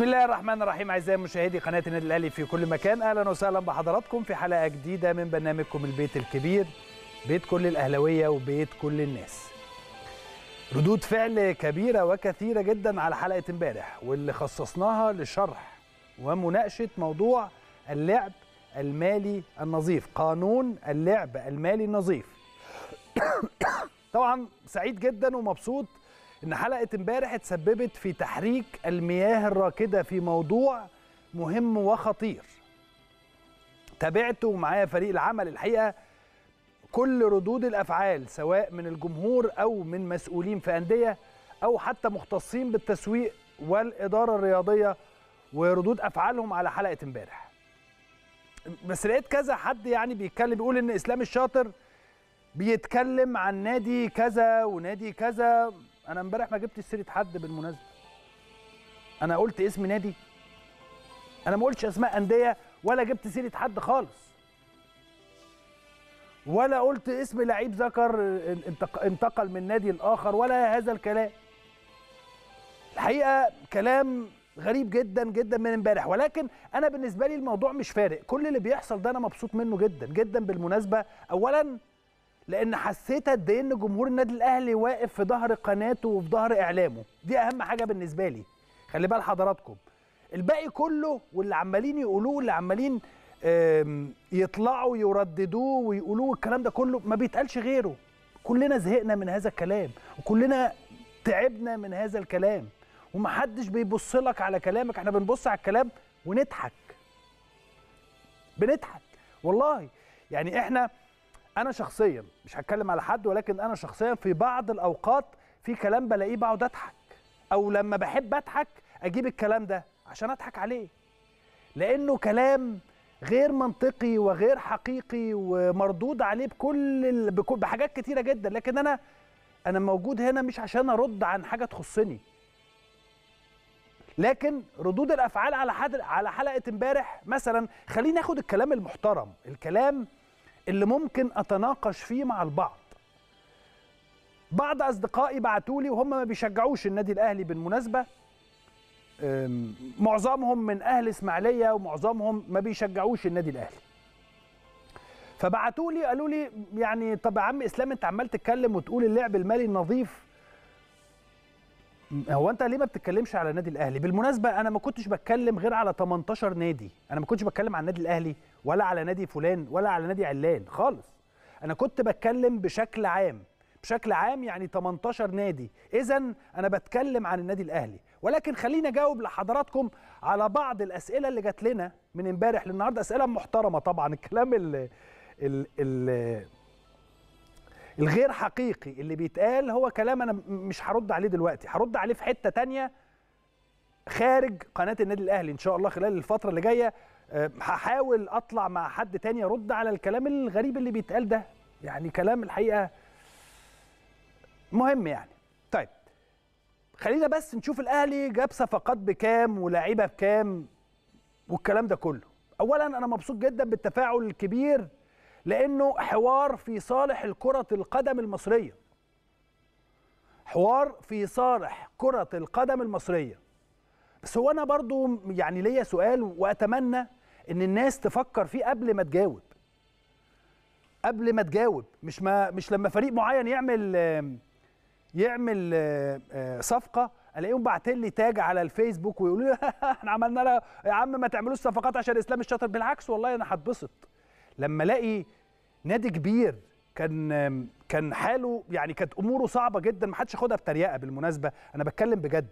بسم الله الرحمن الرحيم اعزائي مشاهدي قناه النادي الاهلي في كل مكان اهلا وسهلا بحضراتكم في حلقه جديده من برنامجكم البيت الكبير بيت كل الاهلاويه وبيت كل الناس ردود فعل كبيره وكثيره جدا على حلقه امبارح واللي خصصناها لشرح ومناقشه موضوع اللعب المالي النظيف قانون اللعب المالي النظيف طبعا سعيد جدا ومبسوط ان حلقه امبارح اتسببت في تحريك المياه الراكده في موضوع مهم وخطير تابعته ومعايا فريق العمل الحقيقه كل ردود الافعال سواء من الجمهور او من مسؤولين في انديه او حتى مختصين بالتسويق والاداره الرياضيه وردود افعالهم على حلقه امبارح بس لقيت كذا حد يعني بيتكلم بيقول ان اسلام الشاطر بيتكلم عن نادي كذا ونادي كذا انا امبارح ما جبتش سيره حد بالمناسبه انا قلت اسم نادي انا ما قلتش اسماء انديه ولا جبت سيره حد خالص ولا قلت اسم لعيب ذكر انتقل من نادي الاخر ولا هذا الكلام الحقيقه كلام غريب جدا جدا من امبارح ولكن انا بالنسبه لي الموضوع مش فارق كل اللي بيحصل ده انا مبسوط منه جدا جدا بالمناسبه اولا لان حسيت قد ايه ان جمهور النادي الاهلي واقف في ظهر قناته وفي ظهر اعلامه دي اهم حاجه بالنسبه لي خلي بال حضراتكم الباقي كله واللي عمالين يقولوه واللي عمالين يطلعوا يرددوه ويقولوه الكلام ده كله ما بيتقالش غيره كلنا زهقنا من هذا الكلام وكلنا تعبنا من هذا الكلام ومحدش بيبص لك على كلامك احنا بنبص على الكلام ونضحك بنضحك والله يعني احنا انا شخصيا مش هتكلم على حد ولكن انا شخصيا في بعض الاوقات في كلام بلاقيه بقعد اضحك او لما بحب اضحك اجيب الكلام ده عشان اضحك عليه لانه كلام غير منطقي وغير حقيقي ومردود عليه بكل ال... بحاجات كتيره جدا لكن انا انا موجود هنا مش عشان ارد عن حاجه تخصني لكن ردود الافعال على حد على حلقه امبارح مثلا خليني اخد الكلام المحترم الكلام اللي ممكن اتناقش فيه مع البعض بعض اصدقائي بعتوا لي وهم ما بيشجعوش النادي الاهلي بالمناسبه معظمهم من اهل اسماعيليه ومعظمهم ما بيشجعوش النادي الاهلي فبعتوا لي قالوا لي يعني طب يا عم اسلام انت عمال تتكلم وتقول اللعب المالي النظيف هو انت ليه ما بتتكلمش على النادي الاهلي بالمناسبه انا ما كنتش بتكلم غير على 18 نادي انا ما كنتش بتكلم على النادي الاهلي ولا على نادي فلان ولا على نادي علان خالص انا كنت بتكلم بشكل عام بشكل عام يعني 18 نادي اذا انا بتكلم عن النادي الاهلي ولكن خليني اجاوب لحضراتكم على بعض الاسئله اللي جات لنا من امبارح للنهارده اسئله محترمه طبعا الكلام ال ال الغير حقيقي اللي بيتقال هو كلام انا مش هرد عليه دلوقتي هرد عليه في حته تانية خارج قناه النادي الاهلي ان شاء الله خلال الفتره اللي جايه هحاول اطلع مع حد تاني ارد على الكلام الغريب اللي بيتقال ده يعني كلام الحقيقه مهم يعني طيب خلينا بس نشوف الاهلي جاب صفقات بكام ولاعيبه بكام والكلام ده كله اولا انا مبسوط جدا بالتفاعل الكبير لانه حوار في صالح الكره القدم المصريه حوار في صالح كره القدم المصريه بس هو انا برضو يعني ليا سؤال واتمنى ان الناس تفكر فيه قبل ما تجاوب قبل ما تجاوب مش ما مش لما فريق معين يعمل يعمل آه، آه، صفقه الاقيهم باعتين لي تاج على الفيسبوك ويقولوا لي احنا عملنا لها يا عم ما تعملوش صفقات عشان الاسلام الشاطر بالعكس والله انا هتبسط لما الاقي نادي كبير كان كان حاله يعني كانت اموره صعبه جدا ما حدش خدها بتريقه بالمناسبه انا بتكلم بجد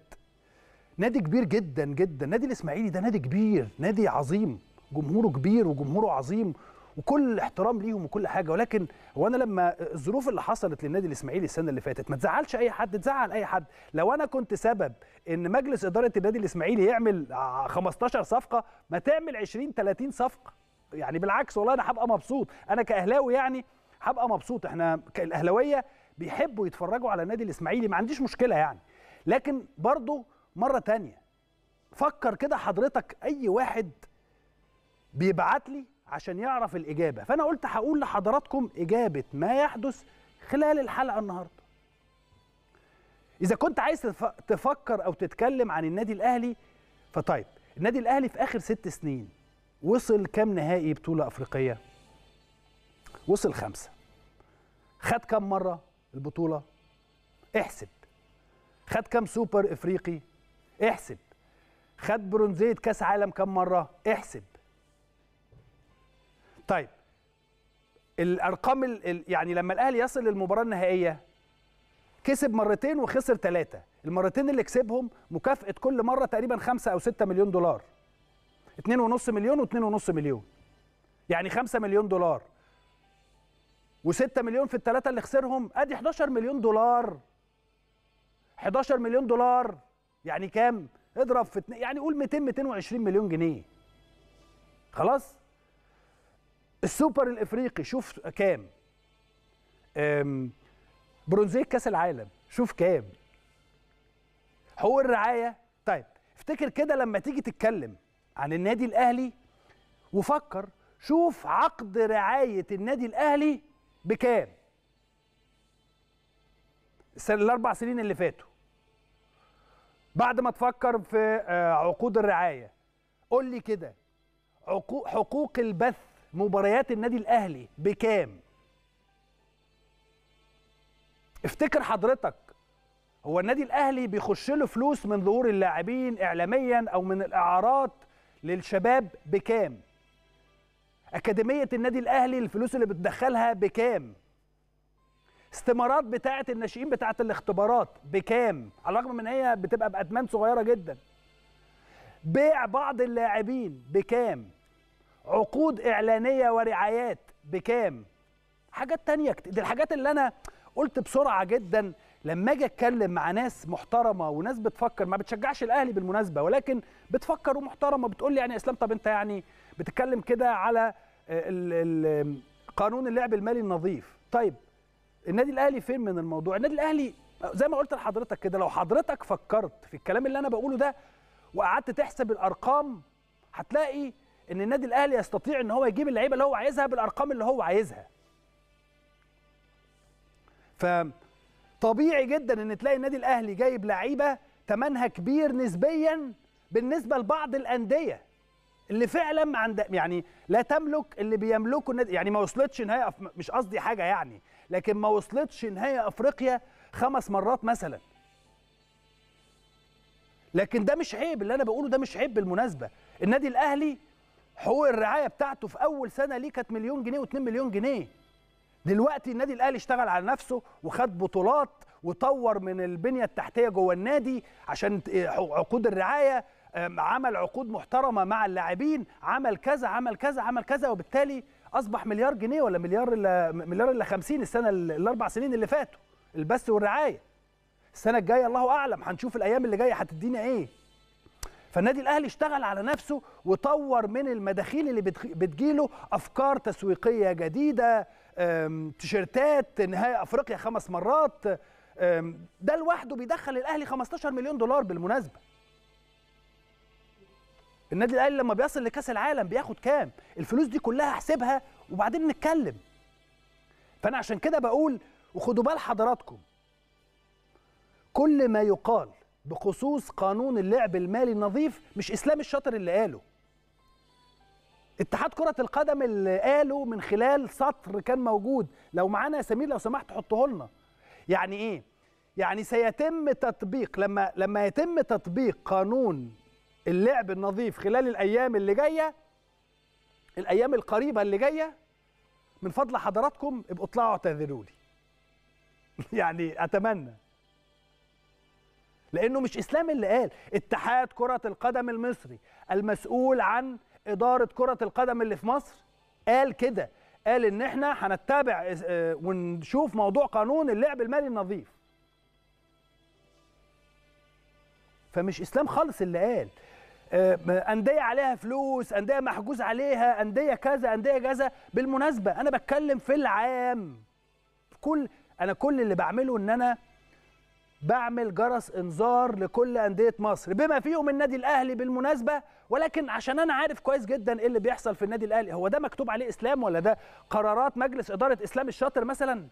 نادي كبير جدا جدا نادي الاسماعيلي ده نادي كبير نادي عظيم جمهوره كبير وجمهوره عظيم وكل احترام ليهم وكل حاجه ولكن هو انا لما الظروف اللي حصلت للنادي الاسماعيلي السنه اللي فاتت ما تزعلش اي حد تزعل اي حد لو انا كنت سبب ان مجلس اداره النادي الاسماعيلي يعمل 15 صفقه ما تعمل 20 30 صفقه يعني بالعكس والله انا هبقى مبسوط انا كاهلاوي يعني هبقى مبسوط احنا الاهلاويه بيحبوا يتفرجوا على النادي الاسماعيلي ما عنديش مشكله يعني لكن برضه مره تانية فكر كده حضرتك اي واحد بيبعت لي عشان يعرف الإجابة فأنا قلت هقول لحضراتكم إجابة ما يحدث خلال الحلقة النهاردة إذا كنت عايز تفكر أو تتكلم عن النادي الأهلي فطيب النادي الأهلي في آخر ست سنين وصل كام نهائي بطولة أفريقية وصل خمسة خد كام مرة البطولة احسب خد كام سوبر إفريقي احسب خد برونزية كاس عالم كام مرة احسب طيب الارقام ال... يعني لما الاهلي يصل للمباراه النهائيه كسب مرتين وخسر ثلاثه المرتين اللي كسبهم مكافاه كل مره تقريبا 5 او 6 مليون دولار 2.5 مليون و2.5 مليون يعني 5 مليون دولار و6 مليون في الثلاثه اللي خسرهم ادي 11 مليون دولار 11 مليون دولار يعني كام اضرب في اتن... يعني قول 200 220 مليون جنيه خلاص السوبر الافريقي شوف كام برونزيه كاس العالم شوف كام حقوق الرعايه طيب افتكر كده لما تيجي تتكلم عن النادي الاهلي وفكر شوف عقد رعايه النادي الاهلي بكام الاربع سنين اللي فاتوا بعد ما تفكر في آه، عقود الرعايه قول لي كده حقوق البث مباريات النادي الاهلي بكام افتكر حضرتك هو النادي الاهلي بيخش له فلوس من ظهور اللاعبين اعلاميا او من الاعارات للشباب بكام اكاديميه النادي الاهلي الفلوس اللي بتدخلها بكام استمارات بتاعه الناشئين بتاعه الاختبارات بكام على الرغم من هي بتبقى بادمان صغيره جدا بيع بعض اللاعبين بكام عقود اعلانيه ورعايات بكام حاجات تانية دي الحاجات اللي انا قلت بسرعه جدا لما اجي اتكلم مع ناس محترمه وناس بتفكر ما بتشجعش الاهلي بالمناسبه ولكن بتفكر ومحترمه بتقول لي يعني يا اسلام طب انت يعني بتتكلم كده على آه، قانون اللعب المالي النظيف طيب النادي الاهلي فين من الموضوع النادي الاهلي زي ما قلت لحضرتك كده لو حضرتك فكرت في الكلام اللي انا بقوله ده وقعدت تحسب الارقام هتلاقي ان النادي الاهلي يستطيع ان هو يجيب اللعيبه اللي هو عايزها بالارقام اللي هو عايزها فطبيعي جدا ان تلاقي النادي الاهلي جايب لعيبه ثمنها كبير نسبيا بالنسبه لبعض الانديه اللي فعلا عند يعني لا تملك اللي بيملكه النادي يعني ما وصلتش نهائي أف... مش قصدي حاجه يعني لكن ما وصلتش نهائي افريقيا خمس مرات مثلا لكن ده مش عيب اللي انا بقوله ده مش عيب بالمناسبه النادي الاهلي حقوق الرعايه بتاعته في اول سنه ليه كانت مليون جنيه و2 مليون جنيه دلوقتي النادي الاهلي اشتغل على نفسه وخد بطولات وطور من البنيه التحتيه جوه النادي عشان إيه، عقود الرعايه عمل عقود محترمه مع اللاعبين عمل كذا عمل كذا عمل كذا وبالتالي اصبح مليار جنيه ولا مليار الا مليار الا 50 السنه الاربع سنين اللي فاتوا البث والرعايه السنه الجايه الله اعلم هنشوف الايام اللي جايه هتدينا ايه فالنادي الاهلي اشتغل على نفسه وطور من المداخيل اللي بتجيله افكار تسويقيه جديده تيشيرتات نهائي افريقيا خمس مرات ده لوحده بيدخل الاهلي 15 مليون دولار بالمناسبه النادي الاهلي لما بيصل لكاس العالم بياخد كام الفلوس دي كلها احسبها وبعدين نتكلم فانا عشان كده بقول وخدوا بال حضراتكم كل ما يقال بخصوص قانون اللعب المالي النظيف مش اسلام الشاطر اللي قاله اتحاد كرة القدم اللي قاله من خلال سطر كان موجود لو معانا يا سمير لو سمحت حطه لنا يعني ايه يعني سيتم تطبيق لما لما يتم تطبيق قانون اللعب النظيف خلال الايام اللي جايه الايام القريبه اللي جايه من فضل حضراتكم ابقوا اطلعوا اعتذروا لي يعني اتمنى لانه مش اسلام اللي قال اتحاد كره القدم المصري المسؤول عن اداره كره القدم اللي في مصر قال كده قال ان احنا هنتبع آه، ونشوف موضوع قانون اللعب المالي النظيف فمش اسلام خالص اللي قال آه، انديه عليها فلوس انديه محجوز عليها انديه كذا انديه كذا بالمناسبه انا بتكلم في العام كل انا كل اللي بعمله ان انا بعمل جرس انذار لكل انديه مصر بما فيهم النادي الاهلي بالمناسبه ولكن عشان انا عارف كويس جدا ايه اللي بيحصل في النادي الاهلي هو ده مكتوب عليه اسلام ولا ده قرارات مجلس اداره اسلام الشاطر مثلا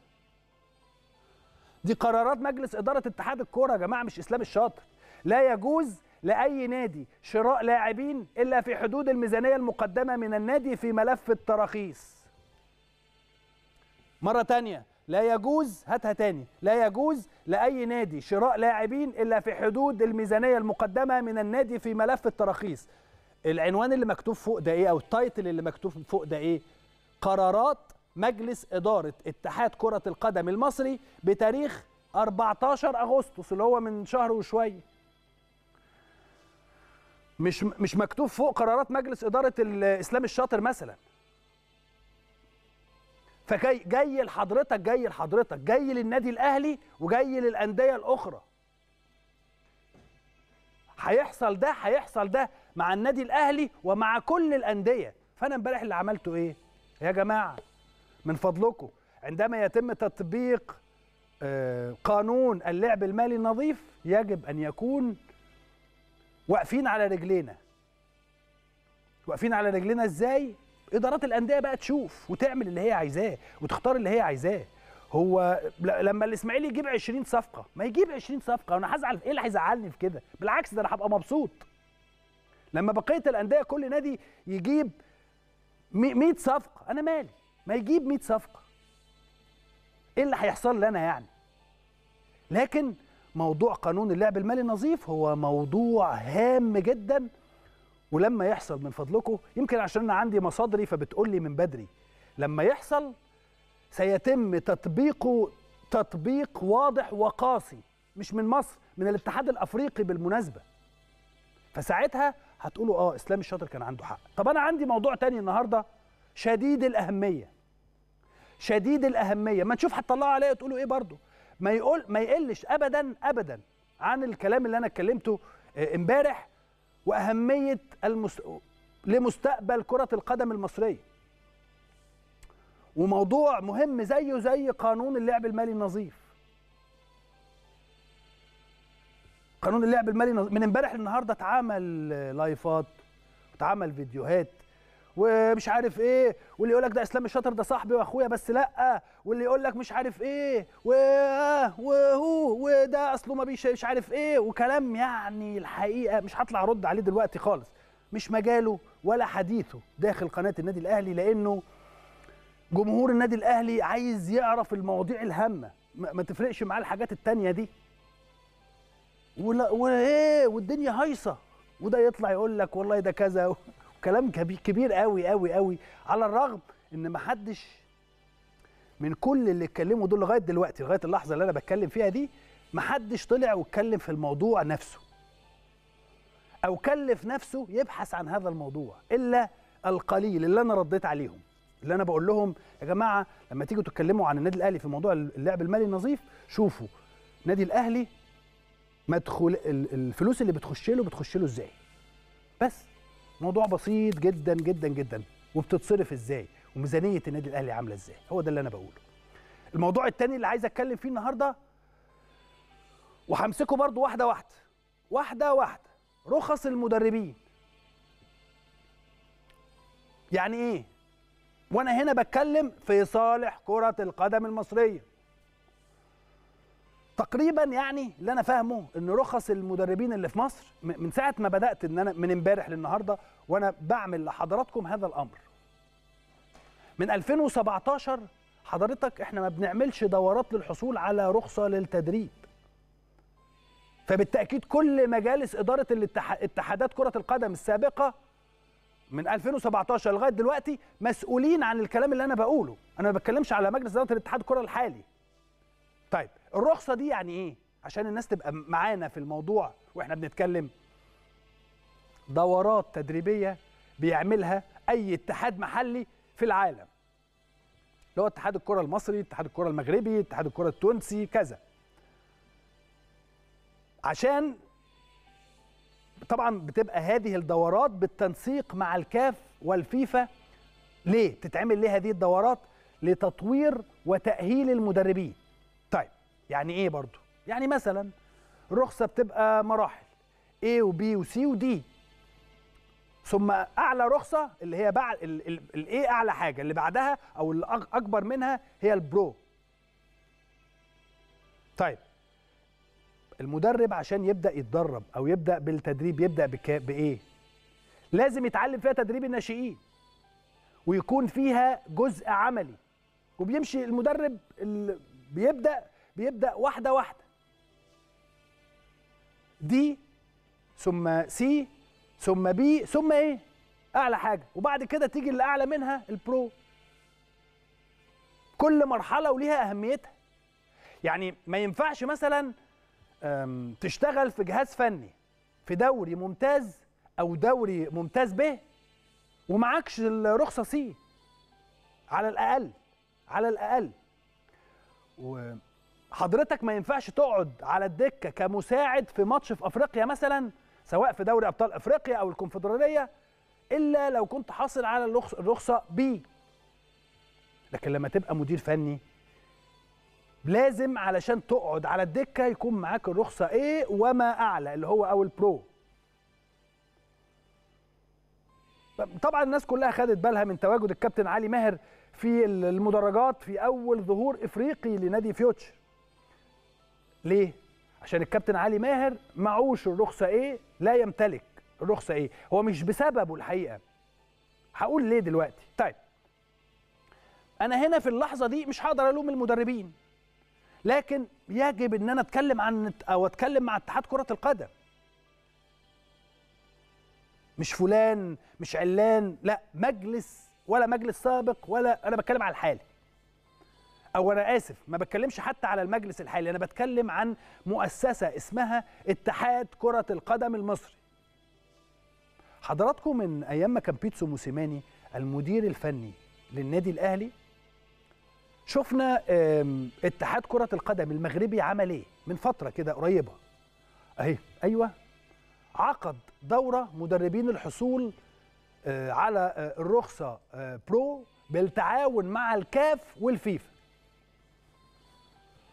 دي قرارات مجلس اداره اتحاد الكوره يا جماعه مش اسلام الشاطر لا يجوز لاي نادي شراء لاعبين الا في حدود الميزانيه المقدمه من النادي في ملف التراخيص مره ثانيه لا يجوز هاتها تاني لا يجوز لأي نادي شراء لاعبين إلا في حدود الميزانية المقدمة من النادي في ملف التراخيص العنوان اللي مكتوب فوق ده إيه أو التايتل اللي مكتوب فوق ده إيه قرارات مجلس إدارة اتحاد كرة القدم المصري بتاريخ 14 أغسطس اللي هو من شهر وشوية مش مش مكتوب فوق قرارات مجلس إدارة الإسلام الشاطر مثلاً فجاي جاي لحضرتك جاي لحضرتك جاي للنادي الاهلي وجاي للانديه الاخرى هيحصل ده هيحصل ده مع النادي الاهلي ومع كل الانديه فانا امبارح اللي عملته ايه يا جماعه من فضلكم عندما يتم تطبيق آه، قانون اللعب المالي النظيف يجب ان يكون واقفين على رجلينا واقفين على رجلينا ازاي ادارات الانديه بقى تشوف وتعمل اللي هي عايزاه وتختار اللي هي عايزاه هو لما الاسماعيلي يجيب 20 صفقه ما يجيب 20 صفقه انا هزعل ايه اللي هيزعلني في كده بالعكس ده انا هبقى مبسوط لما بقيه الانديه كل نادي يجيب 100 صفقه انا مالي ما يجيب 100 صفقه ايه اللي هيحصل لي انا يعني لكن موضوع قانون اللعب المالي النظيف هو موضوع هام جدا ولما يحصل من فضلكم يمكن عشان انا عندي مصادري فبتقول لي من بدري لما يحصل سيتم تطبيقه تطبيق واضح وقاسي مش من مصر من الاتحاد الافريقي بالمناسبه فساعتها هتقولوا اه اسلام الشاطر كان عنده حق طب انا عندي موضوع تاني النهارده شديد الاهميه شديد الاهميه ما تشوف هتطلعوا عليا تقولوا ايه برضه ما يقول ما يقلش ابدا ابدا عن الكلام اللي انا اتكلمته آه، امبارح واهميه المست... لمستقبل كره القدم المصريه وموضوع مهم زيه زي قانون اللعب المالي النظيف قانون اللعب المالي من امبارح للنهارده اتعمل لايفات اتعمل فيديوهات ومش عارف ايه واللي يقول لك ده اسلام الشاطر ده صاحبي واخويا بس لا واللي يقول لك مش عارف ايه و وهو وده اصله ما بيش مش عارف ايه وكلام يعني الحقيقه مش هطلع ارد عليه دلوقتي خالص مش مجاله ولا حديثه داخل قناه النادي الاهلي لانه جمهور النادي الاهلي عايز يعرف المواضيع الهامه ما تفرقش معاه الحاجات التانيه دي ولا وايه والدنيا هايصه وده يطلع يقول لك والله ده كذا كلام كبير قوي قوي قوي على الرغم ان ما حدش من كل اللي اتكلموا دول لغايه دلوقتي لغايه اللحظه اللي انا بتكلم فيها دي ما حدش طلع واتكلم في الموضوع نفسه او كلف نفسه يبحث عن هذا الموضوع الا القليل اللي انا رديت عليهم اللي انا بقول لهم يا جماعه لما تيجوا تتكلموا عن النادي الاهلي في موضوع اللعب المالي النظيف شوفوا النادي الاهلي مدخول الفلوس اللي بتخش له بتخش له ازاي بس موضوع بسيط جدا جدا جدا وبتتصرف ازاي وميزانيه النادي الاهلي عامله ازاي هو ده اللي انا بقوله الموضوع الثاني اللي عايز اتكلم فيه النهارده وهمسكه برضو واحده واحده واحده واحده رخص المدربين يعني ايه وانا هنا بتكلم في صالح كره القدم المصريه تقريبا يعني اللي انا فاهمه ان رخص المدربين اللي في مصر من ساعه ما بدات ان انا من امبارح للنهارده وانا بعمل لحضراتكم هذا الامر من 2017 حضرتك احنا ما بنعملش دورات للحصول على رخصه للتدريب فبالتاكيد كل مجالس اداره اتحادات كره القدم السابقه من 2017 لغايه دلوقتي مسؤولين عن الكلام اللي انا بقوله انا ما بتكلمش على مجلس اداره الاتحاد الكره الحالي طيب الرخصه دي يعني ايه عشان الناس تبقى معانا في الموضوع واحنا بنتكلم دورات تدريبيه بيعملها اي اتحاد محلي في العالم اللي هو اتحاد الكره المصري اتحاد الكره المغربي اتحاد الكره التونسي كذا عشان طبعا بتبقى هذه الدورات بالتنسيق مع الكاف والفيفا ليه تتعمل ليه هذه الدورات لتطوير وتاهيل المدربين يعني ايه برضو يعني مثلا الرخصه بتبقى مراحل A C و D ثم اعلى رخصه اللي هي بعد الايه اعلى حاجه اللي بعدها او اللي اكبر منها هي البرو طيب المدرب عشان يبدا يتدرب او يبدا بالتدريب يبدا بايه لازم يتعلم فيها تدريب الناشئين ويكون فيها جزء عملي وبيمشي المدرب اللي بيبدا بيبدا واحده واحده دي ثم سي ثم بي ثم ايه اعلى حاجه وبعد كده تيجي اللي اعلى منها البرو كل مرحله وليها اهميتها يعني ما ينفعش مثلا تشتغل في جهاز فني في دوري ممتاز او دوري ممتاز به ومعكش الرخصه سي على الاقل على الاقل و حضرتك ما ينفعش تقعد على الدكه كمساعد في ماتش في افريقيا مثلا سواء في دوري ابطال افريقيا او الكونفدراليه الا لو كنت حاصل على الرخصه بي لكن لما تبقى مدير فني لازم علشان تقعد على الدكه يكون معاك الرخصه ايه وما اعلى اللي هو او البرو طبعا الناس كلها خدت بالها من تواجد الكابتن علي ماهر في المدرجات في اول ظهور افريقي لنادي فيوتشر ليه؟ عشان الكابتن علي ماهر معوش الرخصه ايه لا يمتلك الرخصه ايه هو مش بسببه الحقيقه هقول ليه دلوقتي طيب انا هنا في اللحظه دي مش هقدر الوم المدربين لكن يجب ان انا اتكلم عن او اتكلم مع اتحاد كره القدم مش فلان مش علان لا مجلس ولا مجلس سابق ولا انا بتكلم على الحالي او انا اسف ما بتكلمش حتى على المجلس الحالي انا بتكلم عن مؤسسه اسمها اتحاد كره القدم المصري حضراتكم من ايام ما كان بيتسو موسيماني المدير الفني للنادي الاهلي شفنا اتحاد كره القدم المغربي عمل ايه من فتره كده قريبه اهي ايوه عقد دوره مدربين الحصول آه، على آه، الرخصه آه، برو بالتعاون مع الكاف والفيفا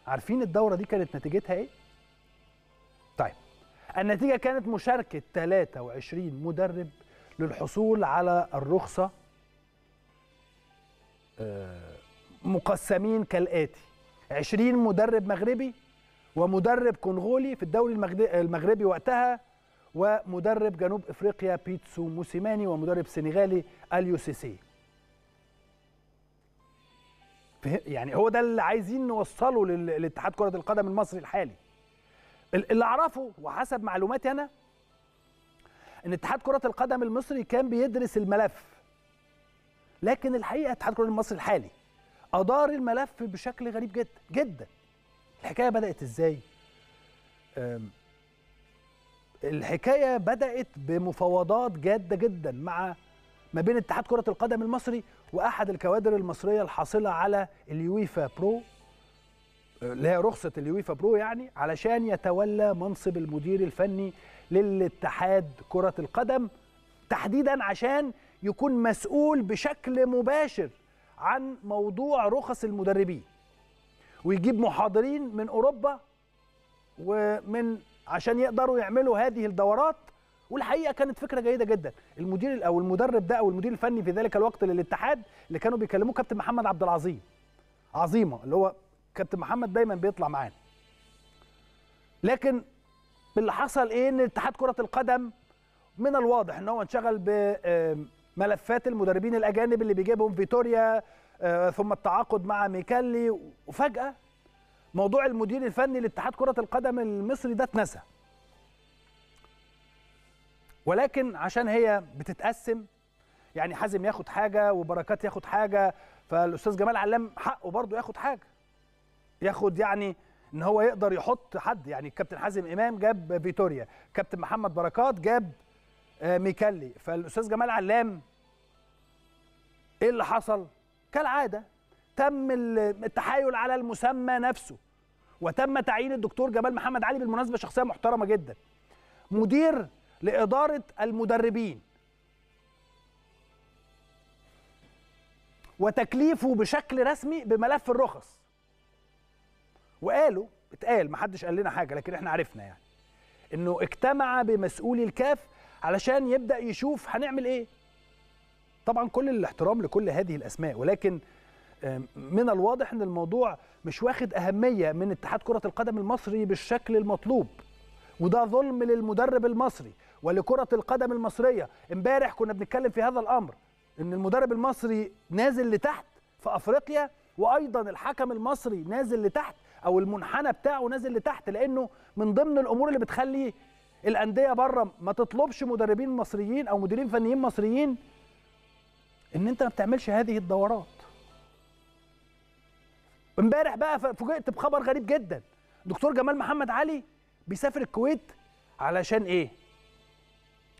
عارفين الدوره دي كانت نتيجتها ايه طيب النتيجه كانت مشاركه 23 مدرب للحصول على الرخصه آه، مقسمين كالاتي 20 مدرب مغربي ومدرب كونغولي في الدوري المغربي وقتها ومدرب جنوب افريقيا بيتسو موسيماني ومدرب سنغالي اليو سيسي يعني هو ده اللي عايزين نوصله لاتحاد كره القدم المصري الحالي اللي اعرفه وحسب معلوماتي انا ان اتحاد كره القدم المصري كان بيدرس الملف لكن الحقيقه اتحاد كره المصري الحالي ادار الملف بشكل غريب جدا جدا الحكايه بدات ازاي الحكايه بدات بمفاوضات جاده جدا مع ما بين اتحاد كرة القدم المصري وأحد الكوادر المصرية الحاصلة على اليويفا برو اللي هي رخصة اليويفا برو يعني علشان يتولى منصب المدير الفني للاتحاد كرة القدم تحديدا عشان يكون مسؤول بشكل مباشر عن موضوع رخص المدربين ويجيب محاضرين من أوروبا ومن عشان يقدروا يعملوا هذه الدورات والحقيقه كانت فكره جيده جدا المدير او المدرب ده او المدير الفني في ذلك الوقت للاتحاد اللي كانوا بيكلموه كابتن محمد عبد العظيم عظيمه اللي هو كابتن محمد دايما بيطلع معانا لكن اللي حصل ايه ان اتحاد كره القدم من الواضح ان هو انشغل بملفات المدربين الاجانب اللي بيجيبهم فيتوريا آه، ثم التعاقد مع ميكالي وفجاه موضوع المدير الفني لاتحاد كره القدم المصري ده اتنسى ولكن عشان هي بتتقسم يعني حازم ياخد حاجه وبركات ياخد حاجه فالاستاذ جمال علام حقه برضه ياخد حاجه ياخد يعني ان هو يقدر يحط حد يعني الكابتن حازم امام جاب فيتوريا كابتن محمد بركات جاب آه، ميكالي فالاستاذ جمال علام ايه اللي حصل كالعاده تم التحايل على المسمى نفسه وتم تعيين الدكتور جمال محمد علي بالمناسبه شخصيه محترمه جدا مدير لإدارة المدربين وتكليفه بشكل رسمي بملف الرخص وقالوا اتقال محدش قال لنا حاجة لكن احنا عرفنا يعني انه اجتمع بمسؤولي الكاف علشان يبدأ يشوف هنعمل ايه طبعا كل الاحترام لكل هذه الاسماء ولكن من الواضح ان الموضوع مش واخد اهميه من اتحاد كره القدم المصري بالشكل المطلوب وده ظلم للمدرب المصري ولكره القدم المصريه امبارح كنا بنتكلم في هذا الامر ان المدرب المصري نازل لتحت في افريقيا وايضا الحكم المصري نازل لتحت او المنحنى بتاعه نازل لتحت لانه من ضمن الامور اللي بتخلي الانديه بره ما تطلبش مدربين مصريين او مديرين فنيين مصريين ان انت ما بتعملش هذه الدورات امبارح بقى فوجئت بخبر غريب جدا دكتور جمال محمد علي بيسافر الكويت علشان ايه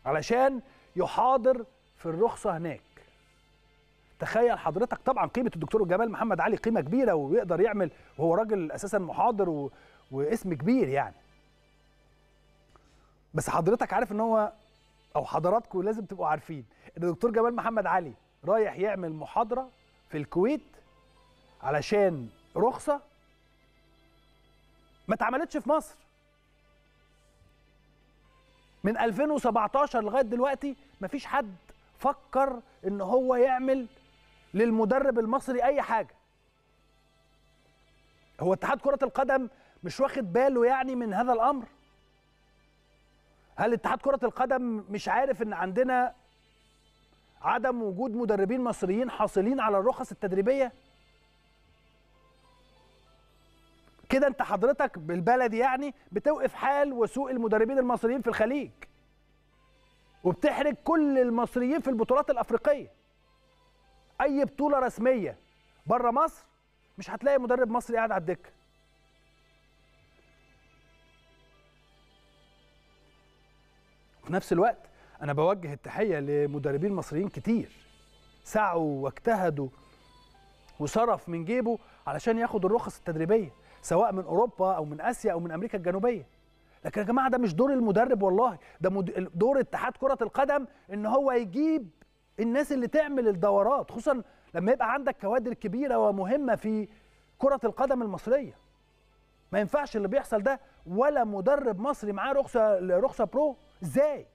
علشان يحاضر في الرخصه هناك تخيل حضرتك طبعا قيمه الدكتور جمال محمد علي قيمه كبيره ويقدر يعمل وهو راجل اساسا محاضر و... واسم كبير يعني بس حضرتك عارف ان هو او حضراتكم لازم تبقوا عارفين ان الدكتور جمال محمد علي رايح يعمل محاضره في الكويت علشان رخصه ما اتعملتش في مصر من 2017 لغايه دلوقتي مفيش حد فكر ان هو يعمل للمدرب المصري اي حاجه هو اتحاد كره القدم مش واخد باله يعني من هذا الامر هل اتحاد كره القدم مش عارف ان عندنا عدم وجود مدربين مصريين حاصلين على الرخص التدريبيه كده انت حضرتك بالبلدي يعني بتوقف حال وسوق المدربين المصريين في الخليج وبتحرج كل المصريين في البطولات الافريقيه اي بطوله رسميه بره مصر مش هتلاقي مدرب مصري قاعد على الدكه وفي نفس الوقت انا بوجه التحيه لمدربين مصريين كتير سعوا واجتهدوا وصرف من جيبه علشان ياخد الرخص التدريبيه سواء من اوروبا او من اسيا او من امريكا الجنوبيه لكن يا جماعه ده مش دور المدرب والله ده دور اتحاد كره القدم ان هو يجيب الناس اللي تعمل الدورات خصوصا لما يبقى عندك كوادر كبيره ومهمه في كره القدم المصريه ما ينفعش اللي بيحصل ده ولا مدرب مصري معاه رخصه رخصه برو ازاي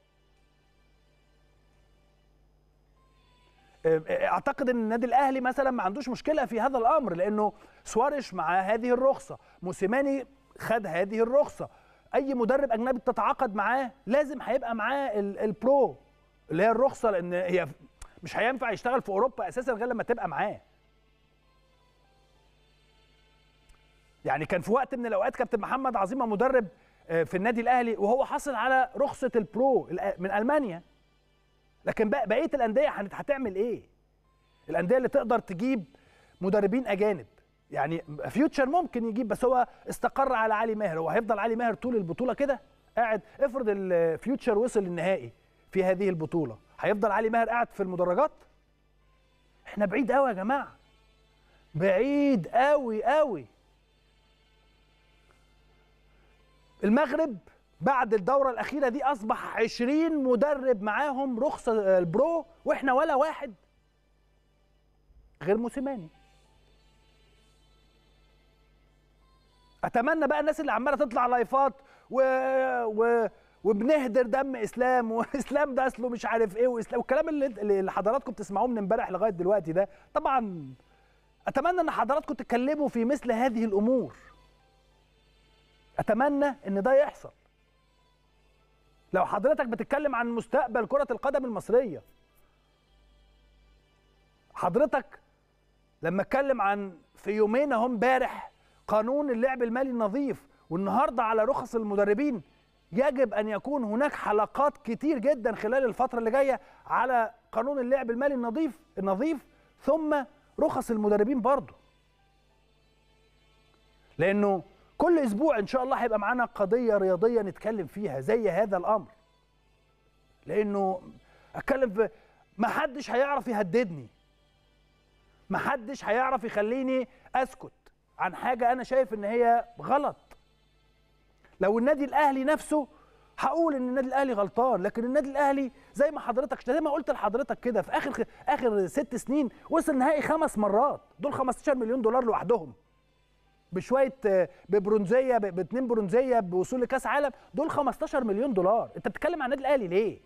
آه، اعتقد ان النادي الاهلي مثلا ما عندوش مشكله في هذا الامر لانه سواريش مع هذه الرخصه موسيماني خد هذه الرخصه اي مدرب اجنبي تتعاقد معاه لازم هيبقى معاه البرو اللي هي الرخصه لان هي مش هينفع يشتغل في اوروبا اساسا غير لما تبقى معاه يعني كان في وقت من الاوقات كابتن محمد عظيمه مدرب آه، في النادي الاهلي وهو حاصل على رخصه البرو من المانيا لكن بقى بقيه الانديه هتعمل ايه الانديه اللي تقدر تجيب مدربين اجانب يعني فيوتشر ممكن يجيب بس هو استقر على علي ماهر هو هيفضل علي ماهر طول البطوله كده قاعد افرض الفيوتشر وصل للنهائي في هذه البطوله هيفضل علي ماهر قاعد في المدرجات احنا بعيد قوي يا جماعه بعيد قوي قوي المغرب بعد الدوره الاخيره دي اصبح 20 مدرب معاهم رخصه البرو واحنا ولا واحد غير موسيماني اتمنى بقى الناس اللي عماله تطلع لايفات و... و... وبنهدر دم اسلام واسلام ده اصله مش عارف ايه واسلام والكلام اللي, اللي حضراتكم بتسمعوه من امبارح لغايه دلوقتي ده طبعا اتمنى ان حضراتكم تتكلموا في مثل هذه الامور اتمنى ان ده يحصل لو حضرتك بتتكلم عن مستقبل كرة القدم المصرية حضرتك لما اتكلم عن في يومين اهو امبارح قانون اللعب المالي النظيف والنهارده على رخص المدربين يجب ان يكون هناك حلقات كتير جدا خلال الفتره اللي جايه على قانون اللعب المالي النظيف النظيف ثم رخص المدربين برضه لانه كل اسبوع ان شاء الله هيبقى معانا قضيه رياضيه نتكلم فيها زي هذا الامر لانه اتكلم في ما حدش هيعرف يهددني ما حدش هيعرف يخليني اسكت عن حاجه انا شايف ان هي غلط لو النادي الاهلي نفسه هقول ان النادي الاهلي غلطان لكن النادي الاهلي زي ما حضرتك زي ما قلت لحضرتك كده في اخر اخر ست سنين وصل نهائي خمس مرات دول 15 مليون دولار لوحدهم بشويه آه، ببرونزيه باتنين برونزيه بوصول لكاس عالم دول 15 مليون دولار انت بتتكلم عن النادي الاهلي ليه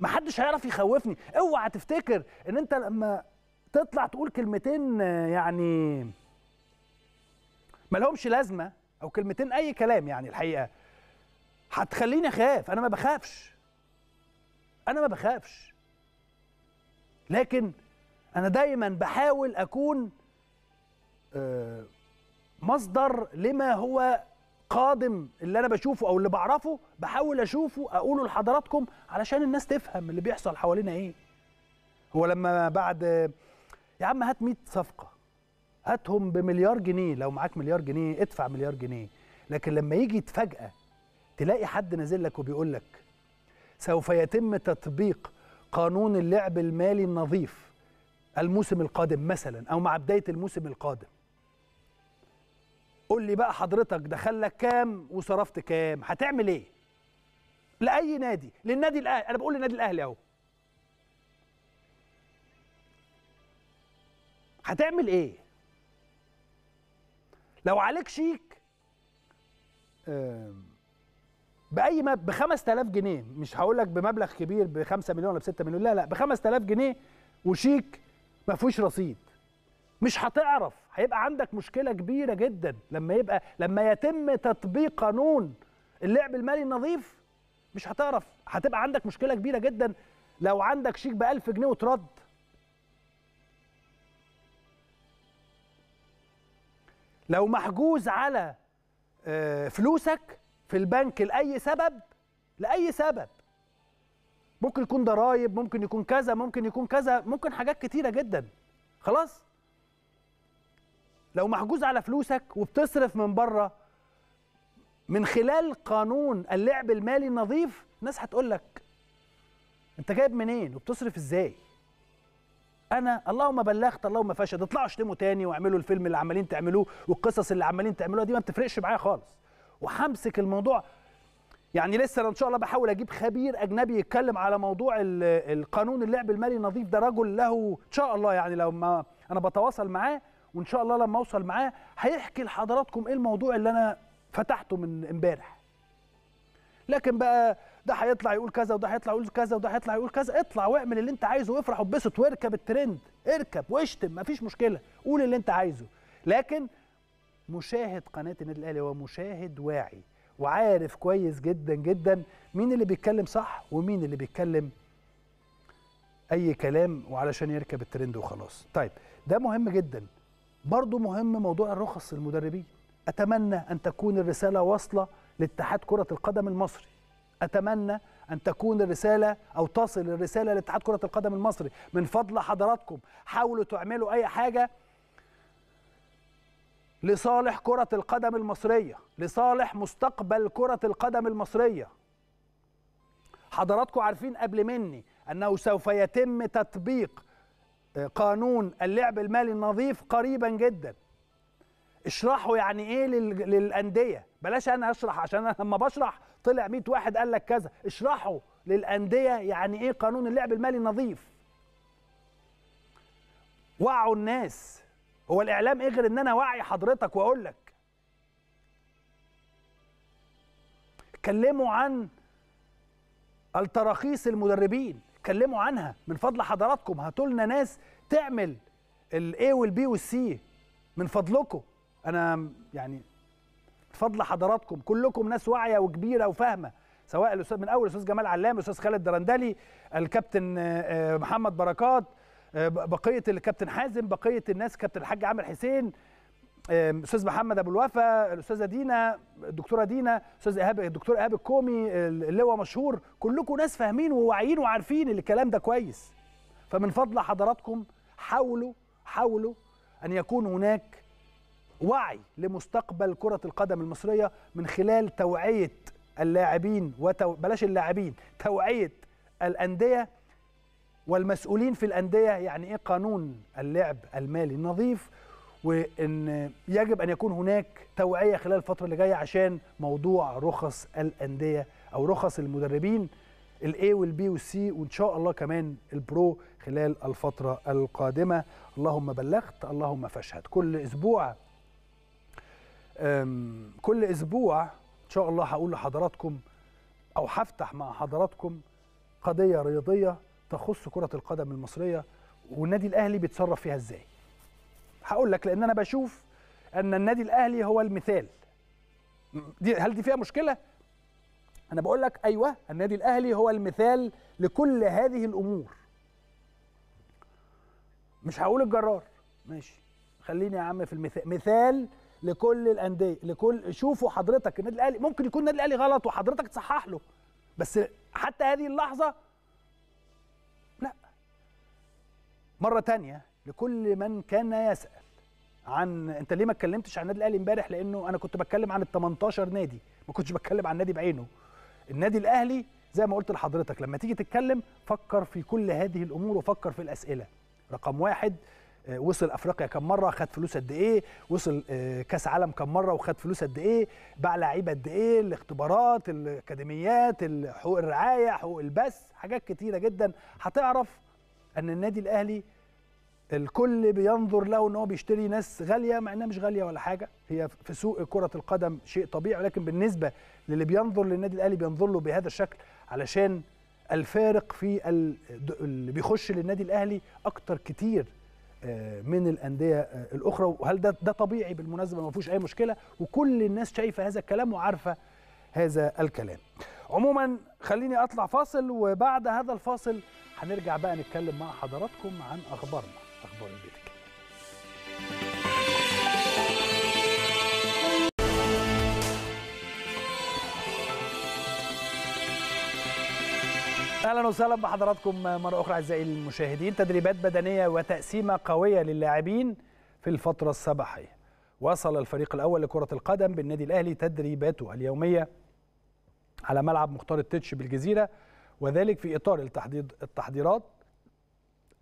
ما حدش هيعرف يخوفني اوعى تفتكر ان انت لما تطلع تقول كلمتين آه، يعني ما لهمش لازمه او كلمتين اي كلام يعني الحقيقه هتخليني اخاف انا ما بخافش انا ما بخافش لكن انا دايما بحاول اكون آه، مصدر لما هو قادم اللي انا بشوفه او اللي بعرفه بحاول اشوفه اقوله لحضراتكم علشان الناس تفهم اللي بيحصل حوالينا ايه هو لما بعد يا عم هات 100 صفقه هاتهم بمليار جنيه لو معاك مليار جنيه ادفع مليار جنيه لكن لما يجي تفاجأ تلاقي حد نازل لك وبيقول لك سوف يتم تطبيق قانون اللعب المالي النظيف الموسم القادم مثلا او مع بدايه الموسم القادم قول لي بقى حضرتك دخل لك كام وصرفت كام هتعمل ايه لاي نادي للنادي الاهلي انا بقول للنادي الاهلي اهو هتعمل ايه لو عليك شيك باي ما ب 5000 جنيه مش هقول لك بمبلغ كبير ب 5 مليون ولا ب 6 مليون لا لا ب 5000 جنيه وشيك ما فيهوش رصيد مش هتعرف هيبقى عندك مشكله كبيره جدا لما يبقى لما يتم تطبيق قانون اللعب المالي النظيف مش هتعرف هتبقى عندك مشكله كبيره جدا لو عندك شيك ب 1000 جنيه وترد لو محجوز على آه، فلوسك في البنك لاي سبب لاي سبب ممكن يكون ضرايب ممكن يكون كذا ممكن يكون كذا ممكن حاجات كتيره جدا خلاص لو محجوز على فلوسك وبتصرف من بره من خلال قانون اللعب المالي النظيف الناس هتقول لك انت جايب منين وبتصرف ازاي انا اللهم بلغت اللهم فشل اطلعوا اشتموا تاني واعملوا الفيلم اللي عمالين تعملوه والقصص اللي عمالين تعملوها دي ما بتفرقش معايا خالص وحمسك الموضوع يعني لسه انا ان شاء الله بحاول اجيب خبير اجنبي يتكلم على موضوع القانون اللعب المالي النظيف ده رجل له ان شاء الله يعني لما انا بتواصل معاه وان شاء الله لما اوصل معاه هيحكي لحضراتكم ايه الموضوع اللي انا فتحته من امبارح لكن بقى ده هيطلع يقول كذا وده هيطلع يقول كذا وده هيطلع يقول كذا اطلع واعمل اللي انت عايزه وافرح واتبسط واركب الترند اركب واشتم مفيش مشكله قول اللي انت عايزه لكن مشاهد قناه النادي الاهلي هو مشاهد واعي وعارف كويس جدا جدا مين اللي بيتكلم صح ومين اللي بيتكلم اي كلام وعلشان يركب الترند وخلاص طيب ده مهم جدا برضو مهم موضوع الرخص المدربين اتمنى ان تكون الرساله واصله لاتحاد كره القدم المصري اتمنى ان تكون الرساله او تصل الرساله لاتحاد كره القدم المصري من فضل حضراتكم حاولوا تعملوا اي حاجه لصالح كرة القدم المصرية لصالح مستقبل كرة القدم المصرية حضراتكم عارفين قبل مني أنه سوف يتم تطبيق آه، قانون اللعب المالي النظيف قريبا جدا اشرحوا يعني ايه للانديه بلاش انا اشرح عشان انا لما بشرح طلع 100 واحد قال لك كذا اشرحوا للانديه يعني ايه قانون اللعب المالي النظيف وعوا الناس هو الاعلام ايه غير ان انا وعي حضرتك واقول لك اتكلموا عن التراخيص المدربين اتكلموا عنها من فضل حضراتكم هاتوا لنا ناس تعمل الاي والبي والسي من فضلكم انا يعني من فضل حضراتكم كلكم ناس واعيه وكبيره وفاهمه سواء الاستاذ من اول الاستاذ جمال علام الاستاذ خالد درندلي الكابتن آه، آه، محمد بركات آه، بقيه الكابتن حازم بقيه الناس كابتن الحاج عامر حسين استاذ محمد ابو الوفا الاستاذه دينا الدكتوره دينا استاذ ايهاب الدكتور ايهاب الكومي اللواء مشهور كلكم ناس فاهمين وواعيين وعارفين الكلام ده كويس فمن فضل حضراتكم حاولوا حاولوا ان يكون هناك وعي لمستقبل كره القدم المصريه من خلال توعيه اللاعبين وتو... بلاش اللاعبين توعيه الانديه والمسؤولين في الأندية يعني إيه قانون اللعب المالي النظيف وإن يجب أن يكون هناك توعية خلال الفترة اللي جاية عشان موضوع رخص الأندية أو رخص المدربين الاي والبي والسي وان شاء الله كمان البرو خلال الفتره القادمه اللهم بلغت اللهم فاشهد كل اسبوع كل اسبوع ان شاء الله هقول لحضراتكم او هفتح مع حضراتكم قضيه رياضيه تخص كرة القدم المصرية والنادي الأهلي بيتصرف فيها إزاي هقول لك لأن أنا بشوف أن النادي الأهلي هو المثال دي هل دي فيها مشكلة؟ أنا بقول لك أيوه النادي الأهلي هو المثال لكل هذه الأمور مش هقول الجرار ماشي خليني يا عم في المثال مثال لكل الانديه لكل شوفوا حضرتك النادي الاهلي ممكن يكون النادي الاهلي غلط وحضرتك تصحح له بس حتى هذه اللحظه مره تانية لكل من كان يسال عن انت ليه ما اتكلمتش عن النادي الاهلي امبارح لانه انا كنت بتكلم عن ال 18 نادي ما كنتش بتكلم عن نادي بعينه النادي الاهلي زي ما قلت لحضرتك لما تيجي تتكلم فكر في كل هذه الامور وفكر في الاسئله رقم واحد آه، وصل افريقيا كم مره خد فلوس قد ايه وصل آه، كاس عالم كم مره وخد فلوس قد ايه باع لعيبه قد ايه الاختبارات الاكاديميات حقوق الرعايه حقوق البث حاجات كتيره جدا هتعرف ان النادي الاهلي الكل بينظر له ان هو بيشتري ناس غاليه مع انها مش غاليه ولا حاجه هي في سوق كره القدم شيء طبيعي ولكن بالنسبه للي بينظر للنادي الاهلي بينظر له بهذا الشكل علشان الفارق في اللي بيخش للنادي الاهلي اكتر كتير آه، من الانديه آه، الاخرى وهل ده ده طبيعي بالمناسبه ما فيهوش اي مشكله وكل الناس شايفه هذا الكلام وعارفه هذا الكلام عموما خليني اطلع فاصل وبعد هذا الفاصل هنرجع بقى نتكلم مع حضراتكم عن اخبارنا اخبار البيت اهلا وسهلا بحضراتكم مره اخرى اعزائي المشاهدين تدريبات بدنيه وتقسيمه قويه للاعبين في الفتره الصباحيه وصل الفريق الاول لكره القدم بالنادي الاهلي تدريباته اليوميه على ملعب مختار التتش بالجزيره وذلك في إطار التحضير التحضيرات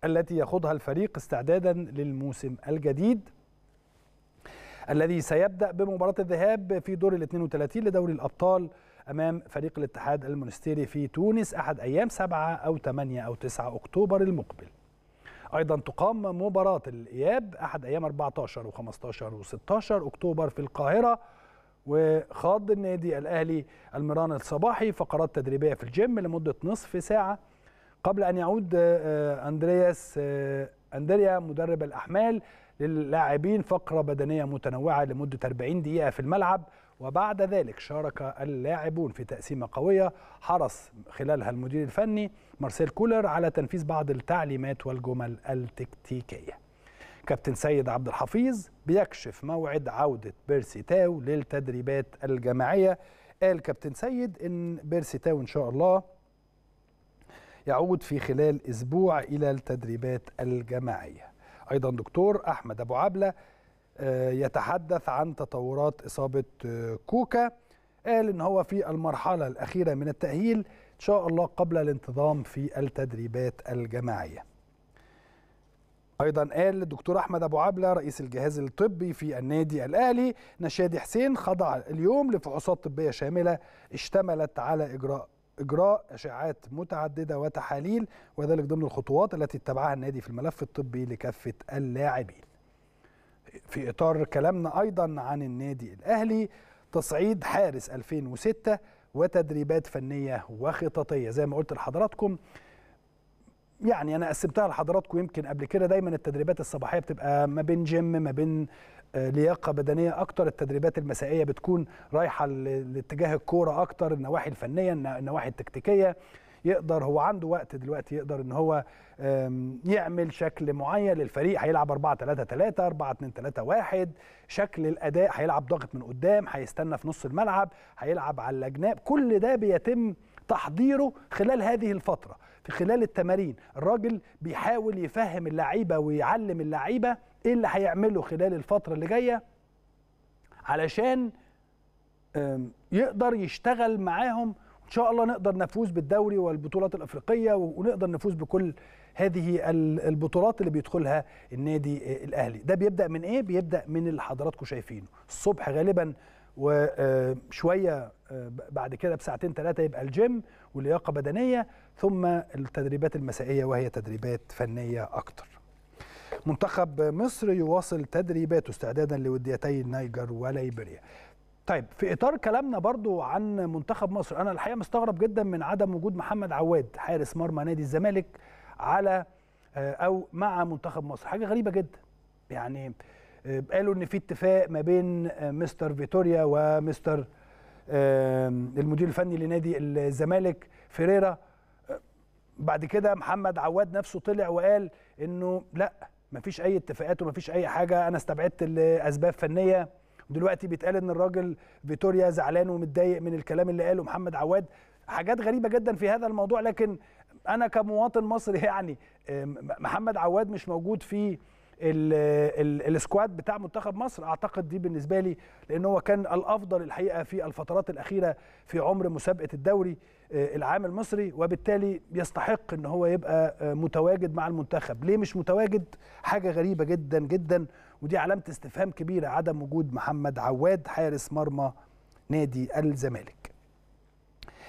التي يخوضها الفريق استعدادا للموسم الجديد الذي سيبدأ بمباراة الذهاب في دور ال 32 لدوري الأبطال أمام فريق الاتحاد المونستيري في تونس أحد أيام 7 أو 8 أو 9 أكتوبر المقبل أيضا تقام مباراة الإياب أحد أيام 14 و15 و16 أكتوبر في القاهرة وخاض النادي الاهلي المران الصباحي فقرات تدريبيه في الجيم لمده نصف ساعه قبل ان يعود آه، آه، اندرياس آه، اندريا مدرب الاحمال للاعبين فقره بدنيه متنوعه لمده 40 دقيقه في الملعب وبعد ذلك شارك اللاعبون في تقسيمه قويه حرص خلالها المدير الفني مارسيل كولر على تنفيذ بعض التعليمات والجمل التكتيكيه كابتن سيد عبد الحفيظ بيكشف موعد عودة بيرسي تاو للتدريبات الجماعية قال كابتن سيد إن بيرسي تاو إن شاء الله يعود في خلال أسبوع إلى التدريبات الجماعية أيضا دكتور أحمد أبو عبلة آه، يتحدث عن تطورات إصابة آه، كوكا قال إن هو في المرحلة الأخيرة من التأهيل إن شاء الله قبل الانتظام في التدريبات الجماعية ايضا قال الدكتور احمد ابو عبله رئيس الجهاز الطبي في النادي الاهلي نشادي حسين خضع اليوم لفحوصات طبيه شامله اشتملت على اجراء اجراء اشعاعات متعدده وتحاليل وذلك ضمن الخطوات التي اتبعها النادي في الملف الطبي لكافه اللاعبين في اطار كلامنا ايضا عن النادي الاهلي تصعيد حارس 2006 وتدريبات فنيه وخططيه زي ما قلت لحضراتكم يعني انا قسمتها لحضراتكم يمكن قبل كده دايما التدريبات الصباحيه بتبقى ما بين جيم ما بين آه، لياقه بدنيه اكتر التدريبات المسائيه بتكون رايحه لاتجاه الكوره اكتر النواحي الفنيه النواحي التكتيكيه يقدر هو عنده وقت دلوقتي يقدر ان هو يعمل شكل معين للفريق هيلعب 4 3 3 4 2 3 1 شكل الاداء هيلعب ضاغط من قدام هيستنى في نص الملعب هيلعب على الاجناب كل ده بيتم تحضيره خلال هذه الفتره في خلال التمارين الراجل بيحاول يفهم اللعيبه ويعلم اللعيبه ايه اللي هيعمله خلال الفتره اللي جايه علشان يقدر يشتغل معاهم ان شاء الله نقدر نفوز بالدوري والبطولات الافريقيه ونقدر نفوز بكل هذه البطولات اللي بيدخلها النادي آه، الاهلي ده بيبدا من ايه بيبدا من اللي حضراتكم شايفينه الصبح غالبا وشويه آه، بعد كده بساعتين ثلاثه يبقى الجيم ولياقه بدنيه ثم التدريبات المسائيه وهي تدريبات فنيه اكتر منتخب مصر يواصل تدريباته استعدادا لوديتي النيجر وليبيريا طيب في اطار كلامنا برضو عن منتخب مصر انا الحقيقه مستغرب جدا من عدم وجود محمد عواد حارس مرمى نادي الزمالك على آه، او مع منتخب مصر حاجه غريبه جدا يعني آه، قالوا ان في اتفاق ما بين آه، مستر فيتوريا ومستر المدير الفني لنادي الزمالك فيريرا آه، بعد كده محمد عواد نفسه طلع وقال انه لا مفيش اي اتفاقات ومفيش اي حاجه انا استبعدت لاسباب فنيه دلوقتي بيتقال ان الراجل فيتوريا زعلان ومتضايق من الكلام اللي قاله محمد عواد حاجات غريبه جدا في هذا الموضوع لكن انا كمواطن مصري يعني محمد عواد مش موجود في السكواد بتاع منتخب مصر اعتقد دي بالنسبه لي لان هو كان الافضل الحقيقه في الفترات الاخيره في عمر مسابقه الدوري آه، العام المصري وبالتالي يستحق ان هو يبقى آه، متواجد مع المنتخب ليه مش متواجد حاجه غريبه جدا جدا ودي علامه استفهام كبيره عدم وجود محمد عواد حارس مرمى نادي الزمالك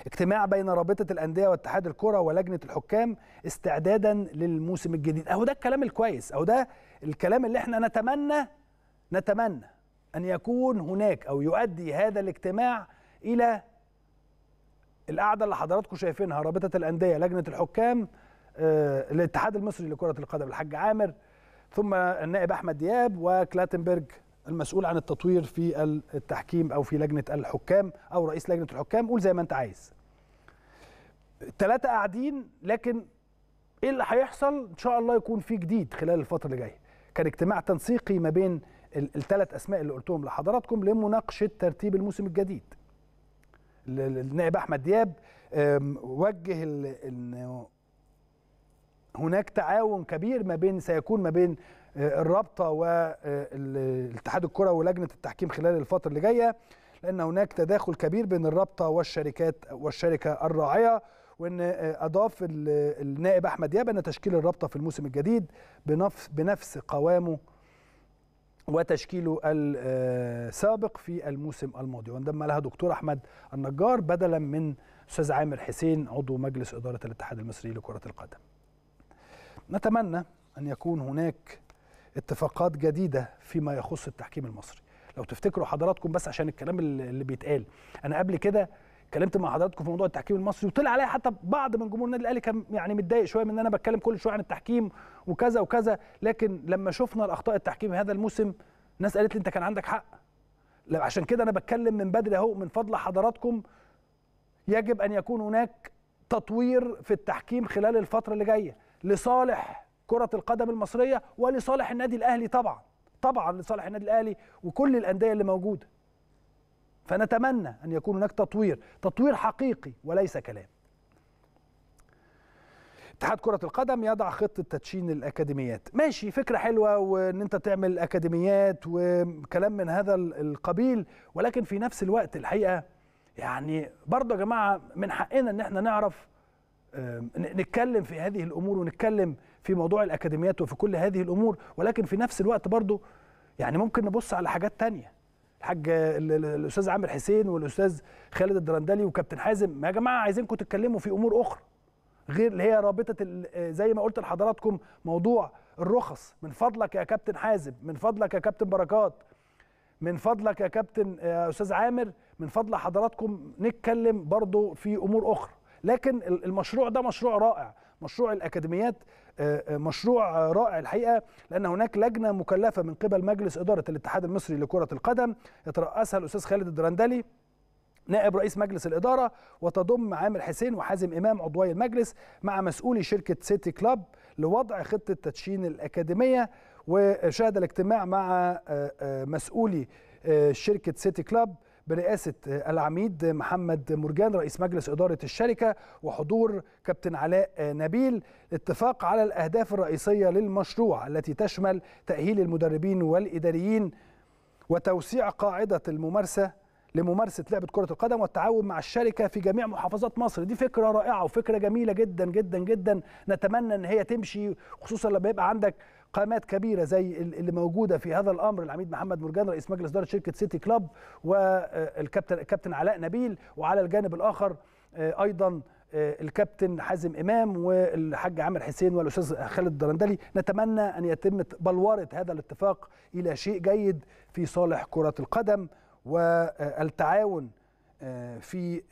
اجتماع بين رابطه الانديه واتحاد الكره ولجنه الحكام استعدادا للموسم الجديد اهو ده الكلام الكويس اهو ده الكلام اللي احنا نتمنى نتمنى ان يكون هناك او يؤدي هذا الاجتماع الى القعده اللي حضراتكم شايفينها رابطه الانديه لجنه الحكام آه، الاتحاد المصري لكره القدم الحاج عامر ثم النائب احمد دياب وكلاتنبرج المسؤول عن التطوير في التحكيم او في لجنه الحكام او رئيس لجنه الحكام قول زي ما انت عايز الثلاثه قاعدين لكن ايه اللي هيحصل ان شاء الله يكون في جديد خلال الفتره اللي جايه كان اجتماع تنسيقي ما بين الثلاث اسماء اللي قلتهم لحضراتكم لمناقشه ترتيب الموسم الجديد النائب احمد دياب وجه ان هناك تعاون كبير ما بين سيكون ما بين آه، الرابطه والاتحاد آه، الكره ولجنه التحكيم خلال الفتره اللي جايه لان هناك تداخل كبير بين الرابطه والشركات والشركه الراعيه وان اضاف النائب احمد ياب ان تشكيل الرابطه في الموسم الجديد بنفس بنفس قوامه وتشكيله السابق في الموسم الماضي وانضم لها دكتور احمد النجار بدلا من استاذ عامر حسين عضو مجلس اداره الاتحاد المصري لكره القدم. نتمنى ان يكون هناك اتفاقات جديده فيما يخص التحكيم المصري. لو تفتكروا حضراتكم بس عشان الكلام اللي بيتقال انا قبل كده اتكلمت مع حضراتكم في موضوع التحكيم المصري وطلع عليا حتى بعض من جمهور النادي الاهلي كان يعني متضايق شويه من ان انا بتكلم كل شويه عن التحكيم وكذا وكذا لكن لما شفنا الاخطاء التحكيم هذا الموسم ناس قالت لي انت كان عندك حق عشان كده انا بتكلم من بدري اهو من فضل حضراتكم يجب ان يكون هناك تطوير في التحكيم خلال الفتره اللي جايه لصالح كره القدم المصريه ولصالح النادي الاهلي طبعا طبعا لصالح النادي الاهلي وكل الانديه اللي موجوده فنتمنى أن يكون هناك تطوير تطوير حقيقي وليس كلام اتحاد كرة القدم يضع خطة تدشين الأكاديميات ماشي فكرة حلوة وأن أنت تعمل أكاديميات وكلام من هذا القبيل ولكن في نفس الوقت الحقيقة يعني برضه يا جماعة من حقنا أن احنا نعرف نتكلم في هذه الأمور ونتكلم في موضوع الأكاديميات وفي كل هذه الأمور ولكن في نفس الوقت برضه يعني ممكن نبص على حاجات تانية الحاج الاستاذ عامر حسين والاستاذ خالد الدرندلي وكابتن حازم يا جماعه عايزينكم تتكلموا في امور اخرى غير اللي هي رابطه زي ما قلت لحضراتكم موضوع الرخص من فضلك يا كابتن حازم من فضلك يا كابتن بركات من فضلك يا كابتن يا آه، استاذ عامر من فضل حضراتكم نتكلم برضو في امور اخرى لكن المشروع ده مشروع رائع مشروع الاكاديميات آه، آه، مشروع رائع الحقيقه لان هناك لجنه مكلفه من قبل مجلس اداره الاتحاد المصري لكره القدم يترأسها الاستاذ خالد الدرندلي نائب رئيس مجلس الإدارة وتضم عامر حسين وحازم إمام عضوي المجلس مع مسؤولي شركة سيتي كلاب لوضع خطة تدشين الأكاديمية وشهد الاجتماع مع آه، مسؤولي شركة سيتي كلاب برئاسة آه، العميد محمد مرجان رئيس مجلس إدارة الشركة وحضور كابتن علاء آه، نبيل اتفاق على الأهداف الرئيسية للمشروع التي تشمل تأهيل المدربين والإداريين وتوسيع قاعدة الممارسة لممارسه لعبه كره القدم والتعاون مع الشركه في جميع محافظات مصر دي فكره رائعه وفكره جميله جدا جدا جدا نتمنى ان هي تمشي خصوصا لما يبقى عندك قامات كبيره زي اللي موجوده في هذا الامر العميد محمد مرجان رئيس مجلس اداره شركه سيتي كلاب والكابتن الكابتن علاء نبيل وعلى الجانب الاخر آه، ايضا آه، الكابتن حازم امام والحاج عامر حسين والاستاذ خالد الدرندلي نتمنى ان يتم بلوره هذا الاتفاق الى شيء جيد في صالح كره القدم والتعاون آه، في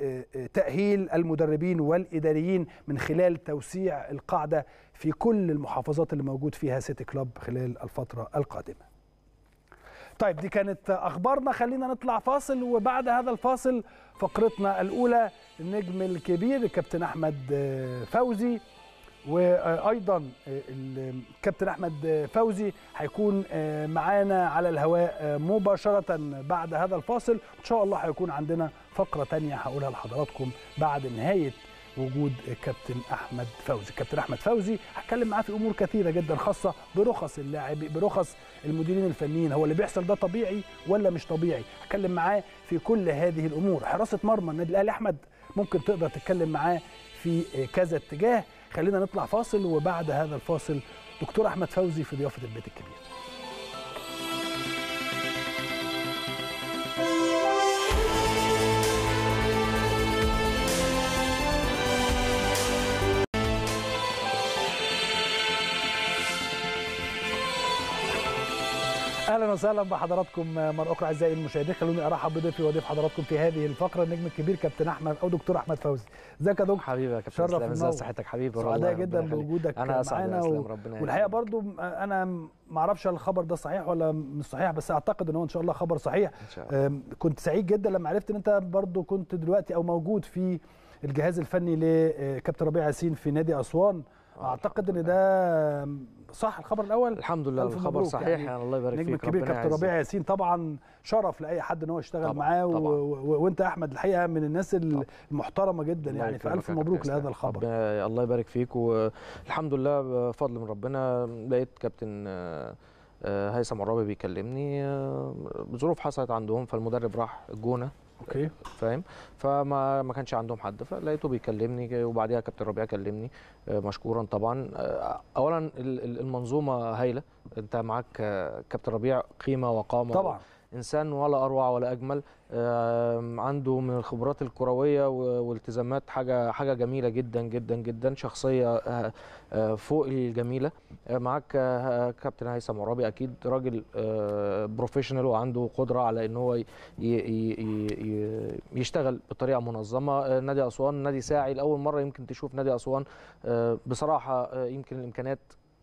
تاهيل المدربين والاداريين من خلال توسيع القاعده في كل المحافظات اللي موجود فيها سيتي كلوب خلال الفترة القادمة طيب دي كانت أخبارنا خلينا نطلع فاصل وبعد هذا الفاصل فقرتنا الأولى النجم الكبير الكابتن أحمد فوزي وايضا الكابتن احمد فوزي هيكون معانا على الهواء مباشره بعد هذا الفاصل ان شاء الله هيكون عندنا فقره تانية هقولها لحضراتكم بعد نهايه وجود كابتن احمد فوزي كابتن احمد فوزي هتكلم معاه في امور كثيره جدا خاصه برخص اللاعبين برخص المديرين الفنيين هو اللي بيحصل ده طبيعي ولا مش طبيعي هتكلم معاه في كل هذه الامور حراسه مرمى النادي الاهلي احمد ممكن تقدر تتكلم معاه في كذا اتجاه خلينا نطلع فاصل وبعد هذا الفاصل دكتور احمد فوزي في ضيافه البيت الكبير اهلا وسهلا بحضراتكم مره اخرى اعزائي المشاهدين خلوني ارحب بضيفي وضيف حضراتكم في هذه الفقره النجم الكبير كابتن احمد او دكتور احمد فوزي ازيك يا دكتور حبيبي يا كابتن شرف ازي صحتك حبيبي سعداء جدا بوجودك انا و... ربنا والحقيقه برضو انا ما اعرفش الخبر ده صحيح ولا مش صحيح بس اعتقد ان هو ان شاء الله خبر صحيح إن شاء الله. كنت سعيد جدا لما عرفت ان انت برضو كنت دلوقتي او موجود في الجهاز الفني لكابتن آه، ربيع ياسين في نادي اسوان آه، اعتقد ان ده صح الخبر الاول الحمد لله الخبر صحيح يعني. يعني الله يبارك فيك نجم الكبير كابتن ربيع ياسين طبعا شرف لاي حد ان هو يشتغل معاه وانت احمد الحقيقه من الناس المحترمه جدا يعني فالف مبروك لهذا الخبر الله يبارك فيك والحمد لله بفضل من ربنا لقيت كابتن آه، هيثم عرابي بيكلمني آه، ظروف حصلت عندهم فالمدرب راح الجونه اوكي فاهم فما ما كانش عندهم حد فلقيته بيكلمني وبعديها كابتن ربيع كلمني آه، مشكورا طبعا آه، اولا المنظومه هايله انت معاك آه، كابتن ربيع قيمه وقامه طبعا انسان ولا اروع ولا اجمل عنده من الخبرات الكرويه والتزامات حاجه حاجه جميله جدا جدا جدا شخصيه آه، آه، فوق الجميله آه، معاك كابتن هيثم عرابي اكيد راجل بروفيشنال وعنده قدره على ان هو يشتغل بطريقه منظمه نادي اسوان نادي ساعي لاول مره يمكن تشوف نادي اسوان بصراحه يمكن الامكانيات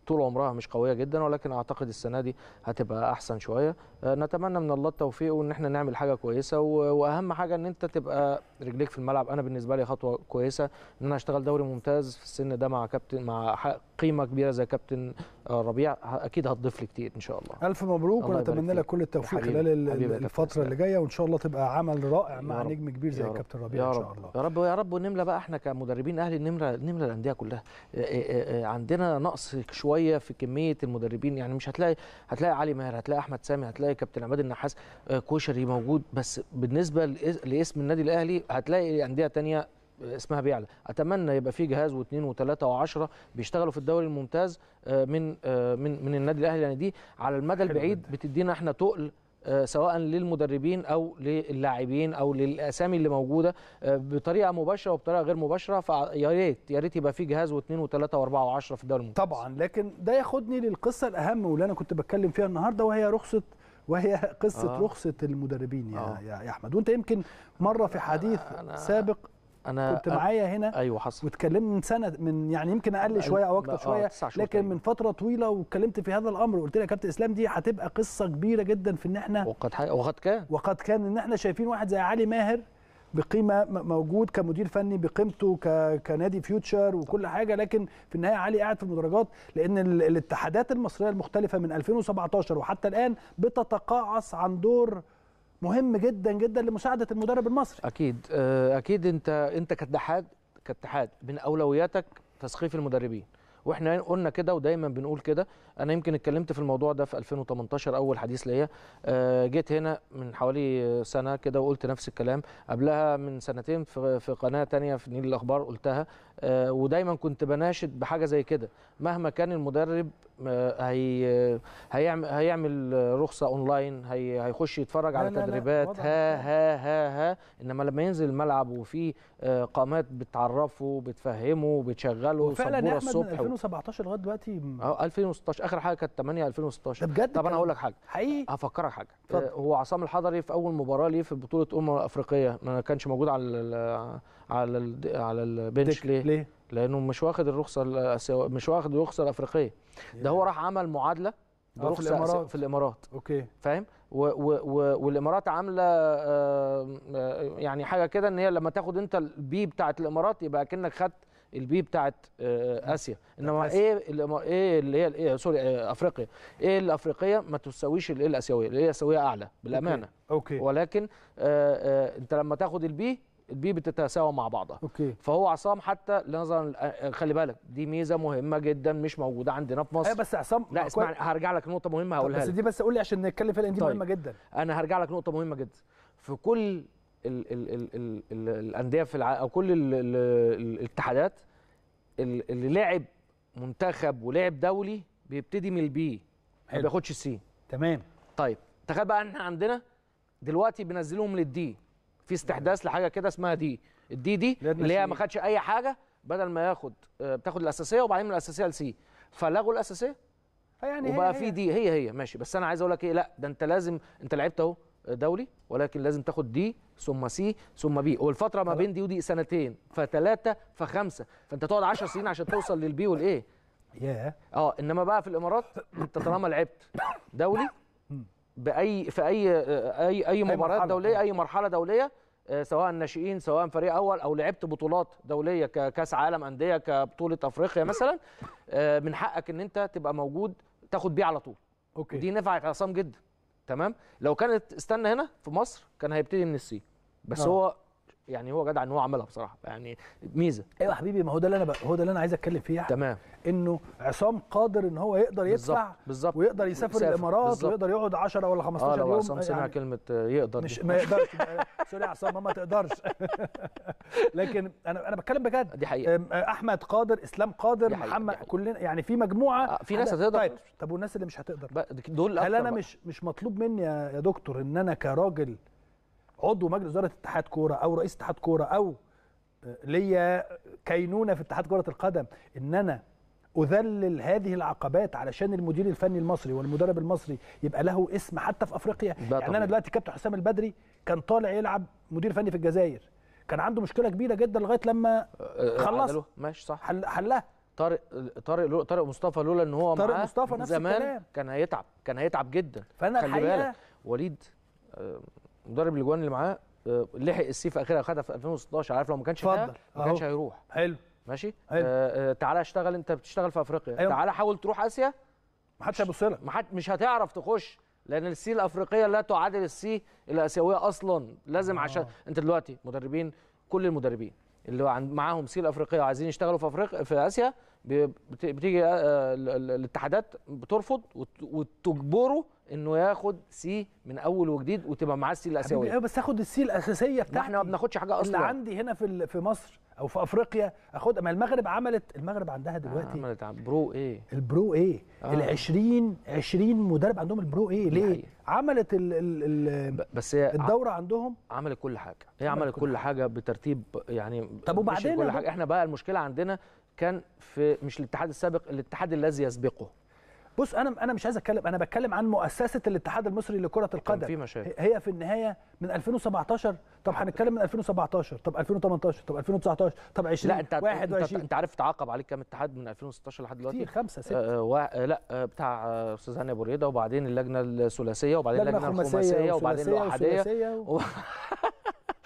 طول عمرها مش قويه جدا ولكن اعتقد السنه دي هتبقى احسن شويه آه، نتمنى من الله التوفيق وان احنا نعمل حاجه كويسه واهم حاجه ان انت تبقى رجليك في الملعب انا بالنسبه لي خطوه كويسه ان انا اشتغل دوري ممتاز في السن ده مع كابتن مع قيمه كبيره زي كابتن آه، ربيع اكيد هتضيف لي كتير ان شاء الله الف مبروك ونتمنى لك كل التوفيق خلال الفتره اللي جايه وان شاء الله تبقى عمل رائع مع رب. نجم كبير زي الكابتن ربيع ان شاء الله يا رب يا رب ونملى بقى احنا كمدربين اهلي نملى نملى الانديه كلها آه، آه، عندنا نقص شويه في كميه المدربين يعني مش هتلاقي هتلاقي علي ماهر هتلاقي احمد سامي هتلاقي كابتن عماد النحاس كوشري موجود بس بالنسبه لاسم النادي الاهلي هتلاقي انديه تانية اسمها بيعلى اتمنى يبقى في جهاز واثنين وثلاثه وعشرة بيشتغلوا في الدوري الممتاز آه، من آه، من من النادي الاهلي يعني دي على المدى البعيد بتدينا احنا تقل آه، سواء للمدربين او للاعبين او للاسامي اللي موجوده بطريقه مباشره وبطريقه غير مباشره فيا ريت يا ريت يبقى في جهاز واثنين وثلاثه واربعه وعشره في الدوري الممتاز طبعا لكن ده ياخدني للقصه الاهم واللي انا كنت بتكلم فيها النهارده وهي رخصه وهي قصه آه. رخصه المدربين يا, آه. يا احمد وانت يمكن مره في آه، حديث أنا سابق انا كنت معايا هنا ايوه حصل واتكلمت من سنه من يعني يمكن اقل أيوه، شويه او اكتر آه، شويه آه لكن من فتره طويله واتكلمت في هذا الامر وقلت لك يا كابتن اسلام دي هتبقى قصه كبيره جدا في ان احنا وقد وقد كان وقد كان ان احنا شايفين واحد زي علي ماهر بقيمه موجود كمدير فني بقيمته كنادي فيوتشر وكل حاجه لكن في النهايه علي قاعد في المدرجات لان الاتحادات المصريه المختلفه من 2017 وحتى الان بتتقاعس عن دور مهم جدا جدا لمساعده المدرب المصري اكيد آه، اكيد انت انت كاتحاد كاتحاد من اولوياتك تثقيف المدربين واحنا قلنا كده ودايما بنقول كده انا يمكن اتكلمت في الموضوع ده في 2018 اول حديث ليا آه، جيت هنا من حوالي سنه كده وقلت نفس الكلام قبلها من سنتين في قناه تانية في نيل الاخبار قلتها آه، ودايما كنت بناشد بحاجه زي كده مهما كان المدرب آه، هي هيعمل هيعمل رخصه اونلاين هي هيخش يتفرج على تدريبات ها ها ها ها انما لما ينزل الملعب وفي قامات بتعرفه بتفهمه بتشغله وفعلا يا احمد الصبح من 2017 لغايه دلوقتي اه 2016 اخر حاجه كانت 8 2016 طب بجد طب انا هقول لك حاجه حقيقي هفكرك حاجه طب. آه، هو عصام الحضري في اول مباراه ليه في بطوله امم افريقيه ما كانش موجود على الـ على الـ على البنش ليه؟ ليه؟ لانه مش واخد الرخصه مش واخد الرخصه الافريقيه ده هو راح عمل معادله اه، برخصه في الامارات في الامارات اوكي فاهم و و و والامارات عامله آه، يعني حاجه كده ان هي لما تاخد انت البي بتاعه الامارات يبقى كانك خدت البي بتاعت آه، اسيا انما ايه ايه اللي هي الايه سوري آه، افريقيا ايه الافريقيه ما تساويش الايه الاسيويه هي الاسيويه اعلى بالامانه أوكي. أوكي. ولكن آآ آه، آآ انت لما تاخد البي البي بتتساوى مع بعضها أوكي. فهو عصام حتى نظرا خلي بالك دي ميزه مهمه جدا مش موجوده عندنا في مصر ايوه بس عصام لا اسمع هرجع لك نقطه مهمه هقولها بس دي بس قول لي عشان نتكلم فيها لان دي طيب. مهمه جدا انا هرجع لك نقطه مهمه جدا في كل ال ال ال ال الانديه في الع... او كل الاتحادات اللي لعب منتخب ولعب دولي بيبتدي من البي ما بياخدش السي تمام طيب تخيل بقى احنا عندنا دلوقتي بينزلوهم للدي في استحداث لحاجه كده اسمها دي الدي دي اللي هي ما خدش اي حاجه بدل ما ياخد آه، بتاخد الاساسيه وبعدين من الاساسيه لسي فلغوا الاساسيه فيعني آه، وبقى في دي هي هي ماشي بس انا عايز اقول لك ايه لا ده انت لازم انت لعبت اهو دولي ولكن لازم تاخد دي ثم سي ثم بي والفتره ما بين دي ودي سنتين فثلاثه فخمسه فانت تقعد 10 سنين عشان توصل للبي والايه ياه اه انما بقى في الامارات انت طالما لعبت دولي باي في اي اي اي مباراه دوليه اي مرحله دوليه آه، سواء ناشئين سواء فريق اول او لعبت بطولات دوليه ككاس عالم انديه كبطوله افريقيا مثلا آه، من حقك ان انت تبقى موجود تاخد بيه على طول اوكي دي نفعت عصام جدا تمام لو كانت استنى هنا في مصر كان هيبتدي من السي بس آه. هو يعني هو جدع ان هو عملها بصراحه يعني ميزه ايوه حبيبي ما هو ده اللي انا ب... هو ده اللي انا عايز اتكلم فيه يعني. تمام انه عصام قادر ان هو يقدر يدفع بالظبط ويقدر يسافر بالزبط. الامارات بالزبط. ويقدر يقعد 10 ولا 15 آه لو يوم عصام سمع يعني كلمه يقدر مش ما يقدرش سوري يا عصام ما تقدرش لكن انا انا بتكلم بجد دي حقيقه احمد قادر اسلام قادر محمد كلنا يعني في مجموعه آه، في ناس هتقدر طيب طب والناس اللي مش هتقدر دول هل انا مش مش مطلوب مني يا دكتور ان انا كراجل عضو مجلس اداره اتحاد كوره او رئيس اتحاد كوره او آه، ليا كينونه في اتحاد كره القدم ان انا اذلل هذه العقبات علشان المدير الفني المصري والمدرب المصري يبقى له اسم حتى في افريقيا يعني طبعا. انا دلوقتي كابتن حسام البدري كان طالع يلعب مدير فني في الجزائر كان عنده مشكله كبيره جدا لغايه لما آه، آه، خلص ماشي صح حل حلها طارق طارق طارق مصطفى لولا ان هو طارق مصطفى نفس زمان الكلام. كان هيتعب كان هيتعب جدا فانا خلي بالك وليد مدرب الاجوان اللي معاه آه، لحق السيف اخرها خدها في 2016 عارف لو ما كانش فيها ما كانش هيروح حلو ماشي حلو. آه،, آه تعالى اشتغل انت بتشتغل في افريقيا أيوه. تعالى حاول تروح اسيا ما حدش هيبص لك مش هتعرف تخش لان السي الافريقيه لا تعادل السي الاسيويه اصلا لازم آه. عشان انت دلوقتي مدربين كل المدربين اللي معاهم سي الافريقيه وعايزين يشتغلوا في افريقيا في اسيا بتيجي آه، الاتحادات بترفض وتجبره انه ياخد سي من اول وجديد وتبقى معاه السي الاسيويه أيوة، بس اخد السي الاساسيه بتاعتي احنا ما بناخدش حاجه اصلا اللي عندي هنا في في مصر او في افريقيا اخد ما المغرب عملت المغرب عندها آه، دلوقتي آه عملت برو ايه البرو ايه آه. ال 20 20 مدرب عندهم البرو ايه ليه الحقيقة. عملت ال ال بس هي الدوره عندهم عملت كل حاجه هي عملت كل حاجه بترتيب يعني طب وبعدين كل حاجه احنا بقى المشكله عندنا كان في مش الاتحاد السابق الاتحاد الذي يسبقه بص انا انا مش عايز اتكلم انا بتكلم عن مؤسسه الاتحاد المصري لكره القدم في مشاكل. هي في النهايه من 2017 طب هنتكلم من 2017 طب 2018 طب 2019 طب 20 لا انت 21 انت, عارف تعاقب عليك كام اتحاد من 2016 لحد دلوقتي كتير خمسه سته آه و... آه، لا آه بتاع آه، استاذ هاني ابو ريده وبعدين اللجنه الثلاثيه وبعدين اللجنه الخماسيه وبعدين الاحاديه و...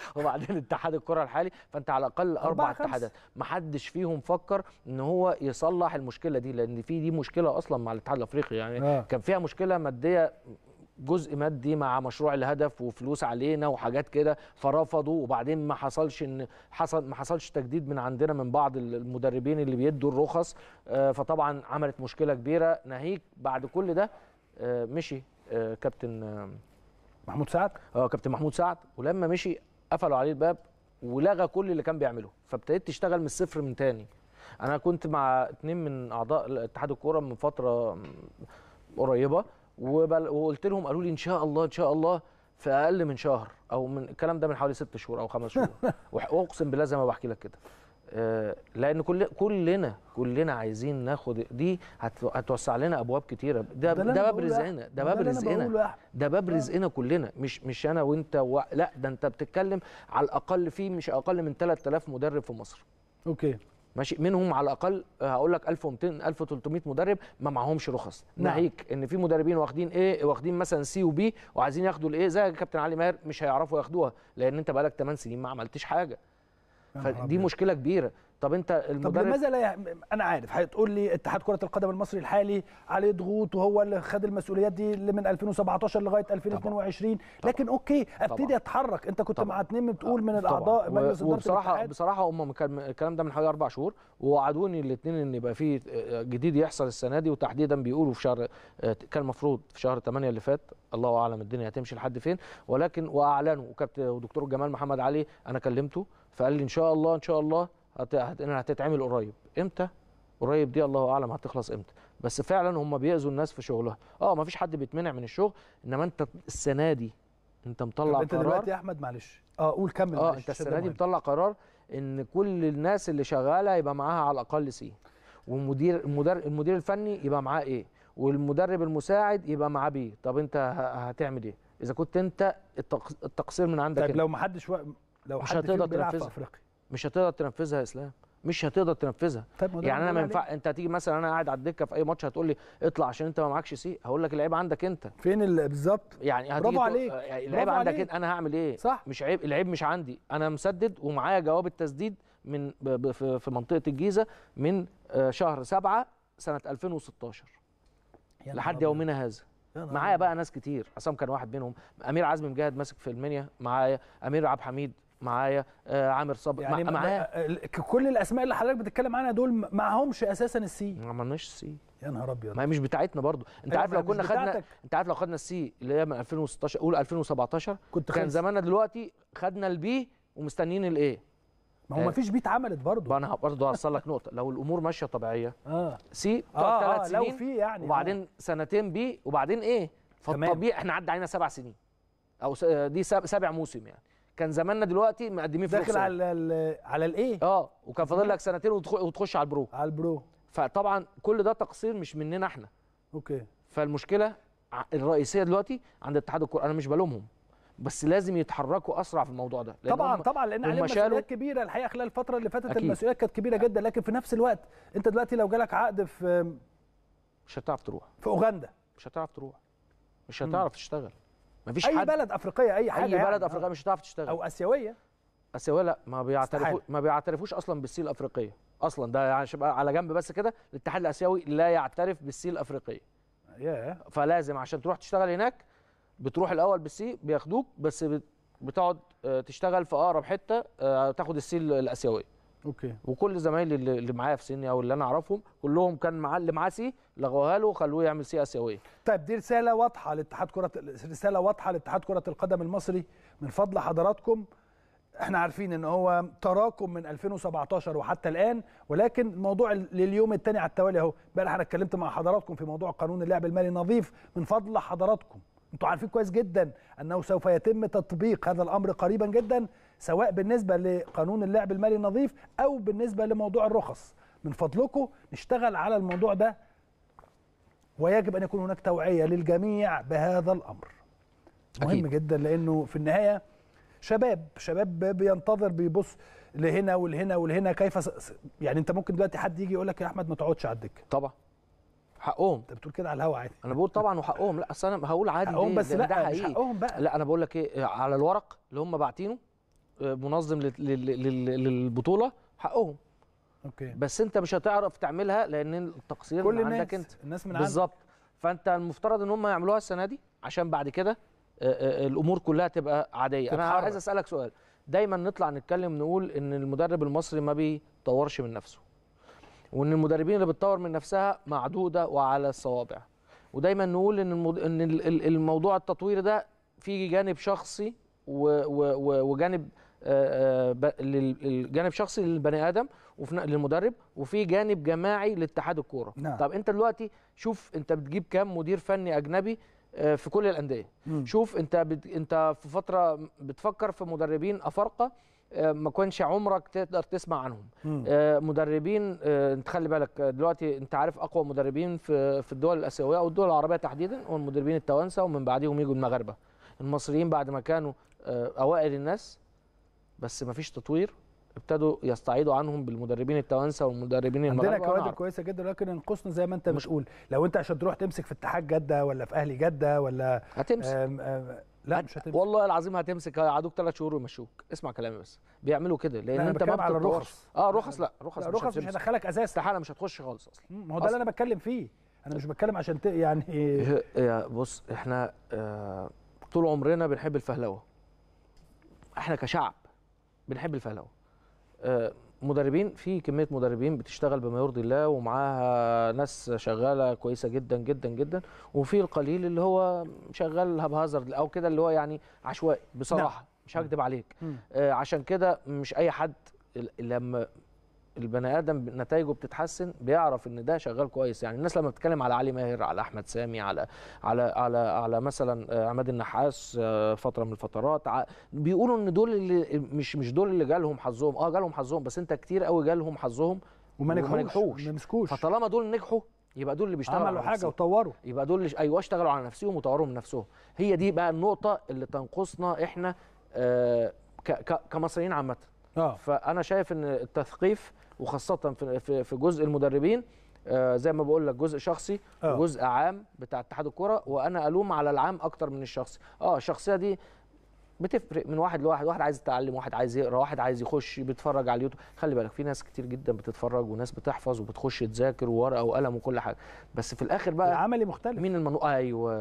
وبعدين اتحاد الكره الحالي فانت على الاقل اربع اتحادات ما حدش فيهم فكر ان هو يصلح المشكله دي لان في دي مشكله اصلا مع الاتحاد الافريقي يعني آه. كان فيها مشكله ماديه جزء مادي مع مشروع الهدف وفلوس علينا وحاجات كده فرفضوا وبعدين ما حصلش ان حصل ما حصلش تجديد من عندنا من بعض المدربين اللي بيدوا الرخص آه، فطبعا عملت مشكله كبيره ناهيك بعد كل ده آه، مشي آه، كابتن محمود سعد اه كابتن محمود سعد ولما مشي قفلوا عليه الباب ولغى كل اللي كان بيعمله فابتديت تشتغل من الصفر من تاني انا كنت مع اتنين من اعضاء اتحاد الكوره من فتره قريبه وقلت لهم قالوا لي ان شاء الله ان شاء الله في اقل من شهر او من الكلام ده من حوالي ست شهور او خمس شهور واقسم بالله زي ما بحكي لك كده آه، لان كل كلنا كلنا عايزين ناخد دي هتوسع لنا ابواب كتيره ده ده, باب رزقنا ده باب رزقنا ده باب آه. رزقنا كلنا مش مش انا وانت و... لا ده انت بتتكلم على الاقل في مش اقل من 3000 مدرب في مصر اوكي ماشي منهم على الاقل آه، هقول لك 1200 1300 مدرب ما معهمش رخص نعم. ناهيك ان في مدربين واخدين ايه واخدين مثلا سي وبي وعايزين ياخدوا الايه زي كابتن علي ماهر مش هيعرفوا ياخدوها لان انت بقالك 8 سنين ما عملتش حاجه فدي مشكله كبيره طب انت المدرب طب لماذا لا يح... انا عارف هتقول لي اتحاد كره القدم المصري الحالي عليه ضغوط وهو اللي خد المسؤوليات دي اللي من 2017 لغايه 2022 طبعا. لكن اوكي ابتدي اتحرك انت كنت طبعا. مع اتنين بتقول من الاعضاء مجلس و... وبصراحه الاتحاد. بصراحه هم الكلام ده من حوالي اربع شهور ووعدوني الاثنين ان يبقى في آه، جديد يحصل السنه دي وتحديدا بيقولوا في شهر آه، كان المفروض في شهر 8 اللي فات الله اعلم الدنيا هتمشي لحد فين ولكن واعلنوا وكابتن ودكتور جمال محمد علي انا كلمته فقال لي ان شاء الله ان شاء الله هتتعمل قريب امتى قريب دي الله اعلم هتخلص امتى بس فعلا هم بيأذوا الناس في شغلها اه ما فيش حد بيتمنع من الشغل انما انت السنه دي انت مطلع انت قرار دلوقتي يا احمد معلش اه قول كمل اه انت السنه دي مطلع قرار ان كل الناس اللي شغاله يبقى معاها على الاقل سي والمدير المدير المدير الفني يبقى معاه ايه والمدرب المساعد يبقى معاه بي طب انت هتعمل ايه اذا كنت انت التقصير من عندك طيب لو ما حدش لو مش حد هتقدر تنفذها في مش هتقدر تنفذها يا اسلام مش هتقدر تنفذها طيب يعني انا ما يعني ينفع انت هتيجي مثلا انا قاعد على الدكه في اي ماتش هتقول لي اطلع عشان انت ما معكش سي هقول لك العيب عندك انت فين بالظبط يعني هتيجي برافو عليك يعني اللعيب عندك عليك. انت انا هعمل ايه صح مش عيب اللعيب مش عندي انا مسدد ومعايا جواب التسديد من في منطقه الجيزه من آه، شهر 7 سنه 2016 لحد يومنا هذا معايا بقى ناس كتير عصام كان واحد منهم امير عزمي مجاهد ماسك في المنيا معايا امير عبد حميد معايا آه، عامر صبري يعني معاه آه، كل الاسماء اللي حضرتك بتتكلم عنها دول معهمش اساسا السي ما عملناش سي يا نهار ابيض ما هي مش بتاعتنا برضه انت عارف لو كنا خدنا انت عارف لو خدنا السي اللي هي من 2016 قول 2017 كنت كان زماننا دلوقتي خدنا البي ومستنيين الايه ما هو آه. ما فيش بيه اتعملت برضه انا برضه هوصل لك نقطه لو الامور ماشيه طبيعيه اه سي آه ثلاث آه سنين لو في يعني وبعدين آه. سنتين بي وبعدين ايه فالطبيعي احنا عدى علينا سبع سنين او آه، دي سبع موسم يعني كان زماننا دلوقتي مقدمين فلوس داخل على الـ على الايه اه وكان فاضل لك سنتين وتخش على البرو على البرو فطبعا كل ده تقصير مش مننا احنا اوكي فالمشكله الرئيسيه دلوقتي عند اتحاد الكره انا مش بلومهم بس لازم يتحركوا اسرع في الموضوع ده لأن طبعا طبعا لان عليهم مسؤوليات كبيره الحقيقه خلال الفتره اللي فاتت المسؤوليات كانت كبيره جدا لكن في نفس الوقت انت دلوقتي لو جالك عقد في مش هتعرف تروح في اوغندا مش هتعرف تروح مش هتعرف تشتغل مفيش اي حد بلد افريقيه اي حاجه اي يعني. بلد افريقيه مش هتعرف تشتغل او اسيويه اسيويه لا ما بيعترفوا ما بيعترفوش اصلا بالسي الافريقيه اصلا ده يعني على جنب بس كده الاتحاد الاسيوي لا يعترف بالسي الافريقيه yeah. فلازم عشان تروح تشتغل هناك بتروح الاول بالسي بياخدوك بس بتقعد آه، تشتغل في اقرب حته آه، تاخد السي الاسيويه اوكي وكل زمايلي اللي معايا في سني او اللي انا اعرفهم كلهم كان مع اللي معاه سي لغوها له وخلوه يعمل سي اسيويه طيب دي رساله واضحه لاتحاد كره رساله واضحه لاتحاد كره القدم المصري من فضل حضراتكم احنا عارفين ان هو تراكم من 2017 وحتى الان ولكن الموضوع لليوم الثاني على التوالي اهو امبارح انا اتكلمت مع حضراتكم في موضوع قانون اللعب المالي النظيف من فضل حضراتكم انتوا عارفين كويس جدا انه سوف يتم تطبيق هذا الامر قريبا جدا سواء بالنسبه لقانون اللعب المالي النظيف او بالنسبه لموضوع الرخص من فضلكم نشتغل على الموضوع ده ويجب ان يكون هناك توعيه للجميع بهذا الامر مهم أكيد. جدا لانه في النهايه شباب شباب بينتظر بيبص لهنا ولهنا ولهنا كيف س... يعني انت ممكن دلوقتي حد يجي يقول لك يا احمد ما تقعدش على الدكه طبعا حقهم انت بتقول كده على الهوا عادي انا بقول طبعا وحقهم لا اصل انا هقول عادي حقهم بس لا ده حقيقي حقهم بقى لا انا بقول لك ايه على الورق اللي هم باعتينه منظم للبطوله حقهم اوكي بس انت مش هتعرف تعملها لان التقصير كل من عندك انت الناس من بالظبط فانت المفترض ان هم يعملوها السنه دي عشان بعد كده آه، آه، آه، الامور كلها تبقى عاديه تتحرك. انا عايز اسالك سؤال دايما نطلع نتكلم نقول ان المدرب المصري ما بيطورش من نفسه وان المدربين اللي بتطور من نفسها معدوده وعلى الصوابع ودايما نقول ان المد... ان الموضوع التطوير ده فيه جانب شخصي و... و... وجانب آه، آه، للجانب شخصي للبني ادم للمدرب وفي جانب جماعي لاتحاد الكوره نعم. طب انت دلوقتي شوف انت بتجيب كام مدير فني اجنبي آه، في كل الانديه شوف انت بت... انت في فتره بتفكر في مدربين افارقه ما كنتش عمرك تقدر تسمع عنهم مم. مدربين انت خلي بالك دلوقتي انت عارف اقوى مدربين في في الدول الاسيويه او الدول العربيه تحديدا هم المدربين التوانسه ومن بعدهم يجوا المغاربه المصريين بعد ما كانوا اوائل الناس بس مفيش تطوير ابتدوا يستعيدوا عنهم بالمدربين التوانسه والمدربين المغاربه عندنا كوادر نعم. كويسه جدا لكن انقصنا زي ما انت مش بتقول لو انت عشان تروح تمسك في اتحاد جده ولا في اهلي جده ولا هتمسك آم آم لا مش هتمسك والله العظيم هتمسك هيقعدوك ثلاث شهور ويمشوك اسمع كلامي بس بيعملوا كده لان انت ما على الرخص اه رخص لا رخص لا رخص مش, مش هدخلك اساسا استحاله مش هتخش خالص اصلا ما هو ده اللي انا بتكلم فيه انا مش بتكلم عشان ت... يعني يا بص احنا آه، طول عمرنا بنحب الفهلوه احنا كشعب بنحب الفهلاوي آه، مدربين في كميه مدربين بتشتغل بما يرضي الله ومعاها ناس شغاله كويسه جدا جدا جدا وفي القليل اللي هو شغال هبهازر او كده اللي هو يعني عشوائي بصراحه نعم. مش هكدب عليك آه، عشان كده مش اي حد لما البني ادم نتائجه بتتحسن بيعرف ان ده شغال كويس يعني الناس لما بتتكلم على علي ماهر على احمد سامي على على على على مثلا آه، عماد النحاس آه، فتره من الفترات بيقولوا ان دول اللي مش مش دول اللي جالهم حظهم اه جالهم حظهم بس انت كتير قوي جالهم حظهم وما نجحوش ما مسكوش فطالما دول نجحوا يبقى دول اللي بيشتغلوا عملوا حاجه وطوروا يبقى دول اللي ايوه اشتغلوا على نفسهم وطوروا من نفسهم هي دي بقى النقطه اللي تنقصنا احنا آه كمصريين عامه آه. فانا شايف ان التثقيف وخاصه في في جزء المدربين آه، زي ما بقول لك جزء شخصي أوه. وجزء عام بتاع اتحاد الكره وانا الوم على العام اكتر من الشخصي اه الشخصيه دي بتفرق من واحد لواحد واحد عايز يتعلم واحد عايز يقرا واحد عايز يخش بيتفرج على اليوتيوب خلي بالك في ناس كتير جدا بتتفرج وناس بتحفظ وبتخش تذاكر وورقه وقلم وكل حاجه بس في الاخر بقى عملي مختلف مين المنوط ايوه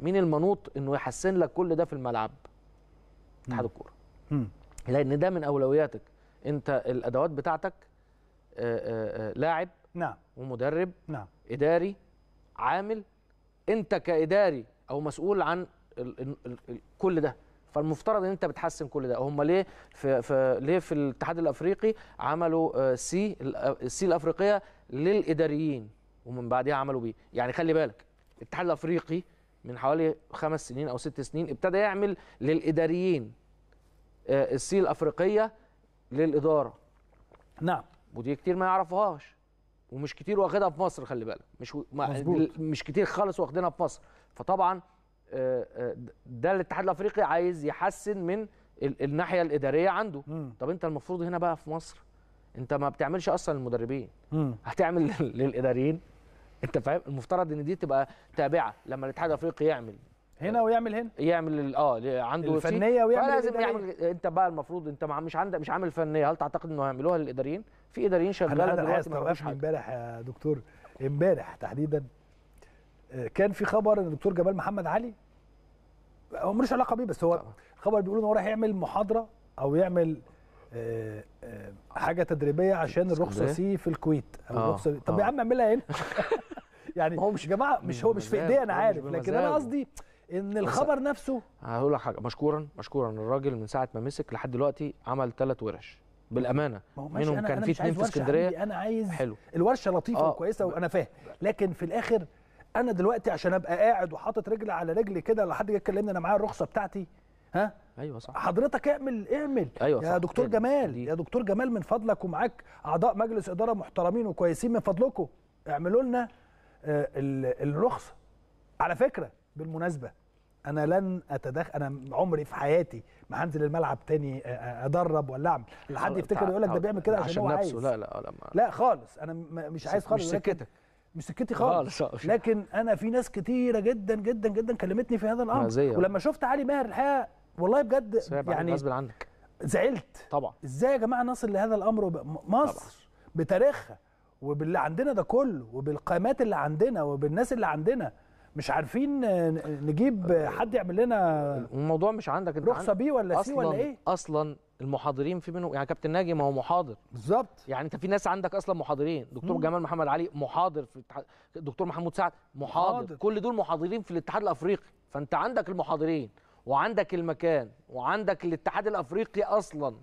مين المنوط انه يحسن لك كل ده في الملعب اتحاد الكوره لان ده من اولوياتك انت الادوات بتاعتك آه، آه، آه، لاعب نعم ومدرب نعم اداري عامل انت كاداري او مسؤول عن كل ده فالمفترض ان انت بتحسن كل ده هم ليه في, في ليه في الاتحاد الافريقي عملوا سي السي الافريقيه للاداريين ومن بعدها عملوا بيه يعني خلي بالك الاتحاد الافريقي من حوالي خمس سنين او ست سنين ابتدى يعمل للاداريين السي الافريقيه للاداره نعم ودي كتير ما يعرفهاش ومش كتير واخدها في مصر خلي بالك مش ما مش كتير خالص واخدينها في مصر فطبعا آه، آه، ده الاتحاد الافريقي عايز يحسن من الناحيه الاداريه عنده م. طب انت المفروض هنا بقى في مصر انت ما بتعملش اصلا للمدربين هتعمل للاداريين انت فاهم المفترض ان دي تبقى تابعه لما الاتحاد الافريقي يعمل هنا ويعمل هنا يعمل اه عنده الفنيه ويعمل لازم يعمل انت بقى المفروض انت مش عندك مش عامل فنيه هل تعتقد انه هيعملوها للاداريين في اداريين شغاله دلوقتي ما عملوش حاجه امبارح يا دكتور امبارح تحديدا آه، كان في خبر ان الدكتور جمال محمد علي هو ملوش علاقه بيه بس هو خبر بيقول ان هو رايح يعمل محاضره او يعمل آه، آه، حاجه تدريبيه عشان الرخصه سي في الكويت او الرخصه طب يا عم اعملها هنا إيه؟ يعني هو مش يا جماعه مش هو مش في ايديا انا عارف لكن انا قصدي ان الخبر نفسه هقول لك حاجه مشكورا مشكورا الراجل من ساعه ما مسك لحد دلوقتي عمل ثلاث ورش بالامانه منهم كان في اثنين في اسكندريه انا عايز حلو. الورشه لطيفه آه. وكويسه وانا فاهم لكن في الاخر انا دلوقتي عشان ابقى قاعد وحاطط رجل على رجل كده لو حد جه يكلمني انا معايا الرخصه بتاعتي ها ايوه صح حضرتك اعمل اعمل أيوة يا صح. دكتور جمال دي. يا دكتور جمال من فضلك ومعاك اعضاء مجلس اداره محترمين وكويسين من فضلكم اعملوا لنا آه، الرخصه على فكره بالمناسبه انا لن اتدخل انا عمري في حياتي ما هنزل الملعب تاني آه، آه، ادرب ولا اعمل لحد يفتكر يقول لك ده بيعمل كده عشان, هو نفسه عايز لا لا لا لا خالص انا مش عايز خالص مش سكتك مش سكتي خالص لكن انا في ناس كتيره جدا جدا جدا كلمتني في هذا الامر ولما شفت علي ماهر الحقيقه والله بجد يعني غصب عنك زعلت طبعا ازاي يا جماعه نصل لهذا الامر مصر بتاريخها وباللي عندنا ده كله وبالقامات اللي عندنا وبالناس اللي عندنا مش عارفين نجيب حد يعمل لنا الموضوع مش عندك انت رخصه بيه ولا سي ولا ايه اصلا المحاضرين في منهم يعني كابتن ناجي ما هو محاضر بالظبط يعني انت في ناس عندك اصلا محاضرين دكتور مم. جمال محمد علي محاضر في الاتحاد دكتور محمود سعد محاضر. محاضر كل دول محاضرين في الاتحاد الافريقي فانت عندك المحاضرين وعندك المكان وعندك الاتحاد الافريقي اصلا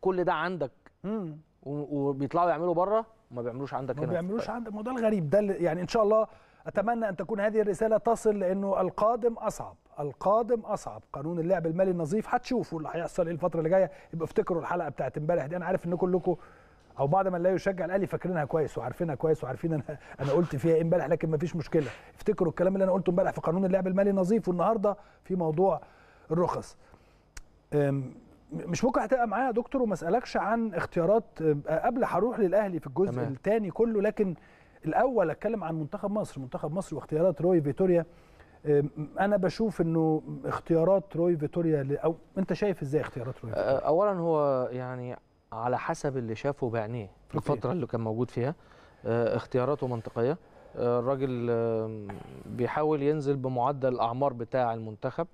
كل ده عندك وبيطلعوا يعملوا بره وما بيعملوش عندك ما هنا ما بيعملوش عندك ما ده الغريب ده يعني ان شاء الله أتمنى أن تكون هذه الرسالة تصل لأنه القادم أصعب القادم أصعب قانون اللعب المالي النظيف هتشوفوا اللي هيحصل إيه الفترة اللي جاية يبقى افتكروا الحلقة بتاعت امبارح دي أنا عارف إن كلكم او بعض من لا يشجع الاهلي فاكرينها كويس وعارفينها كويس وعارفين انا انا قلت فيها ايه امبارح لكن مفيش مشكله افتكروا الكلام اللي انا قلته امبارح في قانون اللعب المالي النظيف والنهارده في موضوع الرخص مش ممكن هتبقى معايا يا دكتور وما اسالكش عن اختيارات قبل هروح للاهلي في الجزء الثاني كله لكن الاول اتكلم عن منتخب مصر منتخب مصر واختيارات روي فيتوريا انا بشوف انه اختيارات روي فيتوريا او انت شايف ازاي اختيارات روي فيتوريا اولا هو يعني على حسب اللي شافه بعينيه في الفتره اللي كان موجود فيها اختياراته منطقيه الراجل بيحاول ينزل بمعدل الاعمار بتاع المنتخب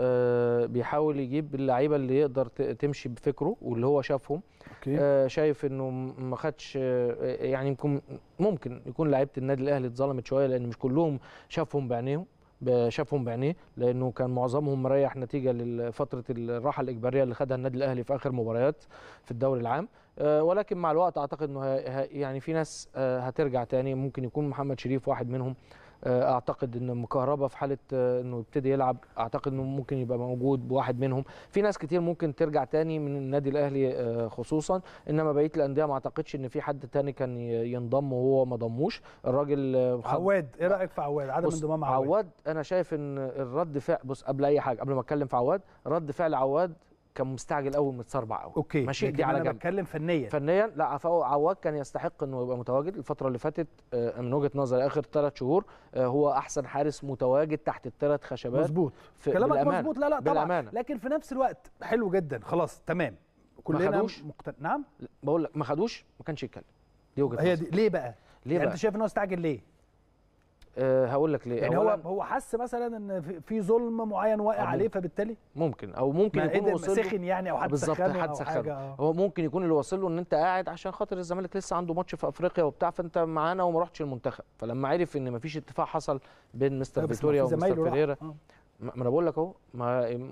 آه، بيحاول يجيب اللعيبه اللي يقدر تمشي بفكره واللي هو شافهم آه، شايف انه ما خدش آه، يعني يمكن ممكن يكون لعيبه النادي الاهلي اتظلمت شويه لان مش كلهم شافهم بعينيهم شافهم بعينيه لانه كان معظمهم مريح نتيجه لفتره الراحه الاجباريه اللي خدها النادي الاهلي في اخر مباريات في الدوري العام آه، ولكن مع الوقت اعتقد انه يعني في ناس آه، هترجع تاني ممكن يكون محمد شريف واحد منهم آه، اعتقد ان مكهربا في حاله انه يبتدي يلعب اعتقد انه ممكن يبقى موجود بواحد منهم في ناس كتير ممكن ترجع تاني من النادي الاهلي خصوصا انما بقيه الانديه ما اعتقدش ان في حد تاني كان ينضم وهو ما ضموش الراجل عواد ايه رايك في عواد عدم انضمام عواد عواد انا شايف ان الرد فعل بص قبل اي حاجه قبل ما اتكلم في عواد رد فعل عواد كان مستعجل قوي ومتسربع قوي اوكي ماشي دي على جنب انا بتكلم فنيا فنيا لا عواد كان يستحق انه يبقى متواجد الفتره اللي فاتت آه، من وجهه نظري اخر ثلاث شهور آه، هو احسن حارس متواجد تحت الثلاث خشبات مظبوط كلامك مظبوط لا لا طبعا بالأمانة. لكن في نفس الوقت حلو جدا خلاص تمام كلنا ما خدوش مقتن... نعم بقول لك ما خدوش ما كانش يتكلم دي وجهه هي دي ليه بقى ليه يعني بقى؟ انت شايف ان هو استعجل ليه آه، هقول لك ليه يعني هو هو حس مثلا ان في ظلم معين واقع عليه فبالتالي ممكن او ممكن يكون إيه وصل سخن يعني او حد سخن حد سخن هو ممكن يكون اللي واصل له ان انت قاعد عشان خاطر الزمالك لسه عنده ماتش في افريقيا وبتاع فانت معانا وما رحتش المنتخب فلما عرف ان ما فيش اتفاق حصل بين مستر فيتوريا ومستر فيريرا آه. ما انا بقول لك اهو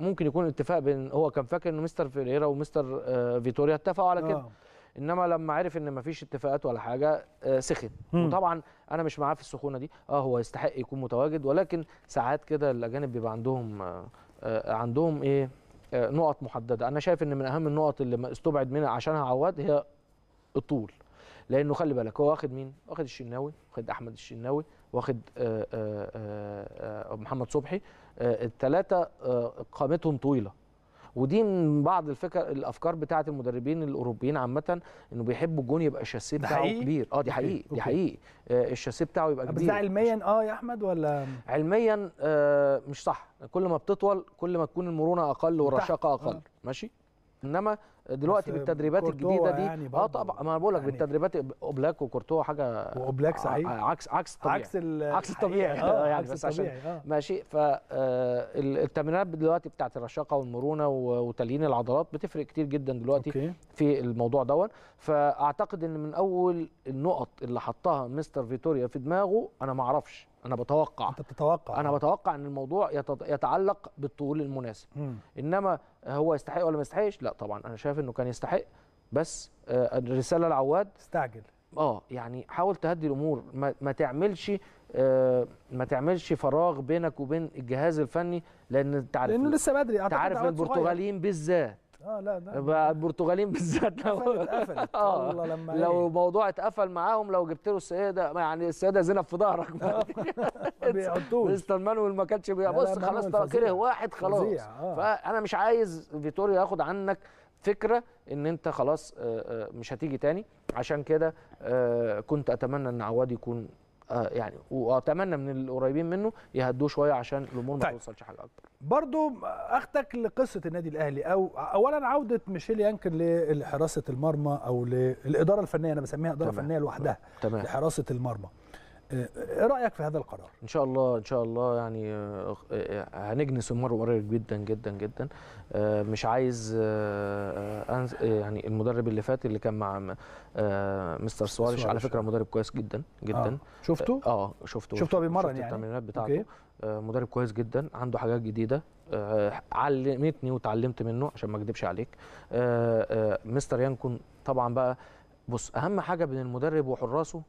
ممكن يكون الاتفاق بين هو كان فاكر ان مستر فيريرا ومستر آه، فيتوريا اتفقوا على كده انما لما عرف ان ما فيش اتفاقات ولا حاجه سخن وطبعا انا مش معاه في السخونه دي اه هو يستحق يكون متواجد ولكن ساعات كده الاجانب بيبقى عندهم آه، آه، عندهم ايه آه، نقط محدده انا شايف ان من اهم النقط اللي استبعد منها عشانها عواد هي الطول لانه خلي بالك هو واخد مين واخد الشناوي واخد احمد الشناوي واخد محمد صبحي الثلاثه قامتهم طويله ودي من بعض الفكر الافكار بتاعه المدربين الاوروبيين عامه انه بيحبوا الجون يبقى الشاسيه بتاعه كبير اه دي حقيقي أوكي. دي حقيقي آه الشاسيه بتاعه يبقى كبير بس علميا اه يا احمد ولا علميا آه مش صح كل ما بتطول كل ما تكون المرونه اقل والرشاقه اقل آه. ماشي انما دلوقتي بالتدريبات الجديده دي يعني اه طبعا ما انا بقول لك يعني بالتدريبات اوبلاك وكورتوا حاجه واوبلاك صحيح عكس عكس طبيعي عكس عكس الطبيعي اه يعني عكس بس الطبيعي. عشان آه. ماشي فالتمرينات آه، دلوقتي بتاعت الرشاقه والمرونه وتليين العضلات بتفرق كتير جدا دلوقتي أوكي. في الموضوع دون فاعتقد ان من اول النقط اللي حطها مستر فيتوريا في دماغه انا ما اعرفش انا بتوقع انت بتتوقع انا بتوقع ان الموضوع يتعلق بالطول المناسب مم. انما هو يستحق ولا ما يستحقش لا طبعا انا شايف انه كان يستحق بس آه، الرساله لعواد استعجل اه يعني حاول تهدي الامور ما, ما تعملش آه ما تعملش فراغ بينك وبين الجهاز الفني لان انت عارف لانه لسه بدري انت عارف البرتغاليين بالذات اه لا ده البرتغاليين بالذات لو قفلت اه والله لما لو الموضوع إيه. موضوع اتقفل معاهم لو جبت له السيده يعني السيده زينب في ظهرك آه، ما بيحطوش مستر مانويل ما كانش بص خلاص كره واحد خلاص آه. فانا مش عايز فيتوريا ياخد عنك فكره ان انت خلاص آه، آه، مش هتيجي تاني عشان كده كنت اتمنى ان عواد يكون آه، يعني واتمنى من القريبين منه يهدوه شويه عشان الامور ما طيب. توصلش حاجه اكبر برضو اختك لقصه النادي الاهلي او اولا عوده ميشيل يانكن لحراسه المرمى او للاداره الفنيه انا بسميها اداره تمام. فنيه لوحدها تمام. لحراسه المرمى ايه رايك في هذا القرار ان شاء الله ان شاء الله يعني آه، آه، هنجنس المرة قريب جدا جدا جدا آه، مش عايز يعني المدرب اللي فات اللي كان مع مستر سواريش على فكره مدرب كويس جدا جدا آه. شفته اه شفته شفته بيمرن يعني التمرينات بتاعته أوكي. مدرب كويس جدا عنده حاجات جديده علمتني وتعلمت منه عشان ما اكذبش عليك مستر يانكون طبعا بقى بص اهم حاجه بين المدرب وحراسه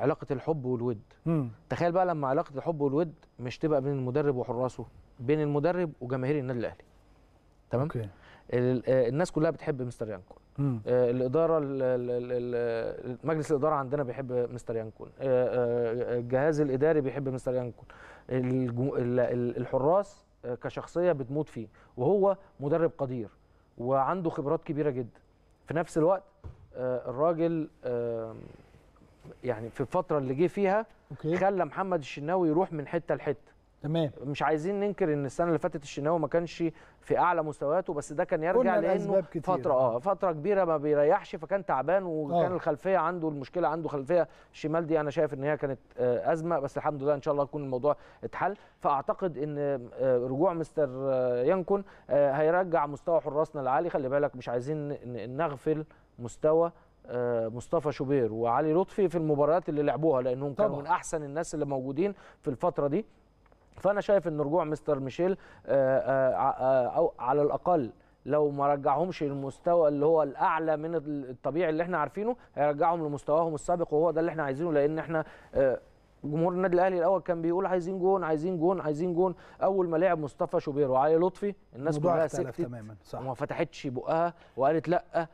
علاقه الحب والود مم. تخيل بقى لما علاقه الحب والود مش تبقى بين المدرب وحراسه بين المدرب وجماهير النادي الاهلي تمام أوكي. آه، الناس كلها بتحب مستر يانكون آه، الاداره مجلس الاداره عندنا بيحب مستر يانكون آه، الجهاز الاداري بيحب مستر يانكون الحراس كشخصيه بتموت فيه وهو مدرب قدير وعنده خبرات كبيره جدا في نفس الوقت الراجل يعني في الفتره اللي جه فيها أوكي. خلى محمد الشناوي يروح من حته لحته تمام مش عايزين ننكر ان السنه اللي فاتت الشناوي ما كانش في اعلى مستوياته بس ده كان يرجع لانه فتره اه فتره كبيره ما بيريحش فكان تعبان وكان آه. الخلفيه عنده المشكله عنده خلفيه الشمال دي انا شايف ان هي كانت آه، ازمه بس الحمد لله ان شاء الله يكون الموضوع اتحل فاعتقد ان آه، رجوع مستر آه ينكن آه، هيرجع مستوى حراسنا العالي خلي بالك مش عايزين نغفل مستوى آه، مصطفى شوبير وعلي لطفي في المباريات اللي لعبوها لانهم كانوا من احسن الناس اللي موجودين في الفتره دي فانا شايف ان رجوع مستر ميشيل آه، آه، او على الاقل لو ما رجعهمش للمستوى اللي هو الاعلى من الطبيعي اللي احنا عارفينه هيرجعهم لمستواهم السابق وهو ده اللي احنا عايزينه لان احنا جمهور النادي الاهلي الاول كان بيقول عايزين جون عايزين جون عايزين جون اول ما لعب مصطفى شوبير وعلي لطفي الناس كلها سكتت تماما صح وما فتحتش بقها وقالت لا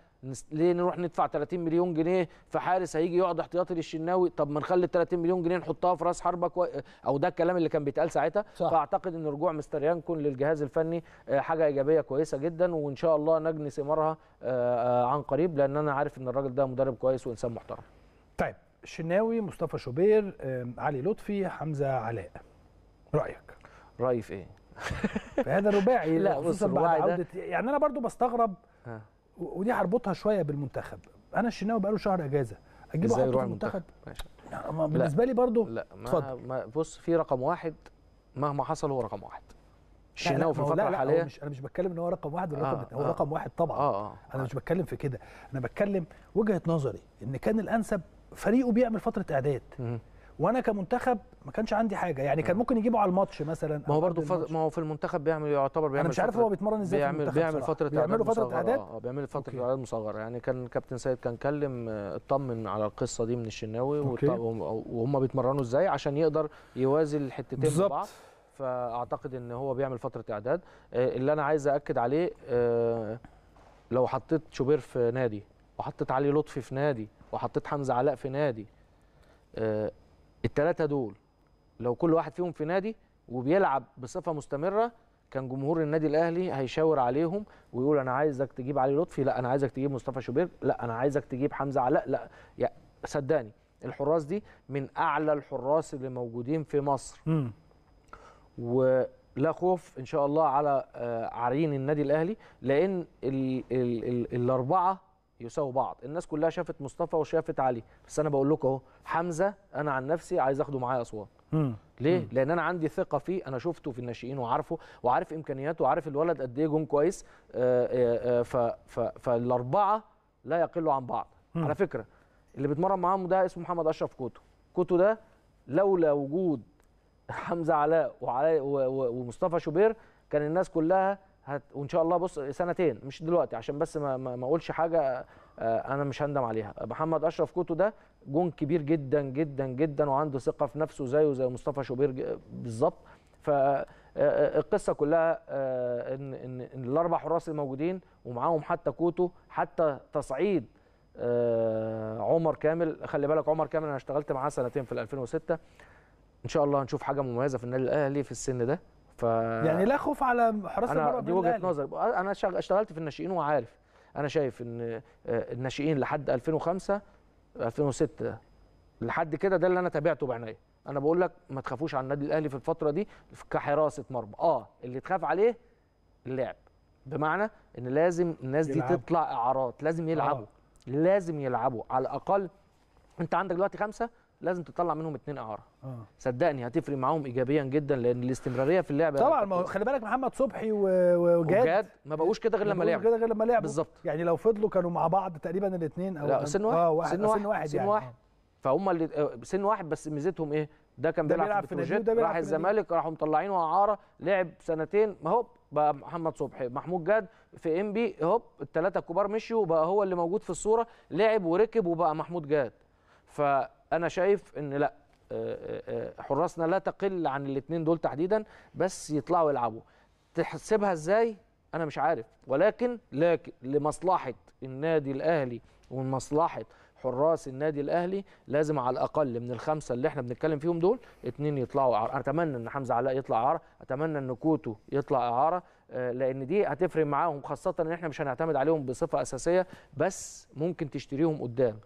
ليه نروح ندفع 30 مليون جنيه في حارس هيجي يقعد احتياطي للشناوي طب ما نخلي 30 مليون جنيه نحطها في راس حربك و... او ده الكلام اللي كان بيتقال ساعتها صح. فاعتقد ان رجوع مستر يانكون للجهاز الفني آه، حاجه ايجابيه كويسه جدا وان شاء الله نجني ثمارها آه، آه، عن قريب لان انا عارف ان الراجل ده مدرب كويس وانسان محترم طيب الشناوي مصطفى شوبير علي لطفي حمزه علاء رايك رايي في ايه في هذا الرباعي لا خصوصا بعد عوده يعني انا برضو بستغرب ها. ودي هربطها شويه بالمنتخب انا الشناوي بقاله شهر اجازه اجيب احطه في المنتخب ماشي بالنسبه لي برضو لا ما, ما بص في رقم واحد مهما حصل هو رقم واحد الشناوي في الفتره الحاليه مش انا مش بتكلم ان هو رقم واحد ولا آه رقم آه هو آه. رقم واحد طبعا آه،, آه آه انا مش بتكلم في كده انا بتكلم وجهه نظري ان كان الانسب فريقه بيعمل فتره اعداد وانا كمنتخب ما كانش عندي حاجه يعني كان آه. ممكن يجيبه على الماتش مثلا ما هو برضه فض... ما هو في المنتخب بيعمل يعتبر بيعمل انا مش عارف هو بيتمرن ازاي بيعمل بيعمل فتره بيعمل فتره اعداد اه بيعمل فتره اعداد مصغره يعني كان كابتن سيد كان كلم آه، اطمن على القصه دي من الشناوي وط... وهم بيتمرنوا ازاي عشان يقدر يوازي الحتتين ببعض فاعتقد ان هو بيعمل فتره اعداد آه، اللي انا عايز ااكد عليه لو حطيت شوبير في نادي وحطيت علي لطفي في نادي وحطيت حمزه علاء في نادي التلاتة دول لو كل واحد فيهم في نادي وبيلعب بصفه مستمره كان جمهور النادي الاهلي هيشاور عليهم ويقول انا عايزك تجيب علي لطفي لا انا عايزك تجيب مصطفى شوبير لا انا عايزك تجيب حمزه علاء لا يا صدقني الحراس دي من اعلى الحراس اللي موجودين في مصر م. ولا خوف ان شاء الله على آه، عرين النادي الاهلي لان الـ الـ الـ الاربعه يساووا بعض الناس كلها شافت مصطفى وشافت علي بس انا بقول لكم اهو حمزه انا عن نفسي عايز اخده معايا اسوان ليه مم. لان انا عندي ثقه فيه انا شفته في الناشئين وعارفه وعارف امكانياته وعارف الولد قد ايه جون كويس آه، آه، آه، فالاربعه لا يقلوا عن بعض مم. على فكره اللي بيتمرن معاهم ده اسمه محمد اشرف كوتو كوتو ده لولا وجود حمزه علاء ومصطفى شوبير كان الناس كلها هت... وان شاء الله بص سنتين مش دلوقتي عشان بس ما, ما اقولش حاجه آه، انا مش هندم عليها محمد اشرف كوتو ده جون كبير جدا جدا جدا وعنده ثقه في نفسه زيه زي مصطفى شوبير بالظبط فالقصه آه، آه، كلها ان ان, إن الاربع حراس الموجودين ومعاهم حتى كوتو حتى تصعيد عمر كامل خلي بالك عمر كامل انا اشتغلت معاه سنتين في 2006 ان شاء الله هنشوف حاجه مميزه في النادي الاهلي في السن ده ف يعني لا خوف على حراسه المرمى دي وجهه نظري انا اشتغلت في الناشئين وعارف انا شايف ان آه، الناشئين لحد 2005 2006 لحد كده ده اللي انا تابعته بعناية انا بقول لك ما تخافوش على النادي الاهلي في الفتره دي كحراسه مرمى اه اللي تخاف عليه اللعب بمعنى ان لازم الناس دي يلعب. تطلع اعارات لازم يلعبوا آه. لازم يلعبوا على الاقل انت عندك دلوقتي خمسه لازم تطلع منهم اثنين اعاره آه. صدقني هتفرق معاهم ايجابيا جدا لان الاستمراريه في اللعبه طبعا ما خلي بالك محمد صبحي وجاد وجاد ما بقوش كده غير لما لعبوا كده غير لما لعبوا بالظبط يعني لو فضلوا كانوا مع بعض تقريبا الاثنين او لا سن واحد اه واحد سن واحد, سن واحد, سن يعني. واحد. فهم اللي آه، سن واحد بس ميزتهم ايه ده كان بيلعب, بيلعب في الجد راح الزمالك راحوا مطلعينه اعاره لعب سنتين ما هو بقى محمد صبحي محمود جاد في ام بي هوب الثلاثه الكبار مشيوا بقى هو اللي موجود في الصوره لعب وركب وبقى محمود جاد ف انا شايف ان لا آه، آه، آه، حراسنا لا تقل عن الاثنين دول تحديدا بس يطلعوا يلعبوا تحسبها ازاي انا مش عارف ولكن لكن لمصلحه النادي الاهلي ومن مصلحه حراس النادي الاهلي لازم على الاقل من الخمسه اللي احنا بنتكلم فيهم دول اتنين يطلعوا اعاره اتمنى ان حمزه علاء يطلع اعاره اتمنى ان كوتو يطلع اعاره لان دي هتفرق معاهم خاصه ان احنا مش هنعتمد عليهم بصفه اساسيه بس ممكن تشتريهم قدام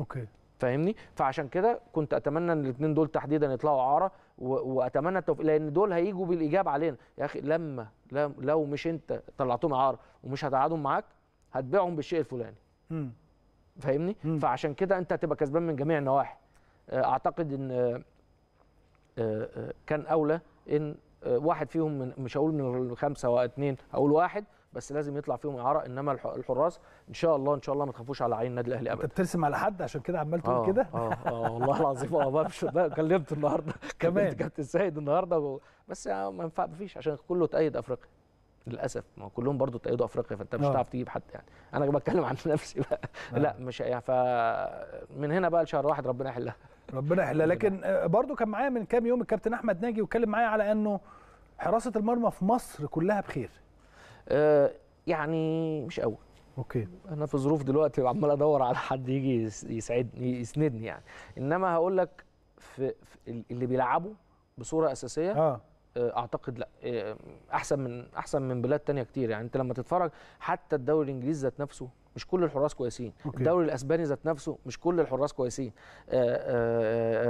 اوكي فاهمني فعشان كده كنت اتمنى ان الاثنين دول تحديدا يطلعوا عاره واتمنى التوفيق لان دول هيجوا بالايجاب علينا يا اخي لما لو مش انت طلعتهم عاره ومش هتقعدهم معاك هتبيعهم بالشيء الفلاني فاهمني فعشان كده انت هتبقى كسبان من جميع النواحي آه، اعتقد ان آه، آه، كان اولى ان واحد فيهم من مش هقول من الخمسه واثنين هقول واحد بس لازم يطلع فيهم اعاره انما الحراس ان شاء الله ان شاء الله ما تخافوش على عين النادي الاهلي ابدا انت بترسم على حد عشان كده عمال تقول آه، كده اه اه والله العظيم اه ببشر كلمت النهارده كمان كابتن سيد النهارده بس ما ينفع فيش عشان كله تأيد افريقيا للاسف ما كلهم برضو تأيدوا افريقيا فانت مش آه. هتعرف تجيب حد يعني انا بتكلم عن نفسي بقى أوه. لا مش يعني فمن هنا بقى لشهر واحد ربنا يحلها ربنا يحلها لكن آه، برضو كان معايا من كام يوم الكابتن احمد ناجي واتكلم معايا على انه حراسه المرمى في مصر كلها بخير آه، يعني مش قوي اوكي انا في ظروف دلوقتي عمال ادور على حد يجي يساعدني يسندني يعني انما هقول لك في, في اللي بيلعبوا بصوره اساسيه آه. آه، اعتقد لا آه، احسن من احسن من بلاد تانية كتير يعني انت لما تتفرج حتى الدوري الانجليزي ذات نفسه مش كل الحراس كويسين أوكي. الدوري الاسباني ذات نفسه مش كل الحراس كويسين آآ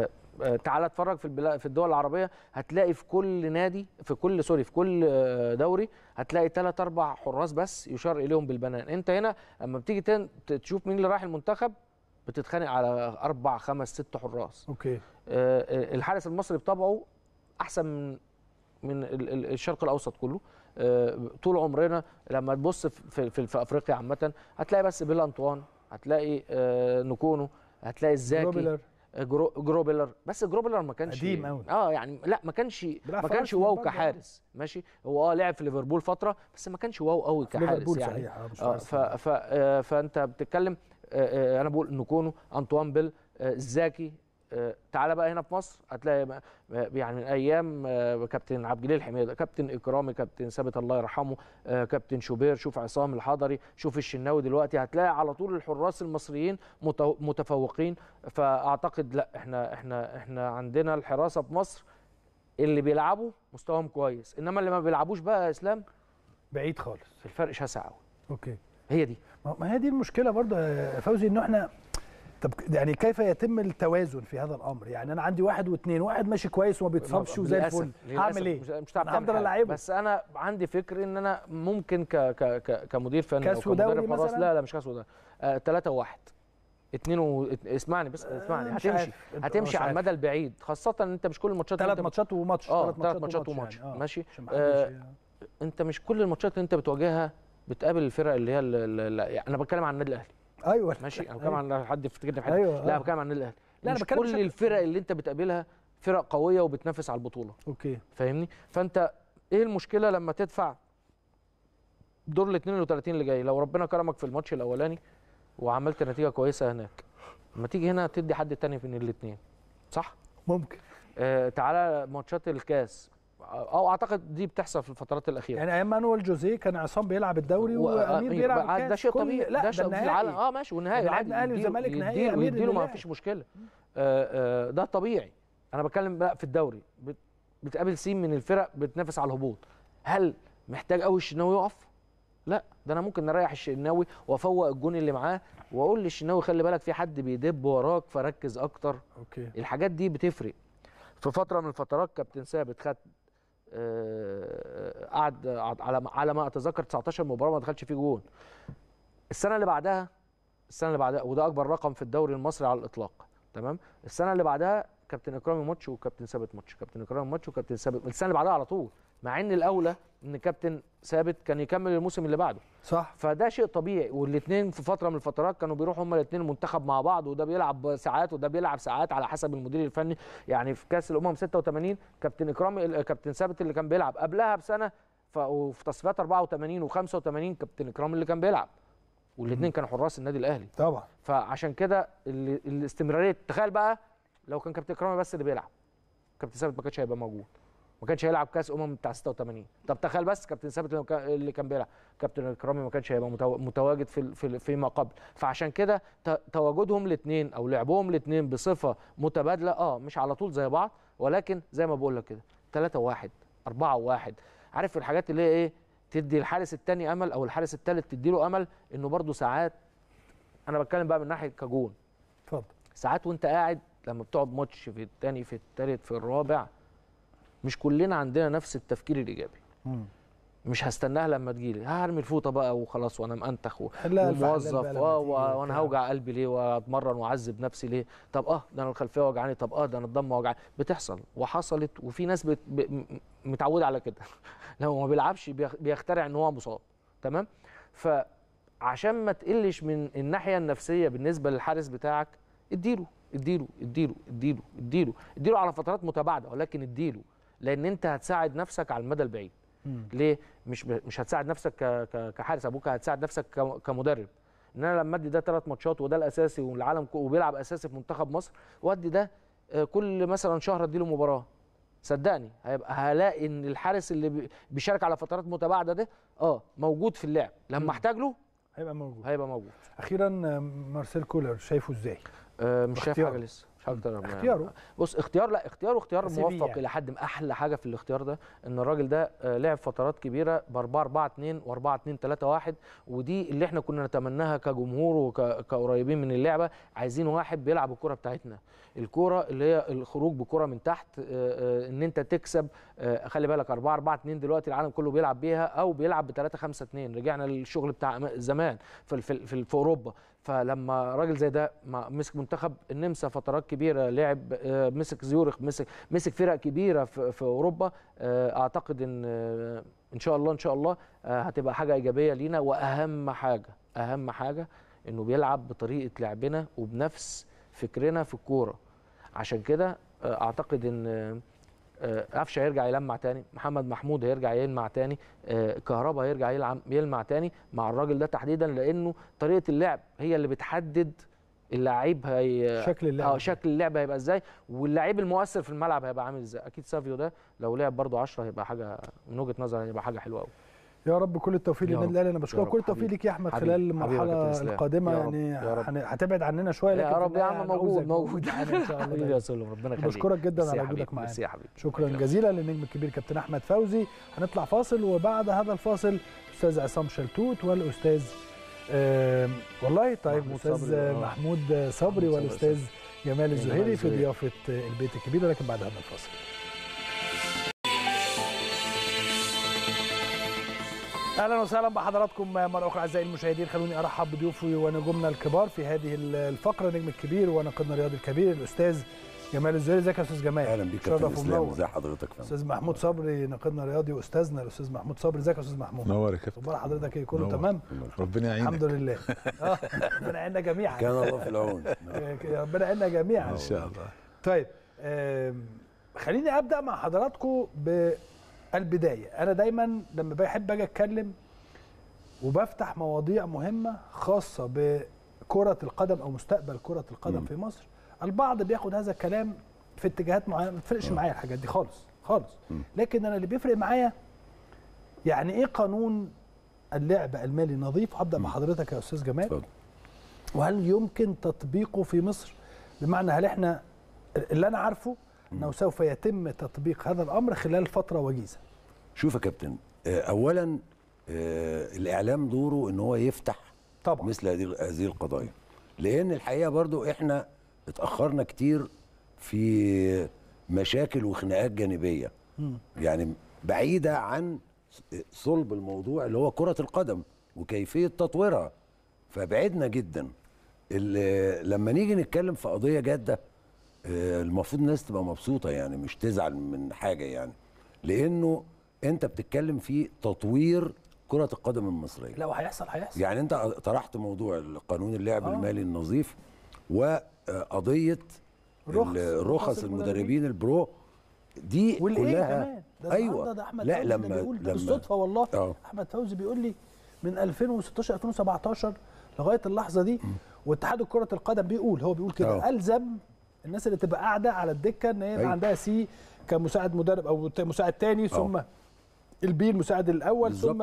آآ آه، تعالى اتفرج في في الدول العربيه هتلاقي في كل نادي في كل سوري في كل آه، دوري هتلاقي ثلاث اربع حراس بس يشار اليهم بالبنان انت هنا اما بتيجي تن... تشوف مين اللي رايح المنتخب بتتخانق على اربع خمس ست حراس اوكي آه, آه، الحارس المصري بطبعه احسن من من الشرق الاوسط كله آه طول عمرنا لما تبص في, في, في افريقيا عامه هتلاقي بس بيل انطوان هتلاقي آه نكونو هتلاقي الزاكي جرو... جروبلر بس جروبلر ما كانش قديم قوي اه يعني لا ما كانش ما كانش واو كحارس ماشي هو اه لعب في ليفربول فتره بس ما كانش واو قوي كحارس يعني اه, آه، ف ف آه، فانت بتتكلم آه،, آه انا بقول نكونو انطوان بيل آه زاكي آه، تعالى بقى هنا في مصر هتلاقي يعني من ايام آه، كابتن عبد الجليل حميده كابتن اكرامي كابتن ثابت الله يرحمه آه، كابتن شوبير شوف عصام الحضري شوف الشناوي دلوقتي هتلاقي على طول الحراس المصريين متفوقين فاعتقد لا احنا احنا احنا عندنا الحراسه في مصر اللي بيلعبوا مستواهم كويس انما اللي ما بيلعبوش بقى يا اسلام بعيد خالص الفرق شاسع قوي اوكي هي دي ما هي دي المشكله برضه فوزي ان احنا طب يعني كيف يتم التوازن في هذا الامر يعني انا عندي واحد واثنين واحد ماشي كويس وما بيتصابش وزي الفل هعمل ايه مش هعرف اقدر العبه بس انا عندي فكر ان انا ممكن ك ك ك كمدير فني كاس ودوري مثلا لا لا مش كاس ودوري 3 آه، وواحد اثنين و... اسمعني بس آه، اسمعني هتمشي هتمشي على المدى البعيد خاصه ان انت مش كل الماتشات ثلاث ماتشات وماتش اه ثلاث ماتشات وماتش يعني، آه. ماشي انت مش كل الماتشات اللي انت بتواجهها بتقابل الفرق اللي هي انا بتكلم عن النادي الاهلي ايوه ماشي انا أيوة. بتكلم عن حد يفتكرني حد أيوة. لا آه. بتكلم عن الاهلي لا مش كل الفرق اللي انت بتقابلها فرق قويه وبتنافس على البطوله اوكي فاهمني فانت ايه المشكله لما تدفع دور ال 32 اللي جاي لو ربنا كرمك في الماتش الاولاني وعملت نتيجه كويسه هناك لما تيجي هنا تدي حد تاني من الاثنين صح ممكن آه تعالى ماتشات الكاس او اعتقد دي بتحصل في الفترات الاخيره يعني ايام مانويل جوزيه كان عصام بيلعب الدوري و... آه، وامير طيب، بيلعب الكاس آه، ده شيء طبيعي لا ده, شيء النهائي اه ماشي والنهائي عادي الاهلي والزمالك نهائي امير يديله ما فيش مشكله آه آه ده طبيعي انا بتكلم بقى في الدوري بتقابل سين من الفرق بتنافس على الهبوط هل محتاج قوي الشناوي يقف لا ده انا ممكن اريح الشناوي وافوق الجون اللي معاه واقول للشناوي خلي بالك في حد بيدب وراك فركز اكتر اوكي الحاجات دي بتفرق في فتره من الفترات كابتن ثابت خد آه، قعد على على ما اتذكر 19 مباراه ما دخلش فيه جون السنه اللي بعدها السنه اللي بعدها وده اكبر رقم في الدوري المصري على الاطلاق تمام السنه اللي بعدها كابتن اكرامي ماتش وكابتن ثابت ماتش كابتن اكرامي ماتش وكابتن ثابت السنه اللي بعدها على طول مع ان الاولى ان كابتن ثابت كان يكمل الموسم اللي بعده صح فده شيء طبيعي والاثنين في فتره من الفترات كانوا بيروحوا هما الاثنين المنتخب مع بعض وده بيلعب ساعات وده بيلعب ساعات على حسب المدير الفني يعني في كاس الامم 86 كابتن اكرام كابتن ثابت اللي كان بيلعب قبلها بسنه وفي تصفيات 84 و85 كابتن اكرام اللي كان بيلعب والاثنين كانوا حراس النادي الاهلي طبعا فعشان كده الاستمراريه تخيل بقى لو كان كابتن اكرامي بس اللي بيلعب كابتن ثابت ما كانش هيبقى موجود ما كانش هيلعب كاس امم بتاع 86 طب تخيل بس كابتن ثابت اللي كان بيلعب كابتن اكرامي ما كانش هيبقى متواجد في فيما قبل فعشان كده تواجدهم الاثنين او لعبهم الاثنين بصفه متبادله اه مش على طول زي بعض ولكن زي ما بقول لك كده 3 1 4 1 عارف الحاجات اللي هي ايه تدي الحارس الثاني امل او الحارس الثالث تدي له امل انه برده ساعات انا بتكلم بقى من ناحيه كجون اتفضل ساعات وانت قاعد لما بتقعد ماتش في الثاني في الثالث في الرابع مش كلنا عندنا نفس التفكير الايجابي مم. مش هستناها لما تجيلي هرمي الفوطه بقى وخلاص وانا مأنتخ وموظف آه، وانا هوجع قلبي ليه واتمرن واعذب نفسي ليه طب اه ده انا الخلفيه وجعاني طب اه ده انا الضمه وجعاني بتحصل وحصلت وفي ناس بت... ب... متعوده على كده لو ما بيلعبش بيخترع ان هو مصاب تمام فعشان ما تقلش من الناحيه النفسيه بالنسبه للحارس بتاعك اديله اديله اديله اديله اديله اديله, اديله على فترات متباعده ولكن اديله لان انت هتساعد نفسك على المدى البعيد ليه مش مش هتساعد نفسك كحارس ابوك هتساعد نفسك كمدرب ان انا لما ادي ده ثلاث ماتشات وده الاساسي والعالم وبيلعب اساسي في منتخب مصر وادي ده آه، كل مثلا شهر اديله مباراه صدقني هيبقى هلاقي ان الحارس اللي بيشارك على فترات متباعده ده اه موجود في اللعب لما احتاج له هيبقى موجود هيبقى موجود اخيرا آه، مارسيل كولر شايفه ازاي آه مش شايف حاجه لسه اختياره بص اختيار لا اختيار واختيار موفق يعني. الى حد ما احلى حاجه في الاختيار ده ان الراجل ده آه، لعب فترات كبيره ب 4 4 2 و 4 2 3 1 ودي اللي احنا كنا نتمناها كجمهور وكقريبين من اللعبه عايزين واحد بيلعب الكوره بتاعتنا الكوره اللي هي الخروج بكره من تحت آه، آه، ان انت تكسب خلي بالك 4 4 2 دلوقتي العالم كله بيلعب بيها او بيلعب ب 3 5 2 رجعنا للشغل بتاع زمان في في, في اوروبا فلما راجل زي ده مسك منتخب النمسا فترات كبيره لعب آه، مسك زيورخ مسك مسك فرق كبيره في اوروبا آه، اعتقد ان آه، ان شاء الله ان شاء الله هتبقى حاجه ايجابيه لينا واهم حاجه اهم حاجه انه بيلعب بطريقه لعبنا وبنفس فكرنا في الكوره عشان كده اعتقد ان قفشه آه، هيرجع يلمع تاني محمد محمود هيرجع يلمع تاني آه، كهربا هيرجع يلعب يلمع تاني مع الراجل ده تحديدا لانه طريقه اللعب هي اللي بتحدد اللعيب هي شكل اللعب اه شكل اللعب هيبقى ازاي واللعيب المؤثر في الملعب هيبقى عامل ازاي اكيد سافيو ده لو لعب برده 10 هيبقى حاجه من وجهه نظري هيبقى حاجه حلوه قوي يا رب كل التوفيق للنادي الاهلي انا بشكرك كل التوفيق ليك يا احمد حبيب. خلال المرحله القادمه يعني هتبعد عننا شويه لكن يا رب يا عم موجود موجود يعني ان شاء الله طيب. يا سلم ربنا يخليك بشكرك جدا على وجودك معانا شكرا جزيلا للنجم الكبير كابتن احمد فوزي هنطلع فاصل وبعد هذا الفاصل استاذ عصام شلتوت والاستاذ والله طيب الاستاذ آه، محمود صبري والاستاذ جمال الزهيري في ضيافه البيت الكبير لكن بعد هذا الفاصل اهلا وسهلا بحضراتكم مره اخرى اعزائي المشاهدين خلوني ارحب بضيوفي ونجومنا الكبار في هذه الفقره نجم الكبير وناقدنا الرياضي الكبير الاستاذ جمال الزهري ازيك يا استاذ جمال اهلا بيك يا كابتن اسلام ازي حضرتك فهم. استاذ محمود صبري ناقدنا الرياضي واستاذنا الاستاذ محمود صبري ازيك يا استاذ محمود نور يا كابتن اخبار حضرتك ايه كله تمام ربنا يعينك الحمد لله اه ربنا يعيننا جميعا كان الله في العون ربنا يعيننا جميعا ان شاء الله طيب خليني ابدا مع حضراتكم ب البدايه انا دايما لما بحب اجي اتكلم وبفتح مواضيع مهمه خاصه بكره القدم او مستقبل كره القدم م. في مصر البعض بياخد هذا الكلام في اتجاهات معينه ما بتفرقش معايا الحاجات دي خالص خالص م. لكن انا اللي بيفرق معايا يعني ايه قانون اللعب المالي النظيف هبدا مع حضرتك يا استاذ جمال فضل. وهل يمكن تطبيقه في مصر بمعنى هل احنا اللي انا عارفه انه سوف يتم تطبيق هذا الامر خلال فتره وجيزه شوف يا كابتن آه، اولا آه، الاعلام دوره ان هو يفتح طبعا مثل هذه القضايا لان الحقيقه برضو احنا اتاخرنا كتير في مشاكل وخناقات جانبيه م. يعني بعيده عن صلب الموضوع اللي هو كره القدم وكيفيه تطويرها فبعدنا جدا لما نيجي نتكلم في قضيه جاده المفروض الناس تبقى مبسوطه يعني مش تزعل من حاجه يعني لانه انت بتتكلم في تطوير كرة القدم المصرية لا وهيحصل هيحصل يعني انت طرحت موضوع قانون اللعب آه. المالي النظيف وقضية رخص, رخص المدربين البرو دي كلها كمان. ده ايوه ده أحمد لا لما لما بالصدفه والله أوه. احمد فوزي بيقول لي من 2016 2017 لغايه اللحظه دي واتحاد كره القدم بيقول هو بيقول كده آه. الزم الناس اللي تبقى قاعده على الدكه ان هي أيوة. عندها سي كمساعد مدرب او مساعد تاني أه. ثم أوه. البي المساعد الاول بالزبط. ثم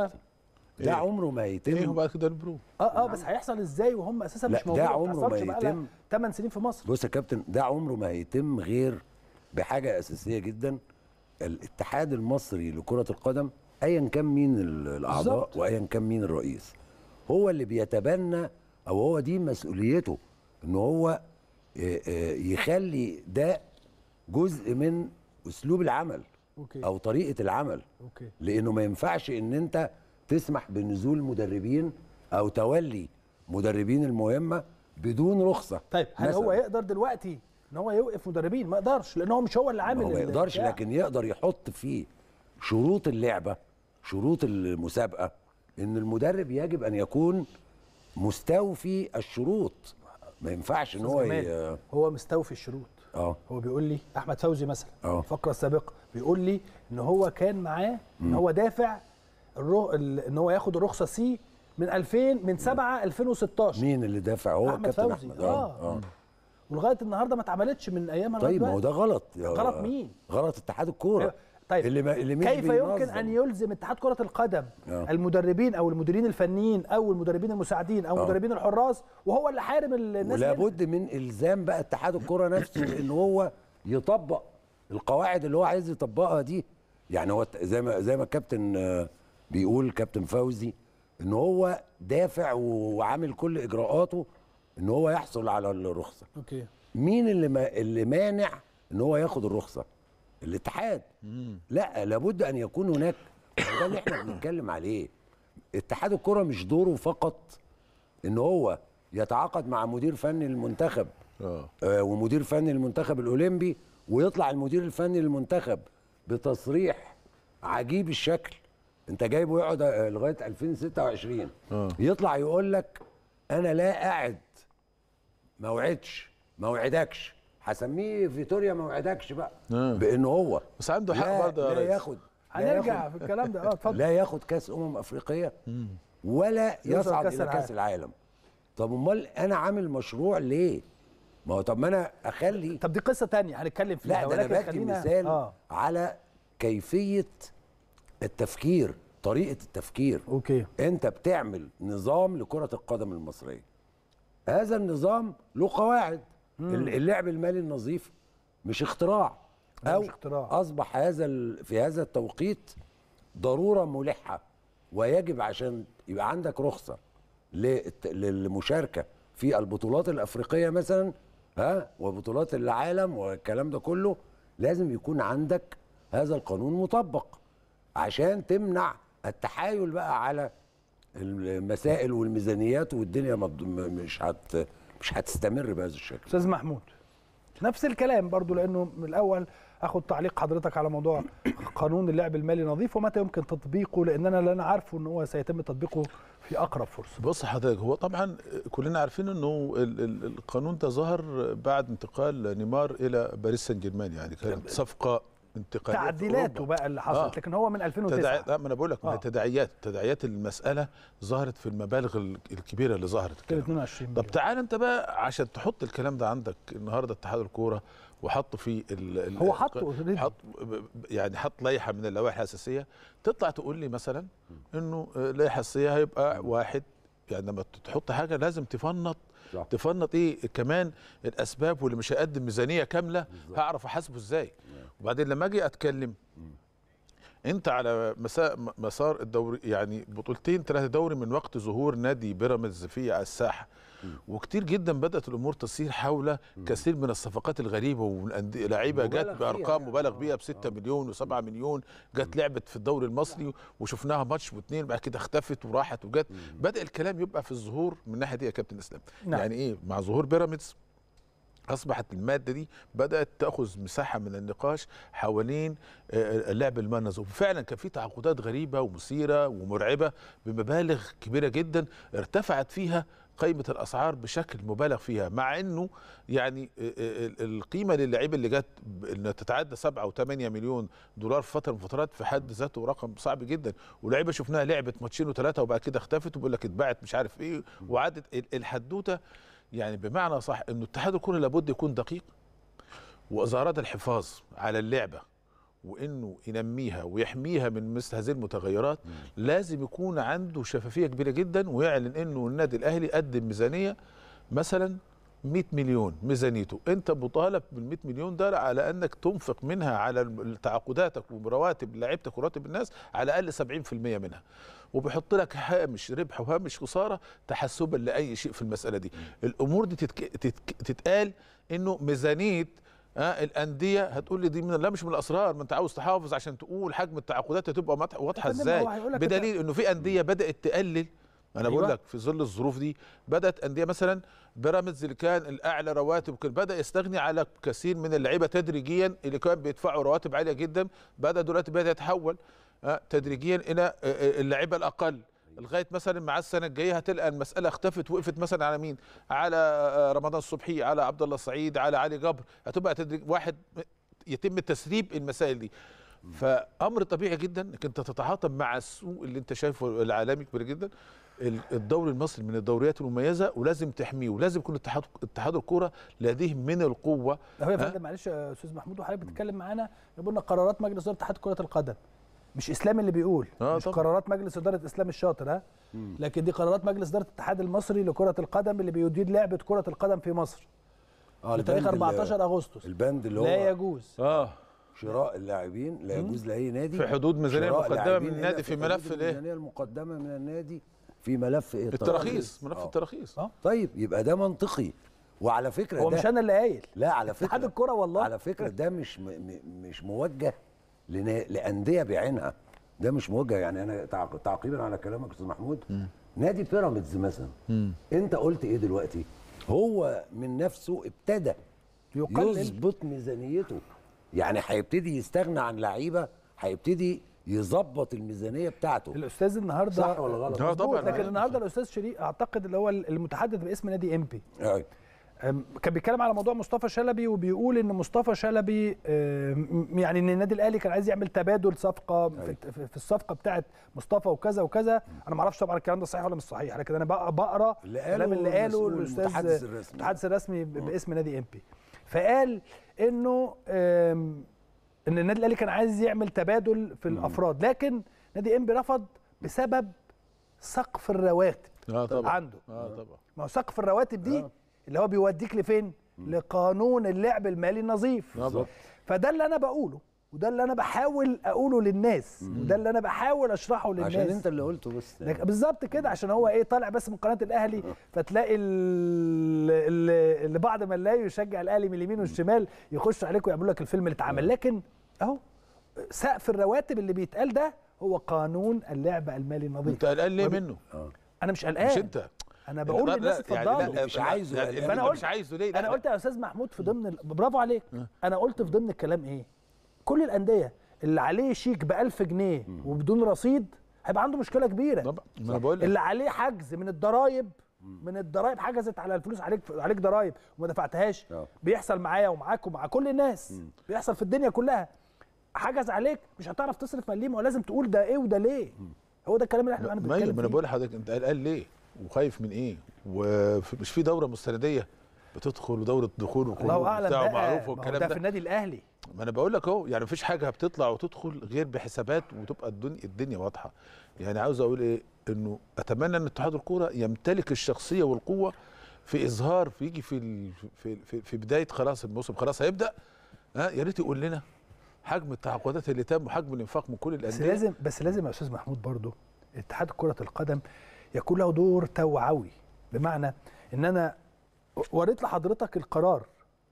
ده إيه؟ عمره ما يتم ايه بقى كده البرو اه اه نعم. بس هيحصل ازاي وهم اساسا مش موجودين ده عمره ما يتم 8 سنين في مصر بص يا كابتن ده عمره ما هيتم غير بحاجه اساسيه جدا الاتحاد المصري لكره القدم ايا كان مين الاعضاء وايا كان مين الرئيس هو اللي بيتبنى او هو دي مسؤوليته ان هو آه، آه، يخلي ده جزء من اسلوب العمل أوكي. او طريقه العمل أوكي. لانه ما ينفعش ان انت تسمح بنزول مدربين او تولي مدربين المهمه بدون رخصه طيب هل هو يقدر دلوقتي ان هو يوقف مدربين ما يقدرش لان هو مش هو اللي عامل ما يقدرش لكن يقدر يحط في شروط اللعبه شروط المسابقه ان المدرب يجب ان يكون مستوفي الشروط ما ينفعش ان هو هو مستوفي الشروط اه هو بيقول لي احمد فوزي مثلا أوه. الفقره السابقه بيقول لي ان هو كان معاه ان هو دافع الرو... ان هو ياخد الرخصه سي من 2000 من 7 2016 مين اللي دافع هو احمد كابتن فوزي احمد اه, آه. آه. ولغايه النهارده ما اتعملتش من ايامها طيب ما هو ده غلط غلط مين؟ غلط اتحاد الكوره أيوة. طيب اللي, ما اللي كيف يمكن ان يلزم اتحاد كره القدم أوه. المدربين او المديرين الفنيين او المدربين المساعدين او أوه. مدربين الحراس وهو اللي حارم الناس ولا بد من الزام بقى اتحاد الكره نفسه ان هو يطبق القواعد اللي هو عايز يطبقها دي يعني هو زي ما زي ما الكابتن آه، بيقول كابتن فوزي ان هو دافع وعامل كل اجراءاته ان هو يحصل على الرخصه اوكي مين اللي ما اللي مانع ان هو ياخد الرخصه الاتحاد لا لابد ان يكون هناك ده اللي احنا بنتكلم عليه اتحاد الكره مش دوره فقط ان هو يتعاقد مع مدير فني المنتخب آه. آه، ومدير فني المنتخب الاولمبي ويطلع المدير الفني للمنتخب بتصريح عجيب الشكل انت جايبه يقعد آه، لغايه 2026 آه. يطلع يقول لك انا لا قاعد موعدش موعدكش هسميه فيتوريا ما وعدكش بقى آه. بانه هو بس عنده حق برضه لا ياخد هنرجع في الكلام ده اه اتفضل لا ياخد كاس امم افريقيه ولا يصعد الى كاس العالم طب امال انا عامل مشروع ليه؟ ما هو طب ما انا اخلي طب دي قصه تانية هنتكلم فيها لا ده انا بدي مثال آه. على كيفيه التفكير طريقه التفكير اوكي انت بتعمل نظام لكره القدم المصريه هذا النظام له قواعد اللعب المالي النظيف مش اختراع او مش اختراع. اصبح هذا في هذا التوقيت ضروره ملحه ويجب عشان يبقى عندك رخصه للمشاركه في البطولات الافريقيه مثلا ها وبطولات العالم والكلام ده كله لازم يكون عندك هذا القانون مطبق عشان تمنع التحايل بقى على المسائل والميزانيات والدنيا مش هت مش هتستمر بهذا الشكل استاذ محمود نفس الكلام برضو لانه من الاول اخد تعليق حضرتك على موضوع قانون اللعب المالي النظيف ومتى يمكن تطبيقه لان انا لا عارفه ان هو سيتم تطبيقه في اقرب فرصه بص حضرتك هو طبعا كلنا عارفين انه القانون ده ظهر بعد انتقال نيمار الى باريس سان جيرمان يعني كانت صفقه انتقالات تعديلاته بقى اللي حصلت آه. لكن هو من 2009 تدعي... لا ما انا بقول لك آه. تداعيات تداعيات المساله ظهرت في المبالغ الكبيره اللي ظهرت 22 مليون. طب تعال انت بقى عشان تحط الكلام ده عندك النهارده اتحاد الكوره وحطه في ال... ال... هو حطه حط يعني حط لائحه من اللوائح الاساسيه تطلع تقول لي مثلا انه اللائحه الاساسيه هيبقى واحد يعني لما تحط حاجه لازم تفنط تفنط ايه كمان الاسباب واللي مش هيقدم ميزانيه كامله بالزبط. هعرف احاسبه ازاي وبعدين لما اجي اتكلم انت على مساء مسار الدوري يعني بطولتين ثلاثه دوري من وقت ظهور نادي بيراميدز في الساحه وكتير جدا بدات الامور تسير حول كثير من الصفقات الغريبه ولاعيبه جت بارقام يعني. مبالغ بيها ب 6 مليون و7 مليون جت لعبت في الدوري المصري وشفناها ماتش واثنين بعد كده اختفت وراحت وجت بدا الكلام يبقى في الظهور من الناحيه دي يا كابتن اسلام نعم. يعني ايه مع ظهور بيراميدز اصبحت الماده دي بدات تاخذ مساحه من النقاش حوالين آه، آه، لعب المنظ وفعلا كان في تعاقدات غريبه ومثيره ومرعبه بمبالغ كبيره جدا ارتفعت فيها قيمة الأسعار بشكل مبالغ فيها مع أنه يعني آه، القيمة للاعيبة اللي جت أنها تتعدى 7 أو 8 مليون دولار في فترة من الفترات في حد ذاته رقم صعب جدا ولاعيبة شفناها لعبت ماتشين وثلاثة وبعد كده اختفت وبيقول لك اتباعت مش عارف إيه وعدت الحدوتة يعني بمعنى صح أن اتحاد الكره لابد يكون دقيق واذا اراد الحفاظ على اللعبه وانه ينميها ويحميها من مثل هذه المتغيرات مم. لازم يكون عنده شفافيه كبيره جدا ويعلن انه النادي الاهلي قدم ميزانيه مثلا 100 مليون ميزانيته انت مطالب بال 100 مليون ده على انك تنفق منها على تعاقداتك ورواتب لعيبتك وراتب الناس على الاقل 70% منها وبيحط لك هامش ربح وهامش خساره تحسبا لاي شيء في المساله دي الامور دي تتك... تتك... تتقال انه ميزانيه آه الانديه هتقول لي دي من لا مش من الاسرار ما انت عاوز تحافظ عشان تقول حجم التعاقدات هتبقى واضحه ازاي بدليل انه في انديه بدات تقلل انا بقول أيوة. لك في ظل الظروف دي بدات انديه مثلا بيراميدز اللي كان الاعلى رواتب كان بدا يستغني على كثير من اللعيبه تدريجيا اللي كان بيدفعوا رواتب عاليه جدا بدا دلوقتي بدا يتحول آه، تدريجيا الى آه، آه، اللعيبه الاقل لغايه مثلا مع السنه الجايه هتلقى المساله اختفت وقفت مثلا على مين؟ على رمضان الصبحي، على عبد الله سعيد علي جبر، هتبقى تدريج واحد يتم تسريب المسائل دي. فامر طبيعي جدا انك انت تتعاطى مع السوق اللي انت شايفه العالمي كبير جدا الدوري المصري من الدوريات المميزه ولازم تحميه ولازم يكون اتحاد اتحاد الكوره لديه من القوه هو يا فندم معلش يا استاذ محمود وحضرتك بتتكلم معانا قلنا قرارات مجلس اداره اتحاد كره القدم مش اسلام اللي بيقول آه مش طبعا. قرارات مجلس اداره اسلام الشاطر ها لكن دي قرارات مجلس اداره الاتحاد المصري لكره القدم اللي بيدير لعبه كره القدم في مصر آه لتاريخ 14 اغسطس البند اللي هو لا يجوز اه شراء اللاعبين لا يجوز لاي نادي في حدود ميزانيه مقدمه من النادي في, في ملف الايه المقدمه من النادي في ملف ايه التراخيص ملف آه. التراخيص اه طيب يبقى ده منطقي وعلى فكره هو مش انا اللي قايل لا على فكره اتحاد الكره والله على فكره ده مش م مش موجه لانديه بعينها ده مش موجه يعني انا تعقيبا على كلامك استاذ محمود م. نادي بيراميدز مثلا م. انت قلت ايه دلوقتي هو من نفسه ابتدى يقلل يظبط ميزانيته يعني هيبتدي يستغنى عن لعيبه هيبتدي يظبط الميزانيه بتاعته الاستاذ النهارده صح ولا غلط ده اه طبعا لكن النهارده الاستاذ شريف اعتقد اللي هو المتحدث باسم نادي امبي أيوة. كان بيتكلم على موضوع مصطفى شلبي وبيقول ان مصطفى شلبي يعني ان النادي الاهلي كان عايز يعمل تبادل صفقه في الصفقه بتاعه مصطفى وكذا وكذا انا ما اعرفش طبعا الكلام ده صحيح ولا مش صحيح لكن انا بقرا الكلام اللي قاله الاستاذ المتحدث الرسمي, الرسمي باسم نادي امبي فقال انه ان النادي الاهلي كان عايز يعمل تبادل في الافراد لكن نادي انبي رفض بسبب سقف الرواتب آه عنده اه طبعا ما هو سقف الرواتب دي آه. اللي هو بيوديك لفين لقانون اللعب المالي النظيف فده اللي انا بقوله وده اللي انا بحاول اقوله للناس مم. وده اللي انا بحاول اشرحه للناس عشان انت اللي قلته بس يعني. بالظبط كده عشان هو ايه طالع بس من قناه الاهلي آه. فتلاقي اللي بعد ما لا يشجع الاهلي من اليمين والشمال يخش عليك ويعمل لك الفيلم اللي اتعمل آه. لكن اهو سقف الرواتب اللي بيتقال ده هو قانون اللعب المالي النظيف انت قلقان ليه منه؟ آه. انا مش قلقان مش انت انا بقول للناس يعني اتفضلوا يعني مش عايزه مش عايزه ليه انا قلت يا استاذ محمود في ضمن برافو عليك انا قلت في ضمن الكلام ايه؟ كل الانديه اللي عليه شيك ب 1000 جنيه وبدون رصيد هيبقى عنده مشكله كبيره طبعا ما انا بقول اللي عليه حجز من الضرايب من الضرايب حجزت على الفلوس عليك عليك ضرايب وما دفعتهاش آه. بيحصل معايا ومعاك ومع كل الناس بيحصل في الدنيا كلها حجز عليك مش هتعرف تصرف مليم ولازم تقول ده ايه وده ليه هو ده الكلام اللي احنا بنتكلم فيه ما انا بقول لحضرتك انت قلقان ليه وخايف من ايه ومش في دوره مستنديه بتدخل ودوره دخول وخروج الله اعلم معروف والكلام ده ده في النادي الاهلي ما انا بقول لك اهو يعني مفيش حاجه بتطلع وتدخل غير بحسابات وتبقى الدنيا الدنيا واضحه يعني عاوز اقول ايه انه اتمنى ان اتحاد الكوره يمتلك الشخصيه والقوه في اظهار فيجي في في في, في بدايه خلاص الموسم خلاص هيبدا ها يا ريت يقول لنا حجم التعاقدات اللي تم وحجم الانفاق من كل الانديه بس لازم بس لازم يا استاذ محمود برضو اتحاد كره القدم يكون له دور توعوي بمعنى ان انا وريت لحضرتك القرار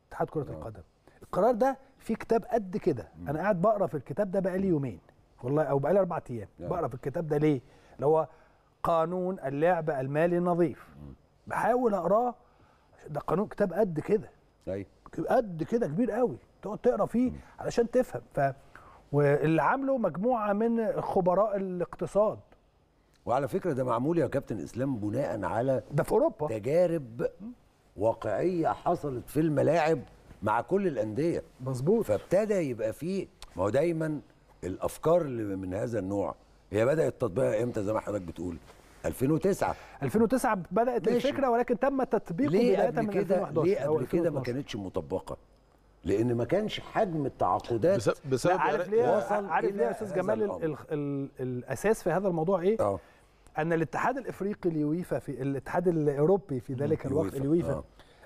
اتحاد كره نعم. القدم القرار ده في كتاب قد كده انا قاعد بقرا في الكتاب ده بقالي يومين والله او بقالي اربع ايام بقرا في الكتاب ده ليه؟ اللي هو قانون اللعب المالي النظيف بحاول اقراه ده قانون كتاب قد كده ايوه قد كده كبير قوي تقعد تقرا فيه علشان تفهم ف واللي عامله مجموعه من خبراء الاقتصاد وعلى فكره ده معمول يا كابتن اسلام بناء على ده في اوروبا تجارب واقعيه حصلت في الملاعب مع كل الانديه مظبوط فابتدى يبقى فيه ما هو دايما الافكار اللي من هذا النوع هي بدات تطبيقها امتى زي ما حضرتك بتقول 2009 2009 بدات ماشي. الفكره ولكن تم تطبيقه بدايه من 2011 ليه قبل كده ما كانتش مطبقه لان ما كانش حجم التعاقدات بسبب, عارف ليه وصل عارف ليه يا استاذ جمال الـ الـ الـ الاساس في هذا الموضوع ايه أوه. ان الاتحاد الافريقي اليويفا في الاتحاد الاوروبي في ذلك الوقت اليويفا آه.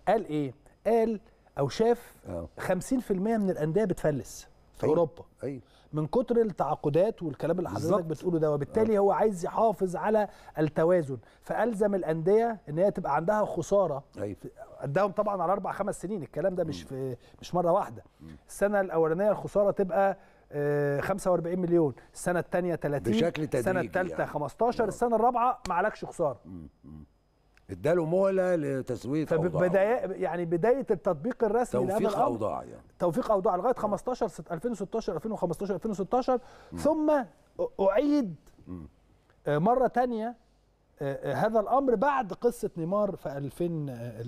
قال ايه قال او شاف أوه. 50% من الانديه بتفلس في أيوه. اوروبا أيوه. من كتر التعاقدات والكلام اللي حضرتك بتقوله ده وبالتالي أوه. هو عايز يحافظ على التوازن فالزم الانديه ان هي تبقى عندها خساره أيوه. اداهم طبعا على اربع خمس سنين الكلام ده مش في مش مره واحده م. السنه الاولانيه الخساره تبقى 45 آه، مليون السنه الثانيه 30 بشكل تدريجي السنه الثالثه يعني. 15 أوه. السنه الرابعه ما عليكش خساره م. م. اداله مهله لتسويه فبدايه يعني بدايه التطبيق الرسمي لهذا توفيق اوضاع يعني توفيق اوضاع لغايه 15 2016 2015 2016 ثم اعيد مره ثانيه هذا الامر بعد قصه نيمار في 2000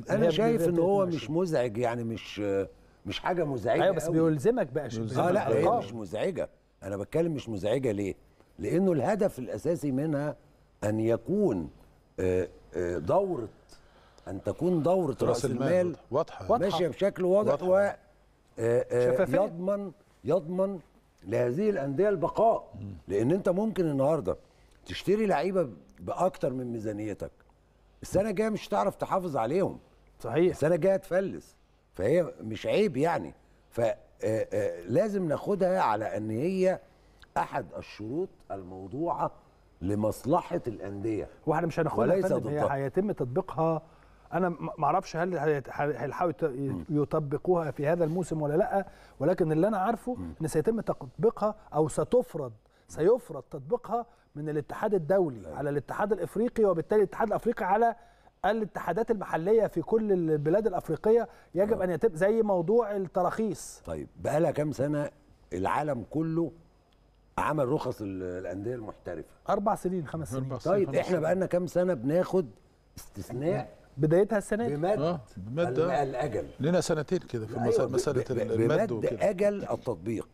انا شايف ان هو مش مزعج يعني مش مش حاجه مزعجه ايوه بس أوي. بيلزمك بقى شو اه لا هي مش مزعجه انا بتكلم مش مزعجه ليه؟ لانه الهدف الاساسي منها ان يكون آه، دوره ان تكون دوره راس المال واضحه ماشيه بشكل واضح و آه، آه، يضمن يضمن لهذه الانديه البقاء لان انت ممكن النهارده تشتري لعيبه باكتر من ميزانيتك السنه الجايه مش هتعرف تحافظ عليهم صحيح السنه الجايه تفلس فهي مش عيب يعني فلازم ناخدها على ان هي احد الشروط الموضوعه لمصلحه الانديه واحنا مش هناخدها وليس هي هيتم تطبيقها انا ما اعرفش هل هيحاولوا يطبقوها في هذا الموسم ولا لا ولكن اللي انا عارفه ان سيتم تطبيقها او ستفرض سيفرض تطبيقها من الاتحاد الدولي أيوة. على الاتحاد الافريقي وبالتالي الاتحاد الافريقي على الاتحادات المحليه في كل البلاد الافريقيه يجب أيوة. ان يتم زي موضوع التراخيص طيب بقى لها كام سنه العالم كله عمل رخص الانديه المحترفه اربع سنين خمس سنين أربع طيب احنا بقى لنا كام سنه بناخد استثناء بدايتها السنه دي بمد آه بمد آه. الاجل لنا سنتين كده في أيوة مساله المد وكده اجل التطبيق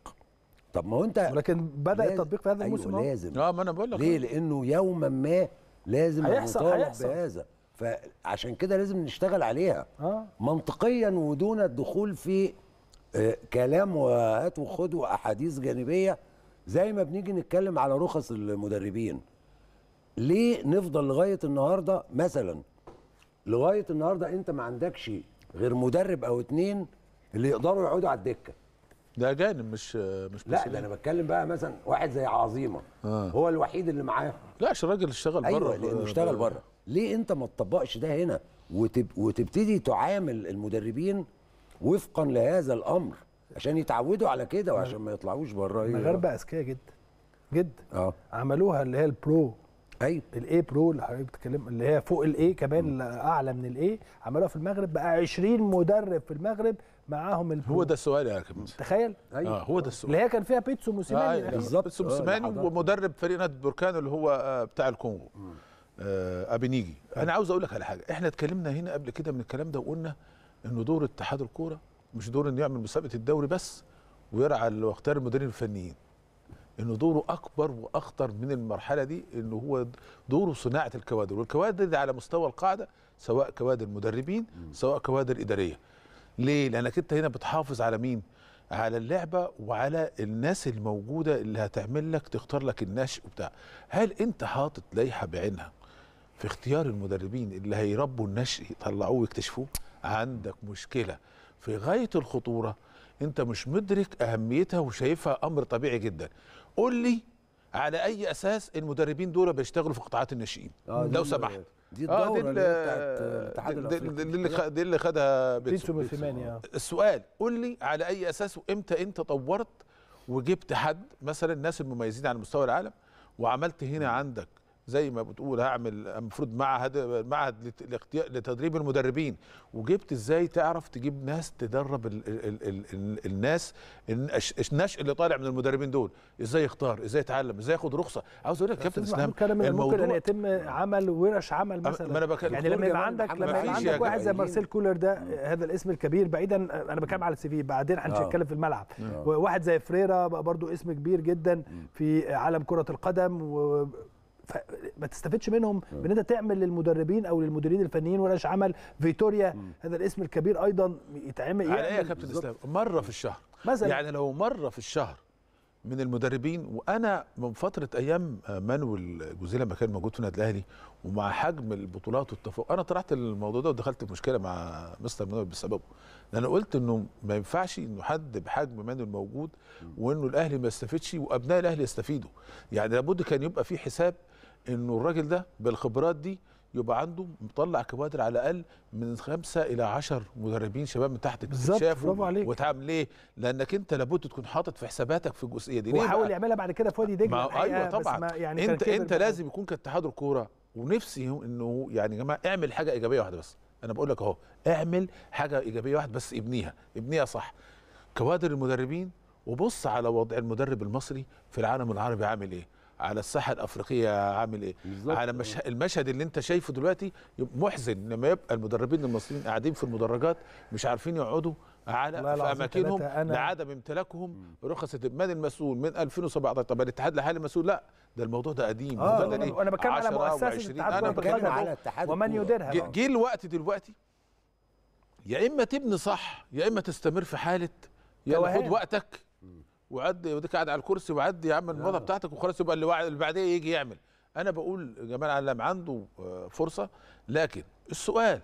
طب ما هو انت ولكن بدا التطبيق في هذا أيوة الموسم لازم اه ما انا بقول لك ليه لانه يوما ما لازم هيحصل بهذا فعشان كده لازم نشتغل عليها آه. منطقيا ودون الدخول في آه، كلام وهات وخد واحاديث جانبيه زي ما بنيجي نتكلم على رخص المدربين ليه نفضل لغايه النهارده مثلا لغايه النهارده انت ما عندكش غير مدرب او اتنين اللي يقدروا يقعدوا على الدكه ده اجانب مش مش لا ده انا بتكلم بقى مثلا واحد زي عظيمه آه. هو الوحيد اللي معاه لا عشان الراجل اشتغل أيوة، بره ايوه لانه اشتغل بره ليه انت ما تطبقش ده هنا وتب... وتبتدي تعامل المدربين وفقا لهذا الامر عشان يتعودوا على كده وعشان ما يطلعوش بره المغاربه اذكياء جدا جدا اه عملوها اللي هي البرو ايوه الاي برو اللي حضرتك بتتكلم اللي هي فوق الاي كمان اعلى من الاي عملوها في المغرب بقى 20 مدرب في المغرب معاهم البرو هو ده السؤال يا كابتن تخيل ايوه آه هو ده السؤال اللي هي كان فيها بيتسو موسيماني آه, آه، بالظبط بيتسو آه، موسيماني آه ومدرب فريق نادي بركان اللي هو آه، بتاع الكونغو آه ابينيجي انا عاوز اقول لك على حاجه احنا اتكلمنا هنا قبل كده من الكلام ده وقلنا ان دور اتحاد الكوره مش دوره انه يعمل مسابقه الدوري بس ويرعى واختار المديرين الفنيين انه دوره اكبر واخطر من المرحله دي انه هو دوره صناعه الكوادر والكوادر دي على مستوى القاعده سواء كوادر مدربين سواء كوادر اداريه ليه لانك انت هنا بتحافظ على مين على اللعبه وعلى الناس الموجوده اللي هتعمل لك تختار لك الناشئ وبتاع هل انت حاطط لائحه بعينها في اختيار المدربين اللي هيربوا الناشئ يطلعوه ويكتشفوه عندك مشكله في غايه الخطوره انت مش مدرك اهميتها وشايفها امر طبيعي جدا قول لي على اي اساس المدربين دول بيشتغلوا في قطاعات الناشئين آه لو سمحت دي آه، الدوره آه اللي بتاعت الاتحاد دي, دي اللي خدها بيتسو بيتسو السؤال قول لي على اي اساس وامتى انت طورت وجبت حد مثلا الناس المميزين على مستوى العالم وعملت هنا عندك زي ما بتقول هعمل المفروض معهد معهد لتدريب المدربين وجبت ازاي تعرف تجيب ناس تدرب الـ الـ الـ الـ الناس النشء اللي طالع من المدربين دول ازاي يختار ازاي يتعلم ازاي ياخد رخصه عاوز اقول لك كابتن اسلام ممكن الموضوع ممكن ان يتم عمل ورش عمل مثلا يعني لما يبقى عندك لما يبقى عندك واحد زي مارسيل كولر ده هذا الاسم الكبير بعيدا انا بتكلم على السي في بعدين هنتكلم آه. في الملعب آه. واحد زي فريرا برضو اسم كبير جدا في عالم كره القدم و ما تستفدش منهم بان انت تعمل للمدربين او للمديرين الفنيين ورش عمل فيتوريا هذا الاسم الكبير ايضا يتعمل يعني على ايه يا كابتن اسلام مره في الشهر مثلا يعني لو مره في الشهر من المدربين وانا من فتره ايام مانويل جوزيه لما كان موجود في النادي الاهلي ومع حجم البطولات والتفوق انا طرحت الموضوع ده ودخلت في مشكله مع مستر مانويل بسببه لان انا قلت انه ما ينفعش انه حد بحجم مانويل موجود وانه الاهلي ما يستفيدش وابناء الاهلي يستفيدوا يعني لابد كان يبقى في حساب انه الراجل ده بالخبرات دي يبقى عنده مطلع كوادر على الاقل من خمسه الى عشر مدربين شباب من تحت عليك وتعمل ليه؟ لانك انت لابد تكون حاطط في حساباتك في الجزئيه دي وحاول يعملها بعد كده في وادي دجله ايوه طبعا يعني انت انت لازم يكون كاتحاد الكوره ونفسي انه يعني يا جماعه اعمل حاجه ايجابيه واحده بس انا بقول لك اهو اعمل حاجه ايجابيه واحده بس ابنيها ابنيها صح كوادر المدربين وبص على وضع المدرب المصري في العالم العربي عامل ايه على الساحه الافريقيه عامل ايه بالزبط. على مش... المشهد اللي انت شايفه دلوقتي محزن لما يبقى المدربين المصريين قاعدين في المدرجات مش عارفين يقعدوا على في اماكنهم أنا... لعدم امتلاكهم رخصه من المسؤول من 2017 طب الاتحاد الحالي مسؤول لا ده الموضوع ده قديم آه ده أنا, انا بتكلم على مؤسسه الاتحاد انا بتكلم على الاتحاد ومن يديرها جه جي... الوقت دلوقتي يا اما تبني صح يا اما تستمر في حاله يا خد وقتك وعدي وديك قاعد على الكرسي وعدي يا عم الموضه بتاعتك وخلاص يبقى اللي بعديه يجي يعمل انا بقول جمال علام عنده آه، فرصه لكن السؤال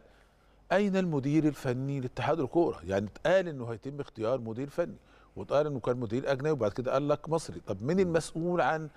اين المدير الفني لاتحاد الكوره يعني اتقال انه هيتم اختيار مدير فني واتقال انه كان مدير اجنبي وبعد كده قال لك مصري طب مين المسؤول عن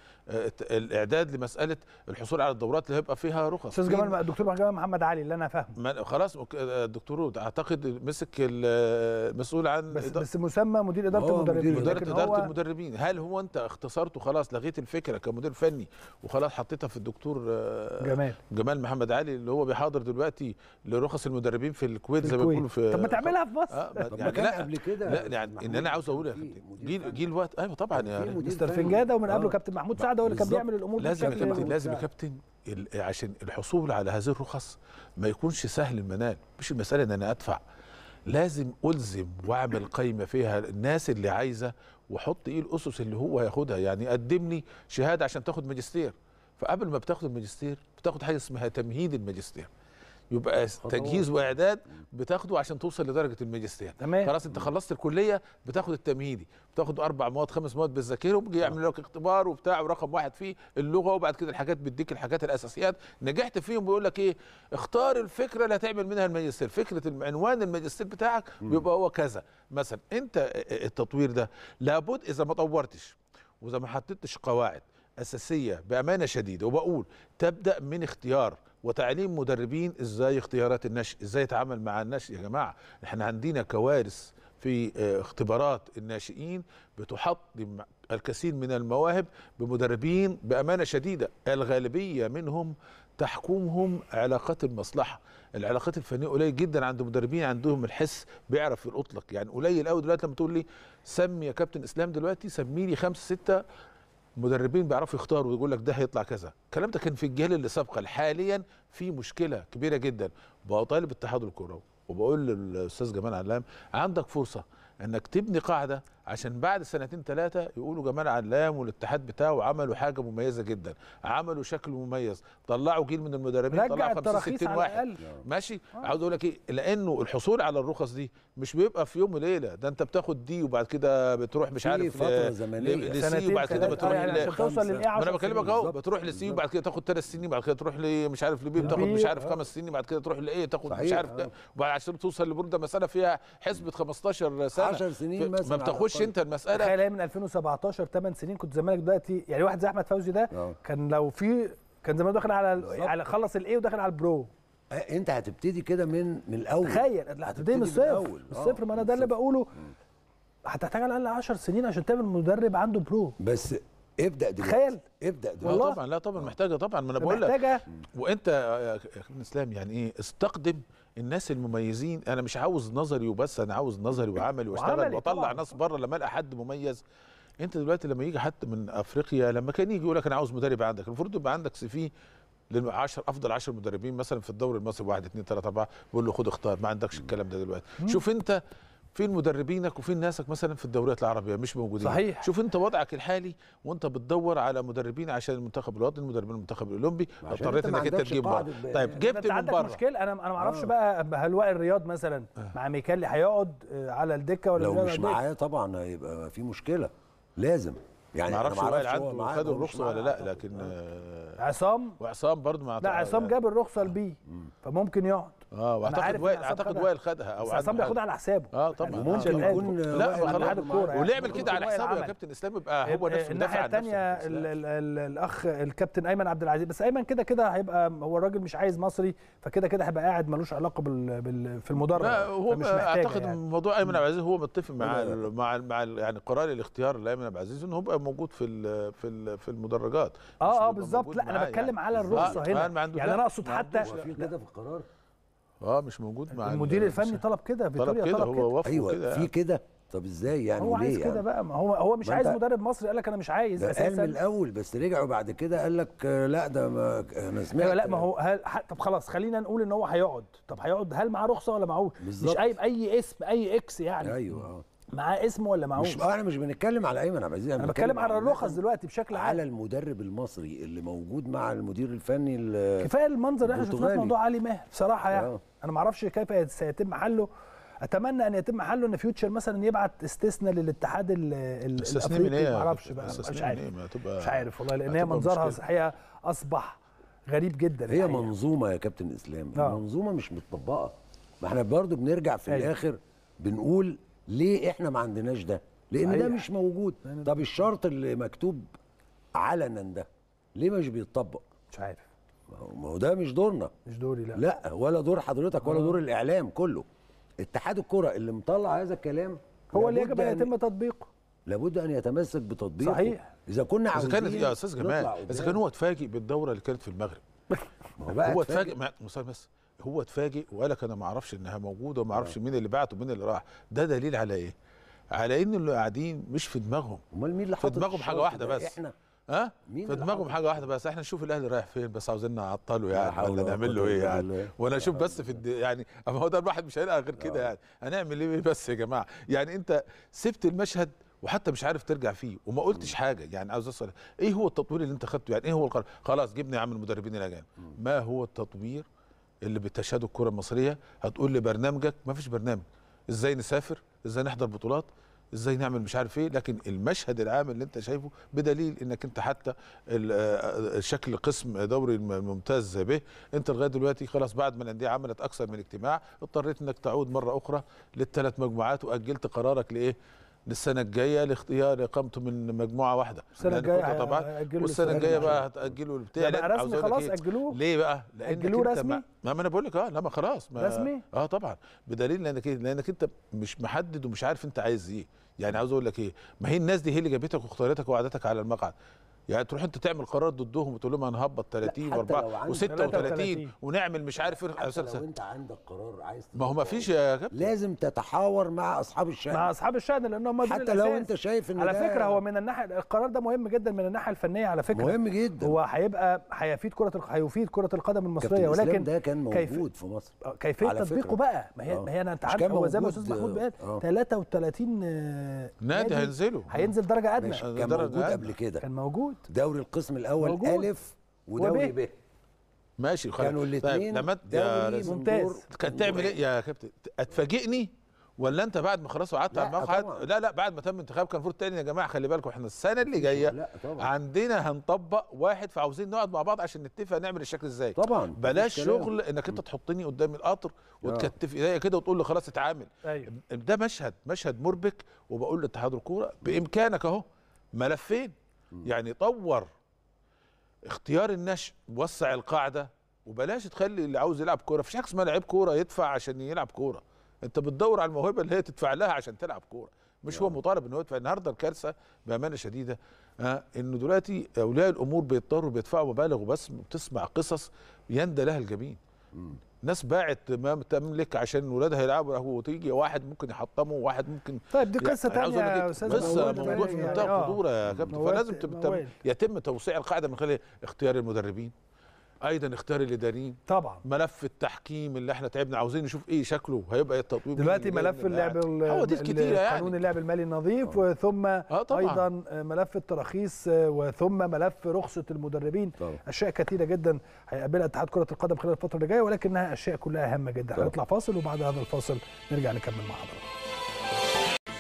الاعداد لمساله الحصول على الدورات اللي هيبقى فيها رخص استاذ جمال الدكتور جمال محمد علي اللي انا فاهمه خلاص الدكتور اعتقد مسك المسؤول عن بس, بس مسمى مدير اداره المدربين مدير اداره هو... المدربين هل هو انت اختصرته خلاص لغيت الفكره كمدير فني وخلاص حطيتها في الدكتور آه، جمال جمال محمد علي اللي هو بيحاضر دلوقتي لرخص المدربين في الكويت, في الكويت. زي ما بيقولوا في طب ما تعملها في مصر آه يعني ما كان قبل كده لا يعني ان انا عاوز اقول معقول يا فندم جيل جيل وقت ايوه طبعا يا مستر فنجاده ومن قبله آه. كابتن محمود سعد هو اللي كان بيعمل الامور لازم يا كابتن لازم يا كابتن عشان الحصول على هذه الرخص ما يكونش سهل المنال مش المساله ان انا ادفع لازم الزم واعمل قايمه فيها الناس اللي عايزه واحط ايه الاسس اللي هو هياخدها يعني قدم لي شهاده عشان تاخد ماجستير فقبل ما بتاخد الماجستير بتاخد حاجه اسمها تمهيد الماجستير يبقى تجهيز واعداد بتاخده عشان توصل لدرجه الماجستير تمام خلاص انت خلصت الكليه بتاخد التمهيدي بتاخد اربع مواد خمس مواد بتذاكرهم يعمل لك اختبار وبتاع ورقم واحد فيه اللغه وبعد كده الحاجات بيديك الحاجات الاساسيات نجحت فيهم بيقول لك ايه اختار الفكره اللي هتعمل منها الماجستير فكره عنوان الماجستير بتاعك بيبقى هو كذا مثلا انت آه، آه، التطوير ده لابد اذا ما طورتش واذا ما حطيتش قواعد اساسيه بامانه شديده وبقول تبدا من اختيار وتعليم مدربين ازاي اختيارات النشئ ازاي يتعامل مع النشئ يا جماعه احنا عندنا كوارث في آه، اختبارات الناشئين بتحطم الكثير من المواهب بمدربين بامانه شديده الغالبيه منهم تحكمهم علاقات المصلحه العلاقات الفنيه قليل جدا عند مدربين عندهم الحس بيعرف الاطلق يعني قليل قوي دلوقتي لما تقول لي سمي يا كابتن اسلام دلوقتي سمي لي خمسه سته مدربين بيعرفوا يختاروا ويقول لك ده هيطلع كذا الكلام ده كان في الجيل اللي سابقه حاليا في مشكله كبيره جدا بطالب اتحاد الكره وبقول للاستاذ جمال علام عندك فرصه انك تبني قاعده عشان بعد سنتين ثلاثه يقولوا جمال علام والاتحاد بتاعه عملوا حاجه مميزه جدا عملوا شكل مميز طلعوا جيل من المدربين طلعوا 50 60 واحد ماشي آه. عاوز اقول لك ايه لانه الحصول على الرخص دي مش بيبقى في يوم وليله ده انت بتاخد دي وبعد كده بتروح مش عارف فتره زمنيه لسي وبعد كده بتروح آه، يعني عشان توصل للايه انا بكلمك اهو بتروح لسي وبعد كده تاخد ثلاث سنين بعد كده تروح لمش عارف لبي بتاخد مش عارف آه. خمس سنين بعد كده تروح لايه تاخد مش عارف آه. وبعد عشان توصل لبرده مساله فيها حسبه 15 سنه 10 سنين مثلا ما بتاخدش مش طيب. انت المساله تخيل من 2017 8 سنين كنت زمانك دلوقتي يعني واحد زي احمد فوزي ده أوه. كان لو في كان زمان داخل على على خلص الاي وداخل على البرو انت هتبتدي كده من من الاول تخيل هتبتدي من الصفر من آه، الصفر ما انا ده اللي بقوله هتحتاج على الاقل 10 سنين عشان تعمل مدرب عنده برو بس ابدا دلوقتي تخيل ابدا دلوقتي لا اه طبعا لا طبعا محتاجه طبعا ما انا بقول لك محتاجه وانت يا كابتن اسلام يعني ايه استقدم الناس المميزين انا مش عاوز نظري وبس انا عاوز نظري وعملي واشتغل واطلع ناس بره لما الاقي حد مميز انت دلوقتي لما يجي حد من افريقيا لما كان يجي يقول لك انا عاوز مدرب عندك المفروض يبقى عندك سي في لل 10 افضل 10 مدربين مثلا في الدوري المصري 1 2 3 4 بيقول له خد اختار ما عندكش الكلام ده دلوقتي شوف انت فين مدربينك وفين ناسك مثلا في الدوريات العربيه مش موجودين صحيح شوف انت وضعك الحالي وانت بتدور على مدربين عشان المنتخب الوطني مدربين المنتخب الاولمبي اضطريت انك انت تجيب بره طيب يعني جبت من بره مشكله انا انا ما اعرفش آه. بقى هل وائل الرياض مثلا آه. مع ميكالي هيقعد آه، على الدكه ولا لو مش معاه طبعا هيبقى في مشكله لازم يعني ما اعرفش وائل عنده خد الرخصه ولا لا لكن آه، عصام وعصام برضه ما لا عصام جاب الرخصه آه. لبيه فممكن يقعد اه واعتقد وائل اعتقد وائل خدها او عصام بياخدها على حسابه اه طبعا يعني ممكن يكون لا يعني. ولعب كده على حسابه يا كابتن اسلام يبقى هو نفسه الناحيه الثانيه الاخ الكابتن ايمن عبد العزيز بس ايمن كده كده هيبقى هو الراجل مش عايز مصري فكده كده هيبقى قاعد ملوش علاقه بال, في المدرب لا هو اعتقد يعني. موضوع ايمن عبد العزيز هو متفق مع مع مع يعني قرار الاختيار لايمن عبد العزيز ان هو بقى موجود في في في المدرجات اه اه بالظبط لا انا بتكلم على الرخصه هنا آه، يعني انا اقصد حتى في كده في القرار اه مش موجود مع المدير الفني طلب كده فيتوريا طلب كده هو أيوة يعني. في كده طب ازاي يعني هو عايز كده يعني؟ بقى ما هو هو مش عايز مدرب مصري قال لك انا مش عايز اساسا قال من الاول بس رجعوا بعد كده قال لك لا ده ما انا سمعت أيوة، لا ما هو هل طب خلاص خلينا نقول ان هو هيقعد طب هيقعد هل معاه رخصه ولا معهوش مش اي اي اسم اي اكس يعني ايوه آه. معاه اسم ولا معهوش مش آه، احنا مش بنتكلم على ايمن عبد العزيز انا بتكلم على الرخص دلوقتي بشكل عام على المدرب المصري اللي موجود مع المدير الفني كفايه المنظر اللي احنا شفناه في موضوع علي ماهر بصراحه يعني آه. انا ما اعرفش كيف سيتم حله اتمنى ان يتم حله ان فيوتشر مثلا يبعت استثناء للاتحاد الافريقي إيه؟ ما اعرفش بقى مش عارف إيه؟ مش عارف والله لان هي منظرها الحقيقه اصبح غريب جدا هي الحقيقة. منظومه يا كابتن اسلام آه. منظومه مش متطبقه ما احنا برضو بنرجع في أيوه. الاخر بنقول ليه احنا ما عندناش ده لان ده مش موجود طب الشرط اللي مكتوب علنا ده ليه مش بيتطبق مش عارف ما هو ده مش دورنا مش دوري لا لا ولا دور حضرتك ولا آه. دور الاعلام كله اتحاد الكره اللي مطلع هذا الكلام هو اللي يجب ان يتم تطبيقه لابد ان يتمسك بتطبيقه صحيح اذا كنا عاوزين اذا كان يا استاذ جمال اذا كان هو اتفاجئ بالدوره اللي كانت في المغرب ما هو بقى هو اتفاجئ بس هو اتفاجئ وقال لك انا ما اعرفش انها موجوده وما اعرفش آه. مين اللي بعت ومين اللي راح ده دليل على ايه على ان اللي قاعدين مش في دماغهم امال مين اللي حاطط في دماغهم حاجه واحده بس احنا ها أه؟ في دماغهم حاجه واحده بس احنا نشوف الاهلي رايح فين بس عاوزين نعطله يعني ولا نعمل له ايه يعني وانا اشوف بس في الد... يعني اما هو ده الواحد مش هيلقى غير كده آه. يعني هنعمل ايه بس يا جماعه يعني انت سبت المشهد وحتى مش عارف ترجع فيه وما قلتش حاجه يعني عاوز اسال ايه هو التطوير اللي انت خدته يعني ايه هو القرار خلاص جبنا يا عم المدربين الاجانب ما هو التطوير اللي بتشهده الكره المصريه هتقول لي برنامجك ما فيش برنامج ازاي نسافر ازاي نحضر بطولات ازاي نعمل مش عارف ايه لكن المشهد العام اللي انت شايفه بدليل انك انت حتى آه، شكل قسم دوري الممتاز به انت لغايه دلوقتي خلاص بعد ما الانديه عملت اكثر من اجتماع اضطريت انك تعود مره اخرى للثلاث مجموعات واجلت قرارك لايه للسنه الجايه لاختيار اقامته من مجموعه واحده السنه الجايه طبعا والسنه الجايه بقى هتاجله البتاع لا رسمي خلاص إيه؟ اجلوه ليه بقى؟ لان اجلوه رسمي؟ ما, ما انا بقول لك اه لا ما خلاص ما رسمي؟ اه طبعا بدليل لانك إيه؟ لانك انت مش محدد ومش عارف انت عايز ايه يعني عاوز اقول لك ايه؟ ما هي الناس دي هي اللي جابتك واختارتك وقعدتك على المقعد يعني تروح انت تعمل قرار ضدهم وتقول لهم هنهبط 30 و4 و36 ونعمل مش عارف ايه حتى لو انت عندك قرار عايز ما هو ما فيش يا كابتن لازم تتحاور مع اصحاب الشأن مع اصحاب الشأن لان هم حتى لو انت شايف ان على فكره هو من الناحيه القرار ده مهم جدا من الناحيه الفنيه على فكره مهم جدا هو هيبقى هيفيد كره هيفيد كره القدم المصريه ولكن ده كان موجود كيف... في مصر كيفيه تطبيقه بقى ما هي آه. ما هي انت عارف هو زي ما استاذ محمود آه. قال 33 آه. نادي هينزلوا هينزل درجه ادنى كان موجود قبل كده كان موجود موجود دوري القسم الاول موجود. الف ودوري ب ماشي خلاص كانوا طيب، الاثنين دوري ممتاز كان تعمل ايه يا كابتن اتفاجئني ولا انت بعد ما خلاص وقعدت على الموقع لا لا بعد ما تم انتخاب كان المفروض تاني يا جماعه خلي بالكم احنا السنه اللي جايه عندنا هنطبق واحد فعاوزين نقعد مع بعض عشان نتفق نعمل الشكل ازاي طبعا بلاش شغل انك انت تحطني قدام القطر وتكتف ايديا كده وتقول لي خلاص اتعامل أيوه. ده مشهد مشهد مربك وبقول لاتحاد الكوره بامكانك اهو ملفين يعني طور اختيار النشء وسع القاعده وبلاش تخلي اللي عاوز يلعب كوره فيش حاجه اسمها لعيب كوره يدفع عشان يلعب كوره انت بتدور على الموهبه اللي هي تدفع لها عشان تلعب كوره مش هو مطالب ان هو يدفع النهارده الكارثه بامانه شديده آه انه دلوقتي اولياء الامور بيضطروا بيدفعوا مبالغ وبس بتسمع قصص يندى لها الجبين ناس باعت ما تملك عشان ولادها يلعبوا وتيجي واحد ممكن يحطمه وواحد ممكن طيب دي قصه ثانيه يا استاذ قصه موضوع في يعني منتهى الخطوره آه. يا كابتن فلازم يتم توسيع القاعده من خلال اختيار المدربين ايضا اختيار الاداريين طبعا ملف التحكيم اللي احنا تعبنا عاوزين نشوف ايه شكله هيبقى التطبيق دلوقتي ملف اللعب يعني. قانون اللعب المالي النظيف أوه. ثم أوه طبعا. ايضا ملف التراخيص وثم ملف رخصه المدربين طبعا. اشياء كثيره جدا هيقابلها اتحاد كره القدم خلال الفتره اللي جايه ولكنها اشياء كلها هامه جدا هنطلع فاصل وبعد هذا الفاصل نرجع نكمل مع حضراتكم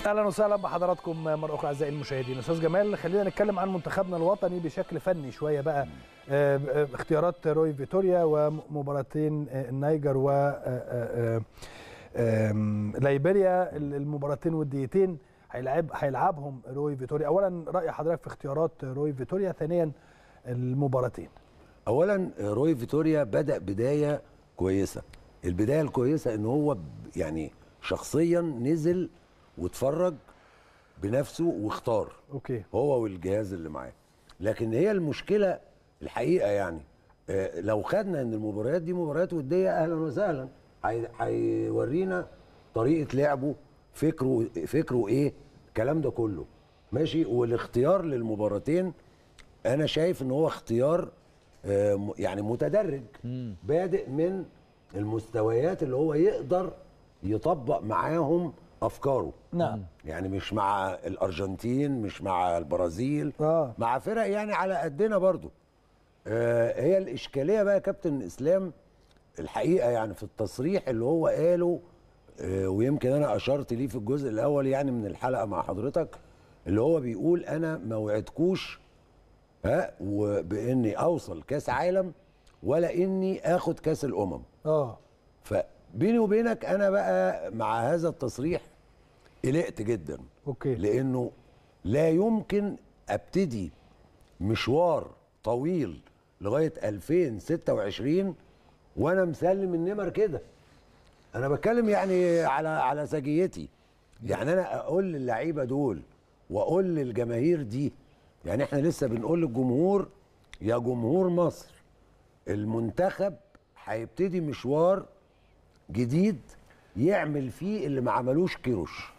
اهلا وسهلا بحضراتكم مره اخرى اعزائي المشاهدين استاذ جمال خلينا نتكلم عن منتخبنا الوطني بشكل فني شويه بقى آه، آه، اختيارات روي فيتوريا ومباراتين النيجر آه، و ليبيريا المباراتين والدقيقتين هيلعب هيلعبهم روي فيتوريا اولا راي حضرتك في اختيارات روي فيتوريا ثانيا المباراتين اولا روي فيتوريا بدا بدايه كويسه البدايه الكويسه ان هو يعني شخصيا نزل واتفرج بنفسه واختار اوكي هو والجهاز اللي معاه لكن هي المشكله الحقيقه يعني آه، لو خدنا ان المباريات دي مباريات وديه اهلا وسهلا هيورينا طريقه لعبه فكره فكره ايه الكلام ده كله ماشي والاختيار للمباراتين انا شايف ان هو اختيار آه، يعني متدرج بادئ من المستويات اللي هو يقدر يطبق معاهم افكاره نعم يعني مش مع الارجنتين مش مع البرازيل آه. مع فرق يعني على قدنا برضو آه هي الاشكاليه بقى كابتن اسلام الحقيقه يعني في التصريح اللي هو قاله آه ويمكن انا اشرت ليه في الجزء الاول يعني من الحلقه مع حضرتك اللي هو بيقول انا ما وعدكوش ها وباني اوصل كاس عالم ولا اني اخد كاس الامم اه بيني وبينك انا بقى مع هذا التصريح قلقت جدا اوكي لانه لا يمكن ابتدي مشوار طويل لغايه 2026 وانا مسلم النمر كده انا بتكلم يعني على على سجيتي يعني انا اقول للعيبه دول واقول للجماهير دي يعني احنا لسه بنقول للجمهور يا جمهور مصر المنتخب هيبتدي مشوار جديد يعمل فيه اللي ما عملوش كيروش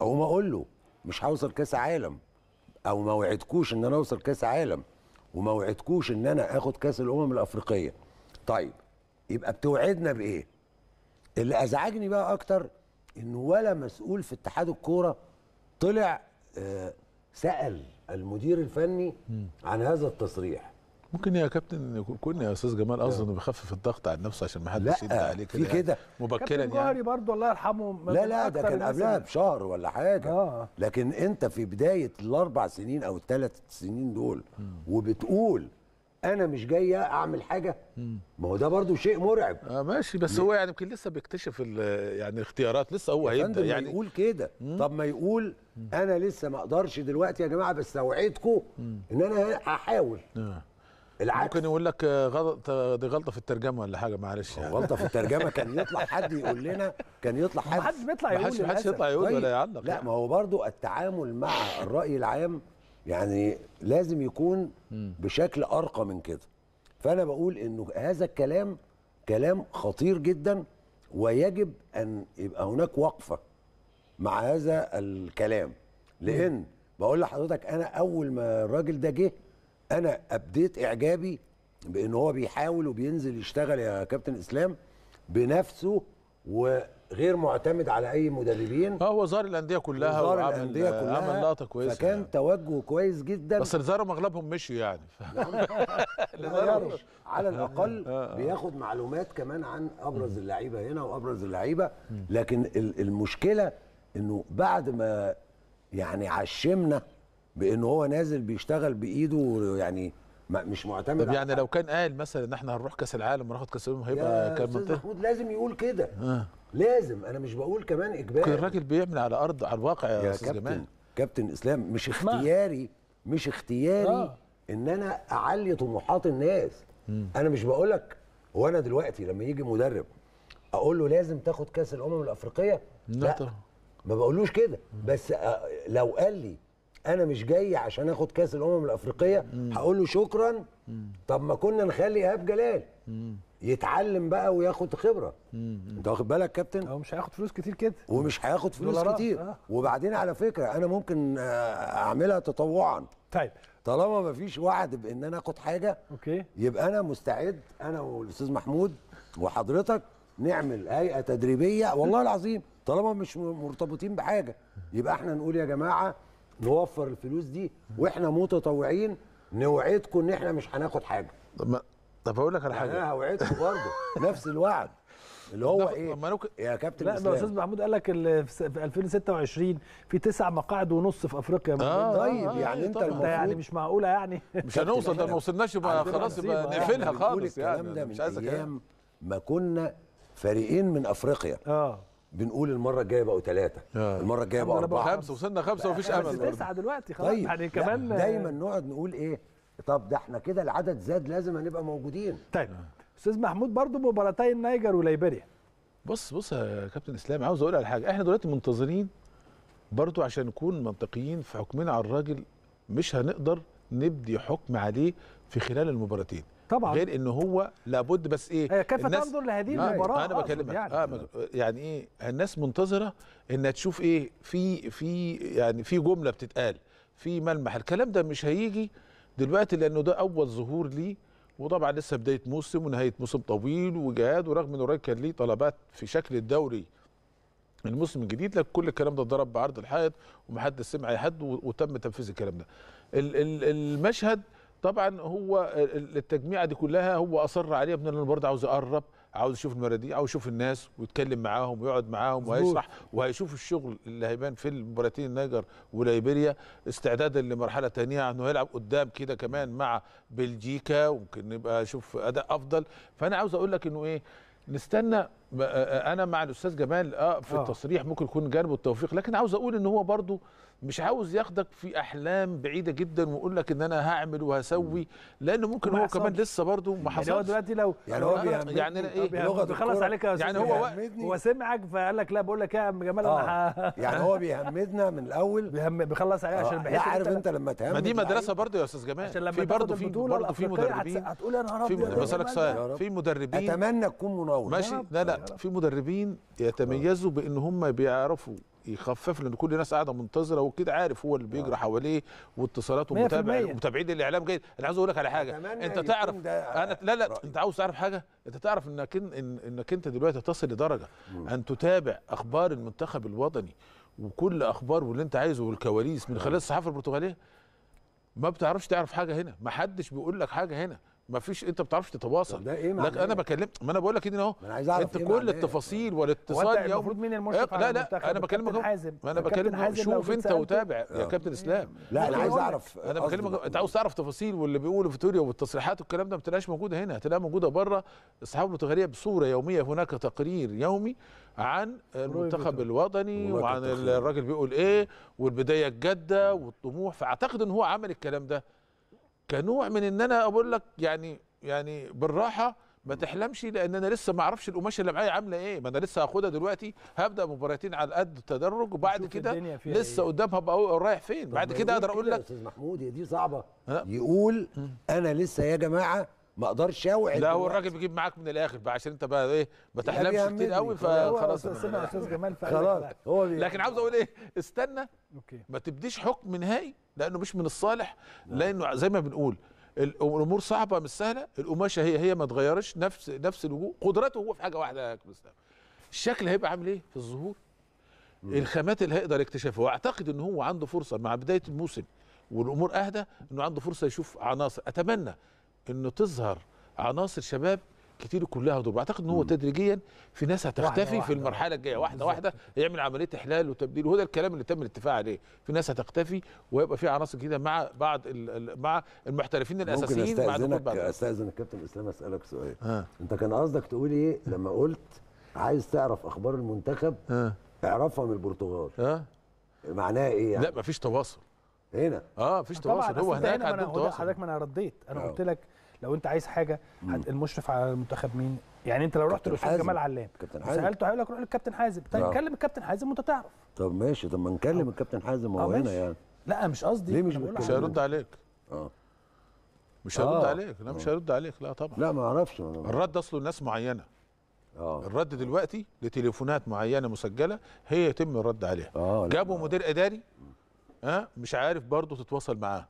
اقوم اقول له مش هوصل كاس عالم او ما وعدكوش ان انا اوصل كاس عالم وما وعدكوش ان انا اخد كاس الامم الافريقيه طيب يبقى بتوعدنا بايه اللي ازعجني بقى اكتر انه ولا مسؤول في اتحاد الكوره طلع آه، سال المدير الفني عن هذا التصريح ممكن يا كابتن يكون يا استاذ جمال قصده انه بيخفف الضغط على نفسه عشان ما حدش يدي عليه كده في يعني، كده مبكرا يعني جوهري برضه الله يرحمه لا لا ده كان قبلها بشهر ولا حاجه آه. لكن انت في بدايه الاربع سنين او الثلاث سنين دول م. وبتقول انا مش جاي اعمل حاجه ما هو ده برضه شيء مرعب اه ماشي بس هو يعني يمكن لسه بيكتشف يعني الاختيارات لسه هو هيبدا يعني يقول كده طب ما يقول م. انا لسه ما اقدرش دلوقتي يا جماعه بس اوعدكم ان انا هحاول آه. العكس ممكن يقول لك غلط دي غلطه في الترجمه ولا حاجه معلش يعني. غلطه في الترجمه كان يطلع حد يقول لنا كان يطلع حد محدش بيطلع يقول محدش محدش يطلع يقول ولا طيب. يعلق لا يعني. ما هو برضو التعامل مع الراي العام يعني لازم يكون بشكل ارقى من كده فانا بقول انه هذا الكلام كلام خطير جدا ويجب ان يبقى هناك وقفه مع هذا الكلام لان بقول لحضرتك انا اول ما الراجل ده جه انا ابديت اعجابي بان هو بيحاول وبينزل يشتغل يا كابتن اسلام بنفسه وغير معتمد على اي مدربين اه هو زار الانديه كلها وعمل الانديه آه، كلها عمل لقطه كويسه فكان يعني. توجه كويس جدا بس زاروا زارهم اغلبهم مشيوا يعني على الاقل آه، آه. بياخد معلومات كمان عن ابرز اللعيبه هنا وابرز اللعيبه لكن المشكله انه بعد ما يعني عشمنا بان هو نازل بيشتغل بايده يعني مش معتمد طب يعني لو كان قال مثلا ان احنا هنروح كاس العالم وناخد كاس الامم هيبقى كان منطقي محمود لازم يقول كده آه. لازم انا مش بقول كمان اجباري الراجل بيعمل على ارض على الواقع يا, يا استاذ جمال كابتن اسلام مش اختياري مش اختياري آه. ان انا اعلي طموحات الناس م. انا مش بقول لك هو انا دلوقتي لما يجي مدرب اقول له لازم تاخد كاس الامم الافريقيه لا, لا. ما بقولوش كده بس آه، لو قال لي انا مش جاي عشان اخد كاس الامم الافريقيه هقول له شكرا طب ما كنا نخلي ايهاب جلال يتعلم بقى وياخد خبره انت واخد بالك كابتن هو مش هياخد فلوس كتير كده ومش هياخد فلوس دولارات. كتير آه. وبعدين على فكره انا ممكن آه، اعملها تطوعا طيب طالما ما فيش وعد بان انا اخد حاجه اوكي يبقى انا مستعد انا والاستاذ محمود وحضرتك نعمل هيئه تدريبيه والله العظيم طالما مش مرتبطين بحاجه يبقى احنا نقول يا جماعه نوفر الفلوس دي واحنا متطوعين نوعدكم ان احنا مش هناخد حاجه طب طب اقول لك على حاجه انا هوعدكم برضه نفس الوعد اللي هو ايه نوك... يا كابتن لا ده استاذ محمود قال لك في 2026 في تسع مقاعد ونص في افريقيا آه طيب آه يعني آه انت يعني المفروض يعني مش معقوله يعني مش هنوصل ده ما وصلناش يبقى خلاص يبقى نقفلها خالص يعني مش عايز ما كنا فريقين من افريقيا اه بنقول المره الجايه بقوا ثلاثه المره الجايه بقوا اربعه خمسه وصلنا خمسه ومفيش امل تسعه دلوقتي خلاص طيب. يعني كمان دايما نقعد نقول ايه طب ده احنا كده العدد زاد لازم هنبقى موجودين طيب آه. استاذ محمود برضو مباراتي النيجر وليبيريا بص بص يا كابتن اسلام عاوز اقول على حاجه احنا دلوقتي منتظرين برضو عشان نكون منطقيين في حكمنا على الراجل مش هنقدر نبدي حكم عليه في خلال المباراتين طبعا غير ان هو لابد بس ايه كيف الناس تنظر لهذه آه، المباراه انا بكلمك يعني. آه يعني ايه الناس منتظره انها تشوف ايه في في يعني في جمله بتتقال في ملمح الكلام ده مش هيجي دلوقتي لانه ده اول ظهور ليه وطبعا لسه بدايه موسم ونهايه موسم طويل وجهاد ورغم انه قريب كان ليه طلبات في شكل الدوري الموسم الجديد لك كل الكلام ده ضرب بعرض الحائط ومحدش سمع اي حد وتم تنفيذ الكلام ده المشهد طبعا هو التجميعه دي كلها هو اصر عليها ابن انا برضه عاوز اقرب عاوز يشوف دي عاوز يشوف الناس ويتكلم معاهم ويقعد معاهم ويشرح وهيشوف الشغل اللي هيبان في المباراتين النيجر وليبيريا استعدادا لمرحله ثانيه انه هيلعب قدام كده كمان مع بلجيكا وممكن نبقى نشوف اداء افضل فانا عاوز اقول لك انه ايه نستنى آه، آه، انا مع الاستاذ جمال اه في آه. التصريح ممكن يكون جانبه التوفيق لكن عاوز اقول ان هو برضه مش عاوز ياخدك في احلام بعيده جدا ويقول لك ان انا هعمل وهسوي لان ممكن هو كمان لسه برضه ما حصلش يعني هو دلوقتي لو يعني هو يعني, يعني ايه لغه بيخلص عليك يا يعني هو يعني هو سمعك فقال لك لا بقول لك ايه يا عم جمال انا آه. يعني هو بيهمدنا من الاول بيخلص عليك عشان آه. انت عارف انت لما تهمد ما دي مدرسه برضه يا استاذ جمال في برضه في برضه في مدربين هتقول انا في بسالك سؤال في مدربين اتمنى تكون مناور ماشي لا لا في مدربين يتميزوا بان هم بيعرفوا يخفف لان كل الناس قاعده منتظره وكده عارف هو اللي بيجري آه. حواليه واتصالات ومتابع ومتابعين الاعلام جيد انا عاوز اقول لك على حاجه انت تعرف انا لا لا رأيك. انت عاوز تعرف حاجه انت تعرف انك إن انك انت دلوقتي تصل لدرجه مم. ان تتابع اخبار المنتخب الوطني وكل اخبار واللي انت عايزه والكواليس من خلال الصحافه البرتغاليه ما بتعرفش تعرف حاجه هنا ما حدش بيقول لك حاجه هنا ما فيش انت ما بتعرفش تتواصل ده ايه لك انا إيه؟ بكلم ما انا بقول لك ايه اهو انت إيه كل إيه؟ التفاصيل إيه؟ والاتصال يوم المفروض مين المشرف إيه؟ لا لا انا بكلمك ما انا بكلمك شوف انت وتابع يا آه. كابتن اسلام لا انا عايز اعرف انا بكلمك انت عاوز تعرف تفاصيل واللي بيقوله فيتوريا والتصريحات والكلام ده ما بتلاقيش موجوده هنا هتلاقيها موجوده بره الصحافه البرتغاليه بصوره يوميه هناك تقرير يومي عن المنتخب الوطني وعن الراجل بيقول ايه والبدايه الجاده والطموح فاعتقد ان هو عمل الكلام ده كنوع من ان انا اقول لك يعني يعني بالراحه ما تحلمش لان انا لسه ما اعرفش القماشه اللي معايا عامله ايه ما انا لسه هاخدها دلوقتي هبدا مباراتين على قد التدرج وبعد كده لسه إيه؟ قدامها بقى رايح فين بعد كده اقدر اقول لك يا استاذ محمود دي صعبه يقول انا لسه يا جماعه ما اقدرش اوعد لا هو الراجل بيجيب معاك من الاخر بقى عشان انت بقى ايه ما تحلمش كتير قوي فخلاص استنى يعني. يا استاذ جمال خلاص هو لكن عاوز اقول ايه استنى أوكي. ما تبديش حكم نهائي لانه مش من الصالح نعم. لانه زي ما بنقول الامور صعبه مش سهله القماشه هي هي ما اتغيرش نفس نفس الوجوه قدرته هو في حاجه واحده يا الشكل هيبقى عامل ايه في الظهور الخامات اللي هيقدر يكتشفها واعتقد ان هو عنده فرصه مع بدايه الموسم والامور اهدى انه عنده فرصه يشوف عناصر اتمنى انه تظهر عناصر شباب كتير كلها دور بعتقد ان هو تدريجيا في ناس هتختفي واحدة واحدة في المرحله الجايه واحده واحده يعمل عمليه احلال وتبديل وهذا الكلام اللي تم الاتفاق عليه في ناس هتختفي ويبقى في عناصر جديده مع بعض مع المحترفين الاساسيين بعد كده استاذن الكابتن اسلام اسالك سؤال ها. آه. انت كان قصدك تقول ايه لما قلت عايز تعرف اخبار المنتخب ها. آه. اعرفها من البرتغال ها. آه. معناها ايه يعني؟ لا مفيش تواصل هنا اه مفيش تواصل هو هناك عندهم تواصل حضرتك ما انا رديت انا قلت لك لو انت عايز حاجه المشرف على المنتخب مين يعني انت لو رحت الاستاذ جمال علام سالته هيقول لك روح للكابتن حازم طيب آه. كلم الكابتن حازم وانت تعرف طب ماشي طب ما نكلم آه. الكابتن حازم آه، هو هنا يعني لا مش قصدي ليه مش مش هيرد عليك اه مش هيرد عليك لا مش هيرد عليك لا طبعا لا ما اعرفش الرد اصله لناس معينه أوه. الرد دلوقتي لتليفونات معينه مسجله هي يتم الرد عليها أوه. جابوا مدير اداري ها أه؟ مش عارف برضه تتواصل معاه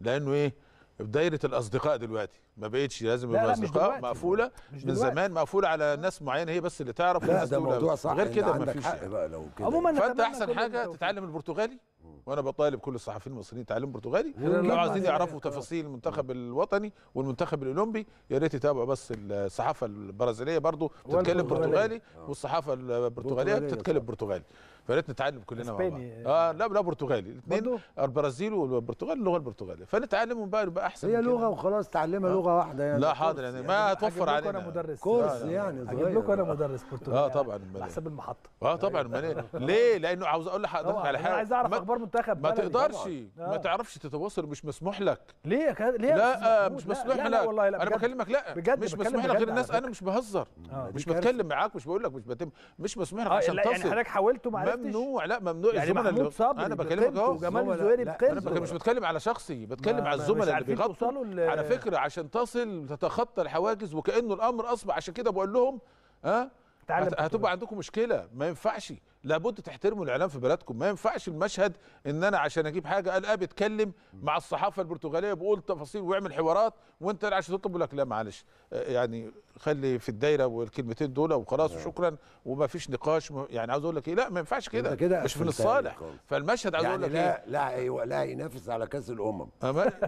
لانه ايه دايره الاصدقاء دلوقتي ما بقتش لازم يبقى اصدقاء مقفوله من زمان مقفوله على ناس معينه هي بس اللي تعرف لا ده موضوع صح غير كده ما فيش بقى لو كده عموما فانت احسن حاجه تتعلم البرتغالي وانا بطالب كل الصحفيين المصريين تعلم برتغالي لو عايزين يعرفوا تفاصيل المنتخب الوطني والمنتخب الاولمبي يا ريت يتابعوا بس الصحافه البرازيليه برضو بتتكلم برتغالي والصحافه البرتغاليه بتتكلم برتغالي فريت نتعلم كلنا مع بعض اه لا لا برتغالي الاثنين البرازيل والبرتغال اللغه البرتغاليه فنتعلمهم بقى يبقى احسن هي لغه وخلاص تعلمها آه. لغه واحده يعني لا حاضر يعني ما هتوفر يعني. علينا انا مدرس كورس يعني اجيب لكم انا مدرس آه، برتغالي اه طبعا على حساب المحطه اه طبعا طيب، ليه لانه عاوز اقول لحضرتك على حاجه انا عايز اعرف اخبار منتخب ما تقدرش ما آه. تعرفش تتواصل مش مسموح لك ليه ليه لا مش مسموح لك والله لا انا بكلمك لا بجد مش مسموح لك غير الناس انا مش بهزر مش بتكلم معاك مش بقول لك مش بتم مش مسموح لك عشان تصل يعني حضرتك حاولتوا معلش ممنوع لا ممنوع يعني اللي صبري انا بكلمك اهو جمال الزويري بقيمته انا مش بتكلم على شخصي بتكلم على الزملاء اللي بيغطوا على فكره عشان تصل تتخطى الحواجز وكانه الامر اصبح عشان كده بقول لهم ها هتبقى عندكم مشكله ما ينفعش لابد تحترموا الاعلام في بلدكم ما ينفعش المشهد ان انا عشان اجيب حاجه قال ابي اتكلم مع الصحافه البرتغاليه بقول تفاصيل ويعمل حوارات وانت عشان تطلب لك لا معلش يعني خلي في الدايره والكلمتين دول وخلاص نعم. وشكرا وما فيش نقاش يعني عاوز اقول لك ايه لا ما ينفعش كده مش في من الصالح فالمشهد عاوز يعني اقول لك لا إيه؟ لا أيوة لا ينافس على كاس الامم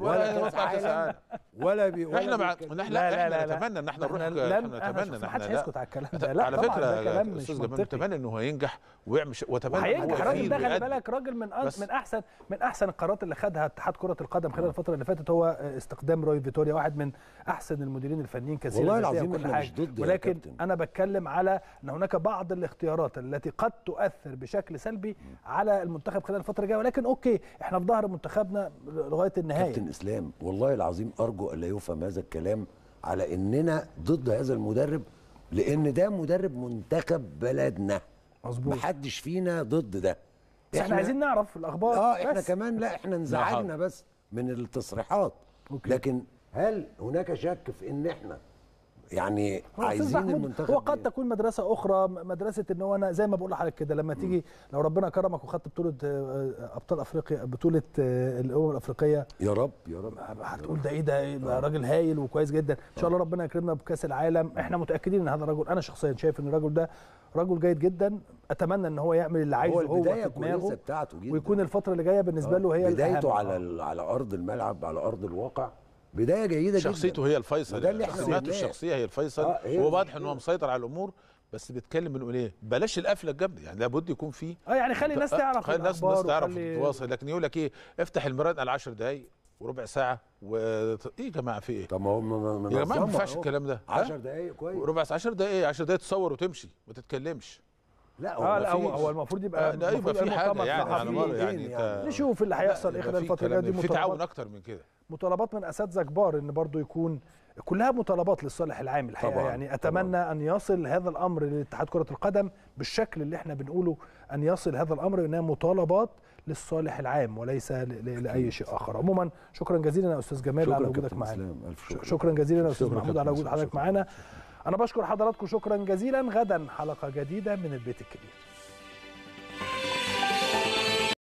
ولا ينافس على كاس العالم ولا بي ولا احنا مع... احنا لا, لا, لا, لا نتمنى ان احنا نروح احنا نتمنى ان احنا هيسكت على الكلام ده لا على فكره الاستاذ جمال نتمنى هو ينجح ويعمل واتمنى هو الراجل ده خلي بالك راجل من من احسن من احسن القرارات اللي خدها اتحاد كره القدم خلال الفتره اللي فاتت هو استخدام روي فيتوريا واحد من احسن المديرين الفنيين كثيرا والله العظيم كل حاجه ولكن انا بتكلم على ان هناك بعض الاختيارات التي قد تؤثر بشكل سلبي م. على المنتخب خلال الفتره الجايه ولكن اوكي احنا في ظهر منتخبنا لغايه النهايه كابتن اسلام والله العظيم ارجو الا يفهم هذا الكلام على اننا ضد هذا المدرب لان ده مدرب منتخب بلدنا مظبوط محدش فينا ضد ده احنا, احنا عايزين نعرف الاخبار اه احنا بس. كمان لا احنا انزعجنا بس من التصريحات أوكي. لكن هل هناك شك في ان احنا يعني عايزين المنتخب وقد تكون مدرسه اخرى مدرسه ان هو انا زي ما بقول لحضرتك كده لما تيجي لو ربنا كرمك وخدت بطوله آه، آه، ابطال افريقيا بطوله آه، الامم الافريقيه يا رب يا رب هتقول ده ايه ده إيه؟ راجل هايل وكويس جدا ان شاء الله ربنا يكرمنا بكاس العالم احنا متاكدين ان هذا الرجل انا شخصيا شايف ان الرجل ده رجل جيد جدا اتمنى ان هو يعمل اللي عايزه هو البدايه كويسه بتاعته جدا ويكون الفتره اللي جايه بالنسبه له هي بدايته على على ارض الملعب على ارض الواقع بدايه جيده شخصيته جدا شخصيته هي الفيصل ده يعني. اللي احنا سماته الشخصيه هي الفيصل آه هو واضح ان هو مسيطر على الامور بس بيتكلم من قليل إيه؟ بلاش القفله الجامده يعني لابد يكون في اه يعني خلي الناس آه، تعرف خلي الناس الناس تعرف تتواصل لكن يقول لك ايه افتح المراد على 10 دقائق وربع ساعه و ايه يا جماعه في ايه؟ طب ما من يا جماعه ما ينفعش الكلام ده 10 دقائق كويس ربع ساعه 10 دقائق 10 إيه؟ دقائق تصور وتمشي ما تتكلمش لا آه، هو آه لا هو, هو المفروض يبقى آه لا يبقى في حاجه يعني على يعني, يعني, يعني نشوف اللي هيحصل خلال الفتره دي في تعاون اكتر من كده مطالبات من اساتذه كبار ان برضو يكون كلها مطالبات للصالح العام الحقيقه طبعًا يعني اتمنى طبعًا ان يصل هذا الامر لاتحاد كره القدم بالشكل اللي احنا بنقوله ان يصل هذا الامر انها مطالبات للصالح العام وليس لاي شيء اخر عموما شكرا جزيلا يا استاذ جمال على وجودك معانا شكرا. شكرا جزيلا يا استاذ محمود على وجود حضرتك معانا انا بشكر حضراتكم شكرا جزيلا غدا حلقه جديده من البيت الكبير